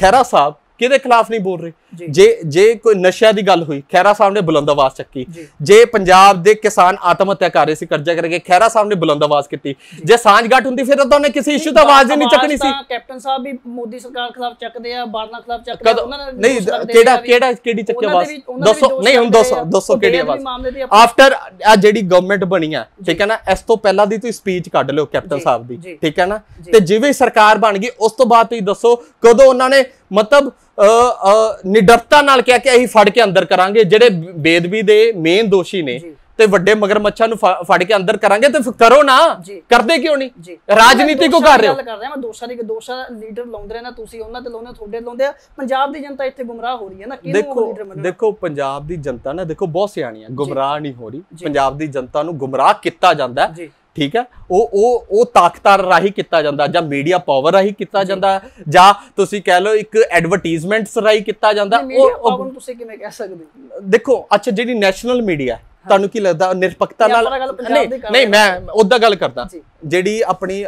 ਖੈਰਾ ਸਾਹਿਬ ਕਿਹਦੇ ਖਿਲਾਫ ਨਹੀਂ ਬੋਲ ਰਹੇ ਜੇ ਜੇ ਕੋਈ ਨਸ਼ਿਆਂ ਦੀ ਗੱਲ ਹੋਈ ਖੈਰਾ ਸਾਹਿਬ ਨੇ ਬੁਲੰਦ ਆਵਾਜ਼ ਚੱਕੀ ਜੇ ਪੰਜਾਬ ਦੇ ਕਿਸਾਨ ਆਤਮ ਹੱਤਿਆ ਕਰ ਰਹੇ ਸੀ ਕਰਜ਼ਾ ਕਰਕੇ ਖੈਰਾ ਸਾਹਿਬ ਨੇ ਬੁਲੰਦ ਆਵਾਜ਼ ਕੀਤੀ ਜੇ ਸਾਂਝਗਾਟ ਹੁੰਦੀ ਫਿਰ ਤਾਂ ਉਹਨੇ ਕਿਸੇ ਇਸ਼ੂ ਤੇ ਆਵਾਜ਼ ਹੀ ਨਹੀਂ ਚੱਕਣੀ ਸੀ ਕੈਪਟਨ ਸਾਹਿਬ ਵੀ ਮੋਦੀ ਸਰਕਾਰ ਖਿਲਾਫ ਚੱਕਦੇ ਆ ਬਾਰਨਾ ਖਿਲਾਫ ਚੱਕਦੇ ਆ ਉਹਨਾਂ ਨੇ ਨਹੀਂ ਕਿਹੜਾ ਕਿਹੜਾ ਕਿਹੜੀ ਚੱਕੀ ਆਵਾਜ਼ ਦੱਸੋ ਨਹੀਂ ਹੁਣ ਦੱਸੋ ਦੱਸੋ ਕਿਹੜੀ ਆਵਾਜ਼ ਆਫਟਰ ਆ ਜਿਹੜੀ ਗਵਰਨਮੈਂਟ ਬਣੀ ਆ ਠੀਕ ਹੈ ਨਾ ਇਸ ਤੋਂ ਪਹਿਲਾਂ ਦੀ ਤੁਸੀਂ ਸਪੀਚ ਕੱਢ ਲਿਓ ਕੈਪਟਨ ਸਾਹਿਬ ਦੀ ਠੀਕ ਹੈ ਨਾ ਤੇ ਜਿਵੇਂ ਸਰਕਾਰ ਬਣ ਗਈ ਉਸ ਤੋਂ ਬਾਅਦ ਤੁਸੀਂ ਦੱਸੋ ਕਦੋਂ ਉਹਨਾਂ ਨੇ ਮਤਲਬ ਨਿਡਰਤਾ ਨਾਲ ਕਿਹਾ ਕਿ ਅਸੀਂ ਫੜ ਕੇ ਅੰਦਰ ਕਰਾਂਗੇ ਜਿਹੜੇ ਬੇਦਬੀ ਦੇ ਮੇਨ ਦੋਸ਼ੀ ਨੇ ਤੇ ਵੱਡੇ ਮਗਰਮੱਛਾਂ ਨੂੰ ਫੜ ਕੇ ਅੰਦਰ ਕਰਾਂਗੇ ਤੇ ਕਰੋ ਨਾ ਕਰਦੇ ਕਿਉਂ ਨਹੀਂ ਰਾਜਨੀਤੀ ਕੋ ਕਰ ਰਹੇ ਹੋ ਗੱਲ ਕਰ ਮੈਂ ਦੋਸ਼ਾਂ ਦੀ ਦੋਸ਼ਾਂ ਲੀਡਰ ਲਾਉਂਦੇ ਰਹੇ ਨਾ ਤੁਸੀਂ ਉਹਨਾਂ ਤੇ ਲਾਉਂਦੇ ਤੁਹਾਡੇ ਲਾਉਂਦੇ ਆ ਪੰਜਾਬ ਦੀ ਜਨਤਾ ਇੱਥੇ ਗੁੰਮਰਾਹ ਹੋ ਰਹੀ ਹੈ ਨਾ ਕਿਹਨੂੰ ਲੀਡਰ ਮੰਨਣਾ ਦੇਖੋ ਪੰਜਾਬ ਦੀ ਜਨਤਾ ਨਾ ਦੇਖੋ ਬਹੁਤ ਸਿਆਣੀ ਹੈ ਗੁੰਮਰਾਹ ਨਹੀਂ ਹੋ ਰਹੀ ਪੰਜਾਬ ਦੀ ਜਨਤਾ ਨੂੰ ਗੁੰਮਰਾਹ ਕੀਤਾ ਜਾਂਦਾ ਹੈ ਠੀਕ ਹੈ ਉਹ ਉਹ ਉਹ ਤਾਕਤਾਂ ਰਾਹੀਂ ਕੀਤਾ ਜਾਂਦਾ ਜਾਂ ਮੀਡੀਆ ਪਾਵਰ ਰਾਹੀਂ ਕੀਤਾ ਜਾਂਦਾ ਜਾਂ ਤੁਸੀਂ ਕਹਿ ਲਓ ਇੱਕ ਐਡਵਰਟਾਈਜ਼ਮੈਂਟਸ ਰਾਹੀਂ ਕੀਤਾ ਜਾਂਦਾ ਉਹ ਤੁਸੀਂ ਕਿਵੇਂ ਕਹਿ ਸਕਦੇ ਦੇਖੋ ਅੱਛਾ ਜਿਹੜੀ ਨੈਸ਼ਨਲ ਮੀਡੀਆ ਤੁਹਾਨੂੰ ਕੀ ਲੱਗਦਾ ਨਿਰਪੱਖਤਾ ਨਾਲ ਨਹੀਂ ਨਹੀਂ ਮੈਂ ਉਹਦਾ ਗੱਲ ਕਰਦਾ ਜਿਹੜੀ ਆਪਣੀ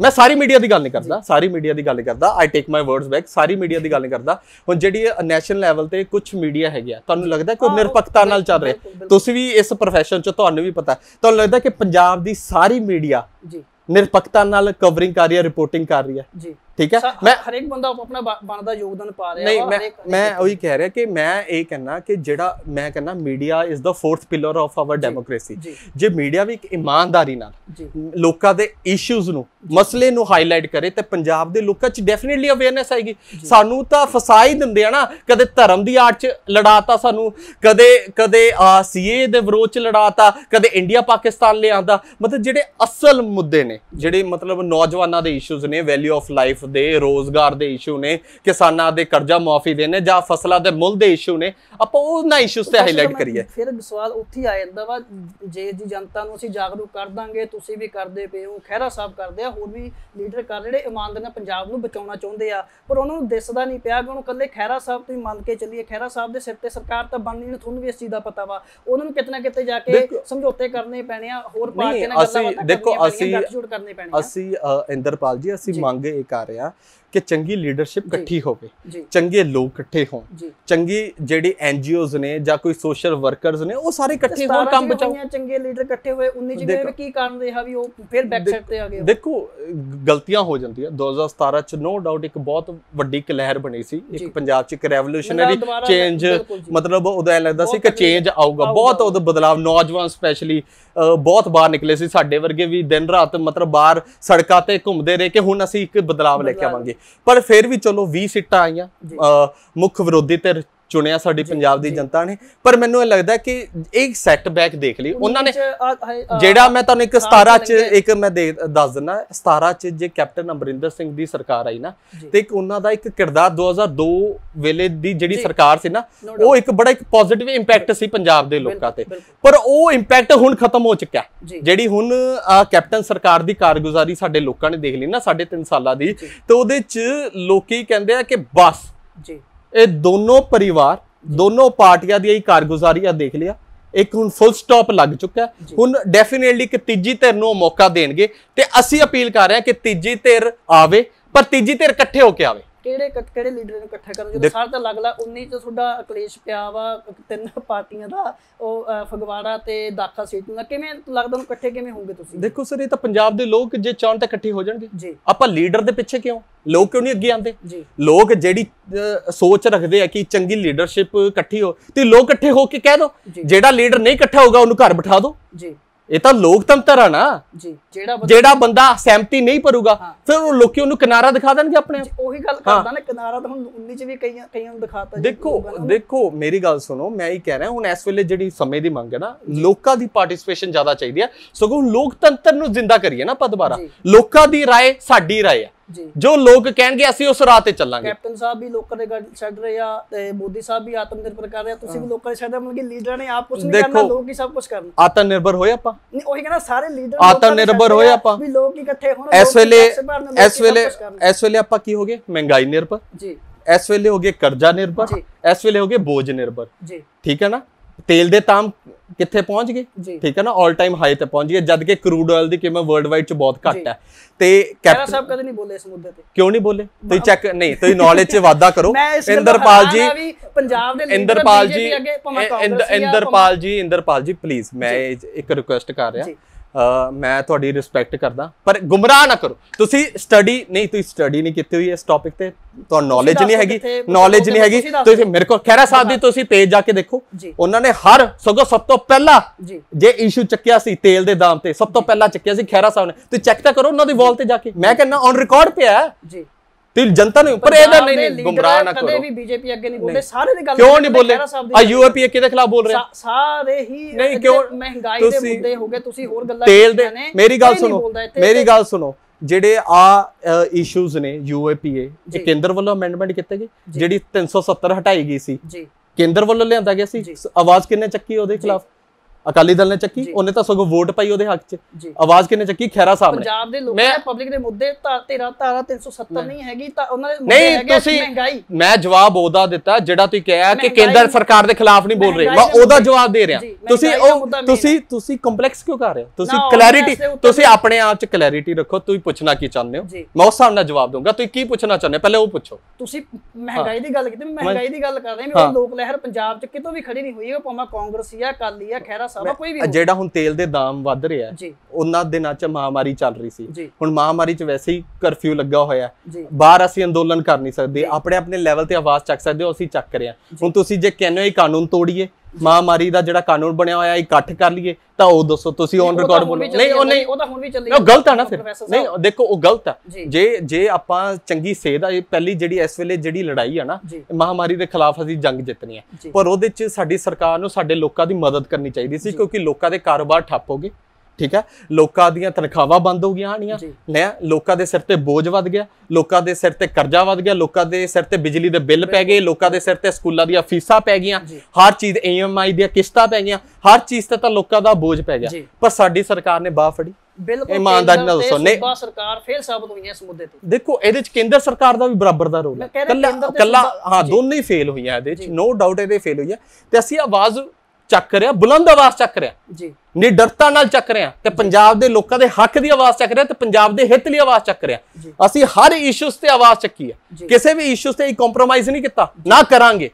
ਮੈਂ ਸਾਰੀ ਮੀਡੀਆ ਦੀ ਗੱਲ ਨਹੀਂ ਕਰਦਾ ਸਾਰੀ ਮੀਡੀਆ ਦੀ ਗੱਲ ਕਰਦਾ I take my words back ਸਾਰੀ ਮੀਡੀਆ ਦੀ ਗੱਲ ਨਹੀਂ ਕਰਦਾ ਹੁਣ ਜਿਹੜੀ ਨੈਸ਼ਨਲ ਲੈਵਲ ਤੇ ਕੁਝ ਮੀਡੀਆ ਆ ਤੁਹਾਨੂੰ ਲੱਗਦਾ ਕਿ ਉਹ ਨਿਰਪੱਖਤਾ ਨਾਲ ਚੱਲ ਰਿਹਾ ਤੁਸੀਂ ਵੀ ਇਸ profession ਚ ਤੁਹਾਨੂੰ ਵੀ ਪਤਾ ਤੁਹਾਨੂੰ ਲੱਗਦਾ ਕਿ ਪੰਜਾਬ ਦੀ ਸਾਰੀ ਮੀਡੀਆ ਜੀ ਨਿਰਪੱਖਤਾ ਨਾਲ ਕਵਰਿੰਗ ਕਰ ਰਹੀ ਹੈ ਰਿਪੋਰਟਿੰਗ ਕਰ ਰਹੀ ਹੈ ਜੀ ਠੀਕ ਹੈ ਮੈਂ ਹਰ ਇੱਕ ਬੰਦਾ ਆਪਣਾ ਬਣਦਾ ਯੋਗਦਾਨ ਪਾ ਰਿਹਾ ਨਹੀਂ ਮੈਂ ਮੈਂ ਉਹੀ ਕਹਿ ਰਿਹਾ ਕਿ ਮੈਂ ਇਹ ਕਹਿਣਾ ਕਿ ਜਿਹੜਾ ਮੈਂ ਕਹਿਣਾ media is the fourth pillar of our democracy ਜੇ ਮੀਡੀਆ ਵੀ ਇੱਕ ਇਮਾਨਦਾਰੀ ਨਾਲ ਲੋਕਾਂ ਦੇ ਇਸ਼ੂਜ਼ ਨੂੰ ਮਸਲੇ ਨੂੰ ਹਾਈਲਾਈਟ ਕਰੇ ਤੇ ਪੰਜਾਬ ਦੇ ਲੋਕਾਂ 'ਚ ਡੈਫੀਨਿਟਲੀ ਅਵੇਅਰਨੈਸ ਆਏਗੀ ਸਾਨੂੰ ਤਾਂ ਫਸਾਈ ਦਿੰਦੇ ਆ ਨਾ ਕਦੇ ਧਰਮ ਦੀ ਆੜ 'ਚ ਲੜਾਤਾ ਸਾਨੂੰ ਕਦੇ ਕਦੇ ਸੀਏ ਦੇ ਵਿਰੋਧ 'ਚ ਲੜਾਤਾ ਕਦੇ ਇੰਡੀਆ ਪਾਕਿਸਤਾਨ ਲਿਆਂਦਾ ਮਤਲਬ ਜਿਹੜੇ ਅਸਲ ਮੁੱਦੇ ਨੇ ਜਿਹੜੇ ਮਤਲਬ ਨੌਜਵਾਨਾਂ ਦੇ ਇਸ਼ੂਜ਼ ਨੇ ਵੈਲਿਊ ਆਫ ਲਾਈਫ ਦੇ ਰੋਜ਼ਗਾਰ ਦੇ ਇਸ਼ੂ ਨੇ ਕਿਸਾਨਾਂ ਦੇ ਕਰਜ਼ਾ ਮਾਫੀ ਦੇ ਨੇ ਜਾਂ ਫਸਲਾਂ ਦੇ ਮੁੱਲ ਦੇ ਇਸ਼ੂ ਨੇ ਆਪਾਂ ਉਹਨਾਂ ਇਸ਼ੂਸ ਤੇ ਹਾਈਲਾਈਟ ਕਰੀਏ ਫਿਰ ਸਵਾਲ ਉੱਥੇ ਆ ਜਾਂਦਾ ਵਾ ਜੇ ਜੀ ਜਨਤਾ ਨੂੰ ਅਸੀਂ ਜਾਗਰੂਕ ਕਰ ਦਾਂਗੇ ਤੁਸੀਂ ਵੀ ਕਰਦੇ ਪਏ ਹੋ ਖੈਰਾ ਸਾਹਿਬ ਕਰਦੇ ਆ ਹੋਰ ਵੀ ਲੀਡਰ ਕਰ ਜਿਹੜੇ ਇਮਾਨਦਾਰ ਨੇ ਪੰਜਾਬ ਨੂੰ ਬਚਾਉਣਾ ਚਾਹੁੰਦੇ ਆ ਪਰ ਉਹਨਾਂ ਨੂੰ ਦਿਸਦਾ ਨਹੀਂ ਪਿਆ ਕਿ ਉਹਨੂੰ ਕੱਲੇ ਖੈਰਾ ਸਾਹਿਬ ਤੋਂ ਹੀ ਮੰਨ ਕੇ ਚੱਲੀਏ ਖੈਰਾ ਸਾਹਿਬ ਦੇ ਸਿਰ ਤੇ ਸਰਕਾਰ ਤਾਂ ਬਣਨੀ ਨਹੀਂ ਤੁਹਾਨੂੰ ਵੀ ਇਸ ਚੀਜ਼ ਦਾ ਪਤਾ ਵਾ ਉਹਨਾਂ ਨੂੰ ਕਿਤਨਾ ਕਿਤੇ ਜਾ ਕੇ ਸਮਝੌਤੇ ਕਰਨੇ ਪੈਣੇ ਆ ਹੋਰ ਪਾਰਟੀਆਂ ਨਾਲ ਗੱਲਾਂ ਬਾਤਾਂ ਕਰਨੀਆਂ ਪੈਣੀਆਂ ਅਸੀਂ ਇੰਦਰਪਾਲ ਜੀ ਅਸੀਂ ਮੰਗ ਇਹ ਕਰ area ਕਿ ਚੰਗੀ ਲੀਡਰਸ਼ਿਪ ਇਕੱਠੀ ਹੋਵੇ ਚੰਗੇ ਲੋਕ ਇਕੱਠੇ ਹੋਣ ਚੰਗੀ ਜਿਹੜੀ ਐਨਜੀਓਜ਼ ਨੇ ਜਾਂ ਕੋਈ ਸੋਸ਼ਲ ਵਰਕਰਸ ਨੇ ਉਹ ਸਾਰੇ ਇਕੱਠੇ ਹੋਣ ਕੰਮ ਬਚਾਓ ਚੰਗੇ ਲੀਡਰ ਇਕੱਠੇ ਹੋਏ 19 ਜਿਹੜੇ ਕੀ ਕਾਰਨ ਰਿਹਾ ਵੀ ਉਹ ਫਿਰ ਬੈਕ ਸਾਈਡ ਤੇ ਆ ਗਏ ਦੇਖੋ ਗਲਤੀਆਂ ਹੋ ਜਾਂਦੀਆਂ 2017 ਚ ਨੋ ਡਾਊਟ ਇੱਕ ਬਹੁਤ ਵੱਡੀ ਕਲਹਿਰ ਬਣੀ ਸੀ ਇੱਕ ਪੰਜਾਬ ਚ ਇੱਕ ਰੈਵੋਲੂਸ਼ਨਰੀ ਚੇਂਜ ਮਤਲਬ ਉਹਦਾ ਲੱਗਦਾ ਸੀ ਕਿ ਚੇਂਜ ਆਊਗਾ ਬਹੁਤ ਉਹਦਾ ਬਦਲਾਅ ਨੌਜਵਾਨ ਸਪੈਸ਼ਲੀ ਬਹੁਤ ਬਾਹਰ ਨਿਕਲੇ ਸੀ ਸਾਡੇ ਵਰਗੇ ਵੀ ਦਿਨ ਰਾਤ ਮਤਲਬ ਬਾਹਰ ਸੜਕਾਂ ਤੇ ਘੁੰਮਦੇ ਰਹੇ ਕਿ ਹੁਣ ਅਸੀਂ ਇੱਕ ਬਦਲਾਅ ਲੈ ਕੇ ਆਵਾਂਗੇ ਪਰ ਫਿਰ ਵੀ ਚਲੋ 20 ਸਿੱਟਾਂ ਆਈਆਂ ਮੁੱਖ ਵਿਰੋਧੀ ਧਿਰ ਚੁਣਿਆ ਸਾਡੀ ਪੰਜਾਬ ਦੀ ਜਨਤਾ ਨੇ ਪਰ ਮੈਨੂੰ ਇਹ ਲੱਗਦਾ ਕਿ ਇੱਕ ਸੈਟਬੈਕ ਦੇਖ ਲਈ ਉਹਨਾਂ ਨੇ ਜਿਹੜਾ ਮੈਂ ਤੁਹਾਨੂੰ ਇੱਕ 17 ਚ ਇੱਕ ਮੈਂ ਦੱਸ ਦਿੰਦਾ 17 ਚ ਜੇ ਕੈਪਟਨ ਅਮਰਿੰਦਰ ਸਿੰਘ ਦੀ ਸਰਕਾਰ ਆਈ ਨਾ ਤੇ ਇੱਕ ਉਹਨਾਂ ਦਾ ਇੱਕ ਕਿਰਦਾਰ 2002 ਵੇਲੇ ਦੀ ਜਿਹੜੀ ਸਰਕਾਰ ਸੀ ਨਾ ਉਹ ਇੱਕ ਬੜਾ ਇੱਕ ਪੋਜ਼ਿਟਿਵ ਇੰਪੈਕਟ ਸੀ ਪੰਜਾਬ ਦੇ ਲੋਕਾਂ ਤੇ ਪਰ ਉਹ ਇੰਪੈਕਟ ਹੁਣ ਖਤਮ ਹੋ ਚੁੱਕਿਆ ਜਿਹੜੀ ਹੁਣ ਕੈਪਟਨ ਸਰਕਾਰ ਦੀ ਕਾਰਗੁਜ਼ਾਰੀ ਸਾਡੇ ਲੋਕਾਂ ਨੇ ਦੇਖ ਲਈ ਨਾ ਸਾਡੇ 3 ਸਾਲਾਂ ਦੀ ਤੇ ਉਹਦੇ ਚ ਲੋਕੀ ਕਹਿੰਦੇ ਆ ਕਿ ਬਸ ਜੀ ਇਹ ਦੋਨੋਂ ਪਰਿਵਾਰ ਦੋਨੋਂ ਪਾਰਟੀਆਂ ਦੀ ਇਹ ਕਾਰਗੁਜ਼ਾਰੀ ਆ ਦੇਖ ਲਿਆ ਇੱਕ ਹੁਣ ਫੁੱਲ ਸਟਾਪ ਲੱਗ ਚੁੱਕਾ ਹੁਣ ਡੈਫੀਨਿਟਲੀ ਕਿ ਤੀਜੀ ਧਿਰ ਨੂੰ ਮੌਕਾ ਦੇਣਗੇ ਤੇ ਅਸੀਂ ਅਪੀਲ ਕਰ ਰਹੇ ਹਾਂ ਕਿ ਤੀਜੀ ਧਿਰ ਆਵੇ ਪਰ ਤੀਜੀ ਧਿਰ ਇਕੱਠੇ ਹੋ ਕੇ ਆਵੇ ਕਿਹੜੇ ਕਿਹੜੇ ਲੀਡਰ ਨੂੰ ਇਕੱਠਾ ਕਰਨ ਜਦੋਂ ਸਾਰ ਤਾਂ ਲੱਗਦਾ 19 ਚ ਤੁਹਾਡਾ ਕਲੇਸ਼ ਪਿਆ ਵਾ ਤਿੰਨ ਪਾਰਟੀਆਂ ਦਾ ਉਹ ਫਗਵਾੜਾ ਤੇ ਦਾਖਾ ਸੀਟਾਂ ਕਿਵੇਂ ਲੱਗਦਾ ਨੂੰ ਇਕੱਠੇ ਕਿਵੇਂ ਹੋਣਗੇ ਤੁਸੀਂ ਦੇਖੋ ਸਰ ਇਹ ਤਾਂ ਪੰਜਾਬ ਦੇ ਲੋਕ ਜੇ ਚਾਹਣ ਤਾਂ ਇਕੱਠੇ ਹੋ ਜਾਣਗੇ ਆਪਾਂ ਲੀਡਰ ਦੇ ਪਿੱਛੇ ਕਿਉਂ ਲੋਕ ਕਿਉਂ ਨਹੀਂ ਅੱਗੇ ਆਉਂਦੇ ਲੋਕ ਜਿਹੜੀ ਸੋਚ ਰੱਖਦੇ ਆ ਕਿ ਚੰਗੀ ਲੀਡਰਸ਼ਿਪ ਇਕੱਠੀ ਹੋ ਤੇ ਲੋਕ ਇਕੱਠੇ ਹੋ ਕੇ ਕਹਿ ਦੋ ਜਿਹੜਾ ਲੀਡਰ ਨਹੀਂ ਇਕੱਠਾ ਹੋਗਾ ਉਹਨੂੰ ਘਰ ਬਿਠਾ ਦੋ ਜੀ ਇਹ ਤਾਂ ਲੋਕਤੰਤਰ ਆ ਨਾ ਜੀ ਜਿਹੜਾ ਜਿਹੜਾ ਬੰਦਾ ਸਹਿਮਤੀ ਨਹੀਂ ਭਰੂਗਾ ਫਿਰ ਉਹ ਲੋਕੀ ਉਹਨੂੰ ਕਿਨਾਰਾ ਦਿਖਾ ਦੇਣਗੇ ਆਪਣੇ ਆਪ ਉਹੀ ਗੱਲ ਕਰਦਾ ਨਾ ਕਿਨਾਰਾ ਤਾਂ ਹੁਣ 19 ਚ ਵੀ ਕਈਆਂ ਕਈਆਂ ਨੂੰ ਦਿਖਾਤਾ ਦੇਖੋ ਦੇਖੋ ਮੇਰੀ ਗੱਲ ਸੁਣੋ ਮੈਂ ਹੀ ਕਹਿ ਰਿਹਾ ਹੁਣ ਇਸ ਵੇਲੇ ਜਿਹੜੀ ਸਮੇਂ ਦੀ ਮੰਗ ਹੈ ਨਾ ਲੋਕਾਂ ਦੀ ਪਾਰਟਿਸਿਪੇਸ਼ਨ ਜ਼ਿਆਦਾ ਚਾਹੀਦੀ ਹੈ ਸਗੋਂ ਲੋਕਤੰਤਰ ਨੂੰ ਜ਼ਿੰਦਾ ਕਰੀਏ ਨਾ ਆਪਾਂ ਦੁਬਾਰਾ ਲੋਕਾਂ ਦੀ رائے ਸਾਡੀ رائے ਆ ਜੋ ਲੋਕ ਕਹਿਣਗੇ ਅਸੀਂ ਉਸ ਰਾਹ ਤੇ ਚੱਲਾਂਗੇ ਕੈਪਟਨ ਸਾਹਿਬ ਵੀ ਲੋਕਾਂ ਦੇ ਗੱਲ ਛੱਡ ਰਹੇ ਆ ਤੇ ਮੋਦੀ ਸਾਹਿਬ ਵੀ ਆਤਮ ਨਿਰਭਰ ਕਰ ਰਹੇ ਆ ਤੁਸੀਂ ਵੀ ਲੋਕਾਂ ਦੇ ਛੱਡ ਮਤਲਬ ਕਿ ਲੀਡਰ ਨੇ ਆਪ ਕੁਝ ਨਹੀਂ ਕਰਨਾ ਲੋਕ ਹੀ ਸਭ ਕੁਝ ਕਰਨਾ ਆਤਮ ਨਿਰਭਰ ਹੋਏ ਆਪਾਂ ਨਹੀਂ ਉਹੀ ਕਹਿੰਦਾ ਸਾਰੇ ਲੀਡਰ ਆਤਮ ਨਿਰਭਰ ਹੋਏ ਆਪਾਂ ਵੀ ਲੋਕ ਇਕੱਠੇ ਹੋਣ ਇਸ ਵੇਲੇ ਇਸ ਵੇਲੇ ਇਸ ਵੇਲੇ ਆਪਾਂ ਕੀ ਹੋਗੇ ਮਹਿੰਗਾਈ ਨਿਰਭਰ ਜੀ ਇਸ ਵੇਲੇ ਹੋਗੇ ਕਰਜ਼ਾ ਨਿਰਭਰ ਜੀ ਇਸ ਵੇਲੇ ਹੋਗੇ ਬੋਝ ਨਿਰਭਰ ਜੀ ਠੀਕ ਹੈ ਨਾ ਤੇਲ ਦੇ ਦਾਮ ਕਿੱਥੇ ਪਹੁੰਚ ਗਏ ਠੀਕ ਹੈ ਨਾ 올 ਟਾਈਮ ਹਾਈ ਤੇ ਪਹੁੰਚ ਗਏ ਜਦ ਕਿ ਕਰੂਡ ਆਇਲ ਦੀ ਕੀਮਤ ਵਰਲਡ ਵਾਈਡ ਚ ਬਹੁਤ ਘੱਟ ਹੈ ਤੇ ਕੈਪਟਨ ਸਾਹਿਬ ਕਦੇ ਨਹੀਂ ਬੋਲੇ ਇਸ ਮੁੱਦੇ ਤੇ ਕਿਉਂ ਨਹੀਂ ਬੋਲੇ ਤੁਸੀਂ ਚੈੱਕ ਨਹੀਂ ਤੁਸੀਂ ਨੌਲੇਜ 'ਚ ਵਾਧਾ ਕਰੋ ਇੰਦਰਪਾਲ ਜੀ ਪੰਜਾਬ ਦੇ ਇੰਦਰਪਾਲ ਜੀ ਅੱਗੇ ਇੰਦਰਪਾਲ ਜੀ ਇੰਦਰਪਾਲ ਜੀ ਪਲੀਜ਼ ਮੈਂ ਇੱਕ ਰਿਕੁਐਸਟ ਕਰ ਰਿਹਾ ਮੈਂ ਤੁਹਾਡੀ ਰਿਸਪੈਕਟ ਕਰਦਾ ਪਰ ਗੁੰਮਰਾਹ ਨਾ ਕਰੋ ਤੁਸੀਂ ਸਟੱਡੀ ਨਹੀਂ ਤੁਸੀਂ ਸਟੱਡੀ ਨਹੀਂ ਕੀਤੀ ਹੋਈ ਇਸ ਟੌਪਿਕ ਤੇ ਤੁਹਾਨੂੰ ਨੌਲੇਜ ਨਹੀਂ ਹੈਗੀ ਨੌਲੇਜ ਨਹੀਂ ਹੈਗੀ ਤੁਸੀਂ ਮੇਰੇ ਕੋਲ ਖੈਰਾ ਸਾਹਿਬ ਦੀ ਤੁਸੀਂ ਪੇਜ ਜਾ ਕੇ ਦੇਖੋ ਉਹਨਾਂ ਨੇ ਹਰ ਸਗੋਂ ਸਭ ਤੋਂ ਪਹਿਲਾਂ ਜੇ ਇਸ਼ੂ ਚੱਕਿਆ ਸੀ ਤੇਲ ਦੇ ਦਾਮ ਤੇ ਸਭ ਤੋਂ ਪਹਿਲਾਂ ਚੱਕਿਆ ਸੀ ਖੈਰਾ ਸਾਹਿਬ ਨੇ ਤੁਸੀਂ ਚੈੱਕ ਤਾਂ ਕਰੋ ਉਹਨਾਂ ਦੀ ਵਾਲ ਤੇ ਜਾ ਕੇ ਮੈਂ ਕਹਿੰਦਾ ਔਨ ਰਿਕਾਰਡ ਪਿਆ ਜੀ ਤੇ ਜਨਤਾ ਨੇ ਉੱਪਰ ਇਹਦਾ ਨਹੀਂ ਨਹੀਂ ਗੁੰਮਰਾਹ ਨਾ ਕਰੋ ਕਦੇ ਵੀ ਬੀਜੇਪੀ ਅੱਗੇ ਨਹੀਂ ਬੋਲੇ ਸਾਰੇ ਦੀ ਗੱਲ ਕਿਉਂ ਨਹੀਂ ਬੋਲੇ ਆ ਯੂਪੀਏ ਕਿਹਦੇ ਖਿਲਾਫ ਬੋਲ ਰਹੇ ਸਾਰੇ ਹੀ ਨਹੀਂ ਕਿਉਂ ਮਹਿੰਗਾਈ ਦੇ ਮੁੱਦੇ ਹੋਗੇ ਤੁਸੀਂ ਹੋਰ ਗੱਲਾਂ ਤੇਲ ਦੇ ਮੇਰੀ ਗੱਲ ਸੁਣੋ ਮੇਰੀ ਗੱਲ ਸੁਣੋ ਜਿਹੜੇ ਆ ਇਸ਼ੂਜ਼ ਨੇ ਯੂਪੀਏ ਇਹ ਕੇਂਦਰ ਵੱਲੋਂ ਅਮੈਂਡਮੈਂਟ ਕੀਤੇ ਗਏ ਜਿਹੜੀ 370 ਹਟਾਈ ਗਈ ਸੀ ਜੀ ਕੇਂਦਰ ਵੱਲੋਂ ਲਿਆਂਦਾ ਗਿਆ ਸੀ ਆਵਾਜ਼ ਕਿੰਨੇ ਚੱਕੀ ਉਹਦੇ ਖਿਲਾਫ ਅਕਾਲੀ ਦਲ ਨੇ ਚੱਕੀ ਉਹਨੇ ਤਾਂ ਸਗੋਂ ਵੋਟ ਪਾਈ ਉਹਦੇ ਹੱਕ 'ਚ ਆਵਾਜ਼ ਕਿਨੇ ਚੱਕੀ ਖੈਰਾ ਸਾਹਿਬ ਨੇ ਪੰਜਾਬ ਦੇ ਲੋਕਾਂ ਦੇ ਪਬਲਿਕ ਦੇ ਮੁੱਦੇ ਤੇਰਾ ਤਾਰਾ 370 ਨਹੀਂ ਹੈਗੀ ਤਾਂ ਉਹਨਾਂ ਦੇ ਮੁੱਦੇ ਨਹੀਂ ਮਹਿੰਗਾਈ ਮੈਂ ਜਵਾਬ ਉਹਦਾ ਦਿੱਤਾ ਜਿਹੜਾ ਤੁਸੀਂ ਕਿਹਾ ਕਿ ਕੇਂਦਰ ਸਰਕਾਰ ਦੇ ਖਿਲਾਫ ਨਹੀਂ ਬੋਲ ਰਹੇ ਮੈਂ ਉਹਦਾ ਜਵਾਬ ਦੇ ਰਿਹਾ ਤੁਸੀਂ ਉਹ ਤੁਸੀਂ ਤੁਸੀਂ ਕੰਪਲੈਕਸ ਕਿਉਂ ਕਰ ਰਹੇ ਹੋ ਤੁਸੀਂ ਕਲੈਰਿਟੀ ਤੁਸੀਂ ਆਪਣੇ ਆਪ 'ਚ ਕਲੈਰਿਟੀ ਰੱਖੋ ਤੁਸੀਂ ਪੁੱਛਣਾ ਕੀ ਚਾਹੁੰਦੇ ਹੋ ਮੈਂ ਉਸ ਹਿਸਾਬ ਨਾਲ ਜਵਾਬ ਦੂੰਗਾ ਤੁਸੀਂ ਕੀ ਪੁੱਛਣਾ ਚਾਹੁੰਦੇ ਪਹਿਲੇ ਉਹ ਪੁੱਛੋ ਤੁਸੀਂ ਮਹਿੰਗਾਈ ਦੀ ਗੱਲ ਕੀਤੀ ਮਹਿੰਗਾਈ ਦੀ ਗੱਲ ਕਰ ਰਹੇ ਨੇ ਲੋਕ ਲਹਿਰ ਪੰਜਾਬ 'ਚ ਕਿਤੋਂ ਵੀ ਖੜੀ ਨਹੀਂ ਹੋਈ ਉਹ ਭਾਵੇਂ ਕਾਂਗਰਸੀ ਆ ਕਾਲੀ ਆ ਖੈਰਾ ਸਾਬਾ ਕੋਈ ਵੀ ਜਿਹੜਾ ਹੁਣ ਤੇਲ ਦੇ ਦਾਮ ਵੱਧ ਰਿਹਾ ਉਹਨਾਂ ਦਿਨਾਂ 'ਚ ਮਹਾਮਾਰੀ ਚੱਲ ਰਹੀ ਸੀ ਹੁਣ ਮਹਾਮਾਰੀ 'ਚ ਵੈਸੇ ਹੀ ਕਰਫਿਊ ਲੱਗਾ ਹੋਇਆ ਬਾਹਰ ਅਸੀਂ ਅੰਦੋਲਨ ਕਰ ਨਹੀਂ ਸਕਦੇ ਆਪਣੇ ਆਪਣੇ ਲੈਵਲ ਤੇ ਆਵਾਜ਼ ਚੱਕ ਸਕਦੇ ਹੋ ਅਸੀਂ ਚੱਕ ਰਹੇ ਹਾਂ ਹੁਣ ਤੁਸੀਂ ਜੇ ਕਹਿੰਦੇ ਹੋ ਇਹ ਕਾਨੂੰਨ ਤੋੜੀਏ ਮਹਾਮਾਰੀ ਦਾ ਜਿਹੜਾ ਕਾਨੂੰਨ ਬਣਿਆ ਹੋਇਆ ਇਕੱਠ ਕਰ ਲਈਏ ਤਾਂ ਉਹ ਦੱਸੋ ਤੁਸੀਂ ਔਨ ਰਿਕਾਰਡ ਬੋਲੋ ਨਹੀਂ ਉਹ ਨਹੀਂ ਉਹ ਤਾਂ ਹੁਣ ਵੀ ਚੱਲੀ ਉਹ ਗਲਤ ਆ ਨਾ ਫਿਰ ਨਹੀਂ ਦੇਖੋ ਉਹ ਗਲਤ ਆ ਜੇ ਜੇ ਆਪਾਂ ਚੰਗੀ ਸੇਧ ਆ ਪਹਿਲੀ ਜਿਹੜੀ ਇਸ ਵੇਲੇ ਜਿਹੜੀ ਲੜਾਈ ਆ ਨਾ ਮਹਾਮਾਰੀ ਦੇ ਖਿਲਾਫ ਅਸੀਂ ਜੰਗ ਜਿੱਤਣੀ ਹੈ ਪਰ ਉਹਦੇ ਚ ਸਾਡੀ ਸਰਕਾਰ ਨੂੰ ਸਾਡੇ ਲੋਕਾਂ ਦੀ ਮਦਦ ਕਰਨੀ ਚਾਹੀਦੀ ਸੀ ਕਿਉਂਕਿ ਲੋਕਾਂ ਦੇ ਕਾਰੋਬਾਰ ਠੱਪ ਹੋ ਗਏ ਠੀਕ ਹੈ ਲੋਕਾਂ ਦੀਆਂ ਤਨਖਾਹਾਂ ਬੰਦ ਹੋ ਗਈਆਂ ਹਣੀਆਂ ਲੈ ਲੋਕਾਂ ਦੇ ਸਿਰ ਤੇ ਬੋਝ ਵੱਧ ਗਿਆ ਲੋਕਾਂ ਦੇ ਸਿਰ ਤੇ ਕਰਜ਼ਾ ਵੱਧ ਗਿਆ ਲੋਕਾਂ ਦੇ ਸਿਰ ਤੇ ਬਿਜਲੀ ਦੇ ਬਿੱਲ ਪੈ ਗਏ ਲੋਕਾਂ ਦੇ ਸਿਰ ਤੇ ਸਕੂਲਾਂ ਦੀਆਂ ਫੀਸਾਂ ਪੈ ਗਈਆਂ ਹਰ ਚੀਜ਼ ਈਐਮਆਈ ਦੀਆਂ ਕਿਸ਼ਤਾਂ ਪੈ ਗਈਆਂ ਹਰ ਚੀਜ਼ ਤੇ ਤਾਂ ਲੋਕਾਂ ਦਾ ਬੋਝ ਪੈ ਗਿਆ ਪਰ ਸਾਡੀ ਸਰਕਾਰ ਨੇ ਬਾਹ ਫੜੀ ਬਿਲਕੁਲ ਇਮਾਨਦਾਰੀ ਨਾਲ ਦੱਸੋ ਨੇ ਸੂਬਾ ਸਰਕਾਰ ਫੇਲ ਸਾਬਤ ਹੋਈ ਹੈ ਇਸ ਮੁੱਦੇ ਤੇ ਦੇਖੋ ਇਹਦੇ ਵਿੱਚ ਕੇਂਦਰ ਸਰਕਾਰ ਦਾ ਵੀ ਬਰਾਬਰ ਦਾ ਰੋਲ ਹੈ ਕੱਲਾ ਕੱਲਾ ਹਾਂ ਦੋਨੇ ਹੀ ਫੇਲ ਹੋਈਆਂ ਇਹਦੇ ਵਿੱਚ ਨੋ ਡਾਊਟ ਇਹਦੇ ਫੇਲ ਹੋਈਆਂ ਤੇ ਅਸੀਂ ਆਵਾਜ਼ ਚੱਕ ਰਿਹਾ ਬੁਲੰਦ ਆਵਾਜ਼ ਚੱਕ ਰਿਹਾ ਜੀ ਨਿਡਰਤਾ ਨਾਲ ਚੱਕ ਰਿਹਾ ਤੇ ਪੰਜਾਬ ਦੇ ਲੋਕਾਂ ਦੇ ਹੱਕ ਦੀ ਆਵਾਜ਼ ਚੱਕ ਰਿਹਾ ਤੇ ਪੰਜਾਬ ਦੇ ਹਿੱਤ ਲਈ ਆਵਾਜ਼ ਚੱਕ ਰਿਹਾ ਅਸੀਂ ਹਰ ਇਸ਼ੂਸ ਤੇ ਆਵਾਜ਼ ਚੱਕੀ ਹੈ ਕਿਸੇ ਵੀ ਇਸ਼ੂਸ ਤੇ ਕੰਪਰੋਮਾਈਜ਼ ਨਹੀਂ ਕੀਤਾ ਨਾ ਕਰਾਂਗੇ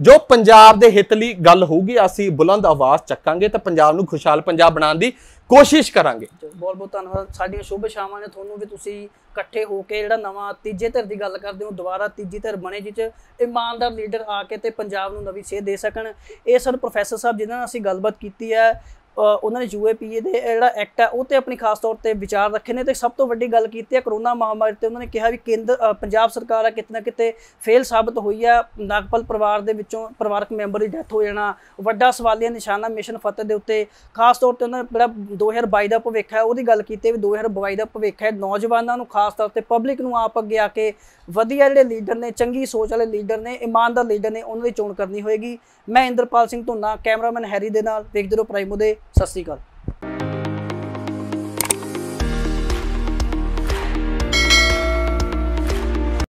ਜੋ ਪੰਜਾਬ ਦੇ ਹਿੱਤ ਲਈ ਗੱਲ ਹੋਊਗੀ ਅਸੀਂ ਬੁਲੰਦ ਆਵਾਜ਼ ਚੱਕਾਂਗੇ ਤੇ ਪੰਜਾਬ ਨੂੰ ਖੁਸ਼ਹਾਲ ਪੰਜਾਬ ਬਣਾਉਣ ਦੀ ਕੋਸ਼ਿਸ਼ ਕਰਾਂਗੇ ਬਹੁਤ ਬਹੁਤ ਧੰਨਵਾਦ ਸਾਡੀਆਂ ਸ਼ੁਭ ਸ਼ਾਮਾਂ ਨੇ ਤੁਹਾਨੂੰ ਵੀ ਤੁਸੀਂ ਇਕੱਠੇ ਹੋ ਕੇ ਜਿਹੜਾ ਨਵਾਂ ਤੀਜੇ ਧਿਰ ਦੀ ਗੱਲ ਕਰਦੇ ਹਾਂ ਦੁਬਾਰਾ ਤੀਜੀ ਧਿਰ ਬਣੇ ਜਿੱਚ ਇਮਾਨਦਾਰ ਲੀਡਰ ਆ ਕੇ ਤੇ ਪੰਜਾਬ ਨੂੰ ਨਵੀਂ ਸੇਧ ਦੇ ਸਕਣ ਇਹ ਸਰ ਪ੍ਰੋਫੈਸਰ ਸਾਹਿਬ ਜਿਨ੍ਹਾਂ ਨਾਲ ਅਸੀਂ ਗੱਲਬਾਤ ਕੀਤੀ ਹੈ ਉਹਨਾਂ ਨੇ ਯੂਏਪੀਏ ਦੇ ਜਿਹੜਾ ਐਕਟ ਹੈ ਉਹ ਤੇ ਆਪਣੀ ਖਾਸ ਤੌਰ ਤੇ ਵਿਚਾਰ ਰੱਖੇ ਨੇ ਤੇ ਸਭ ਤੋਂ ਵੱਡੀ ਗੱਲ ਕੀਤੀ ਹੈ ਕਰੋਨਾ ਮਹਾਮਾਰੀ ਤੇ ਉਹਨਾਂ ਨੇ ਕਿਹਾ ਵੀ ਕੇਂਦਰ ਪੰਜਾਬ ਸਰਕਾਰ ਆ ਕਿਤਨਾ ਕਿਤੇ ਫੇਲ ਸਾਬਤ ਹੋਈ ਆ ਨਾਗਪਲ ਪਰਿਵਾਰ ਦੇ ਵਿੱਚੋਂ ਪਰਿਵਾਰਕ ਮੈਂਬਰ ਦੀ ਡੈਥ ਹੋ ਜਾਣਾ ਵੱਡਾ ਸਵਾਲੀਆ ਨਿਸ਼ਾਨਾ ਮਿਸ਼ਨ ਫਤਿਹ ਦੇ ਉੱਤੇ ਖਾਸ ਤੌਰ ਤੇ ਉਹਨਾਂ ਜਿਹੜਾ 2022 ਦਾ ਭਵਿੱਖ ਹੈ ਉਹਦੀ ਗੱਲ ਕੀਤੀ ਵੀ 2022 ਦਾ ਭਵਿੱਖ ਹੈ ਨੌਜਵਾਨਾਂ ਨੂੰ ਖਾਸ ਤੌਰ ਤੇ ਪਬਲਿਕ ਨੂੰ ਆਪ ਅੱਗੇ ਆ ਕੇ ਵਧੀਆ ਜਿਹੜੇ ਲੀਡਰ ਨੇ ਚੰਗੀ ਸੋਚ ਵਾਲੇ ਲੀਡਰ ਨੇ ਇਮਾਨਦਾਰ ਲੀਡਰ ਨੇ ਉਹਨਾਂ ਦੀ ਚੋਣ ਕਰਨੀ ਹੋਏਗੀ ਮੈਂ ਇੰਦਰਪਾਲ ਸਿੰਘ ਧੁੰਨਾ ਕੈਮਰਾਮੈਨ ਹੈਰੀ ਦੇ ਨਾਲ ਵੇਖਦੇ ਰਹੋ ਪ੍ਰਾਈਮੋ ਦੇ ਸਤਿ ਸ਼੍ਰੀ ਅਕਾਲ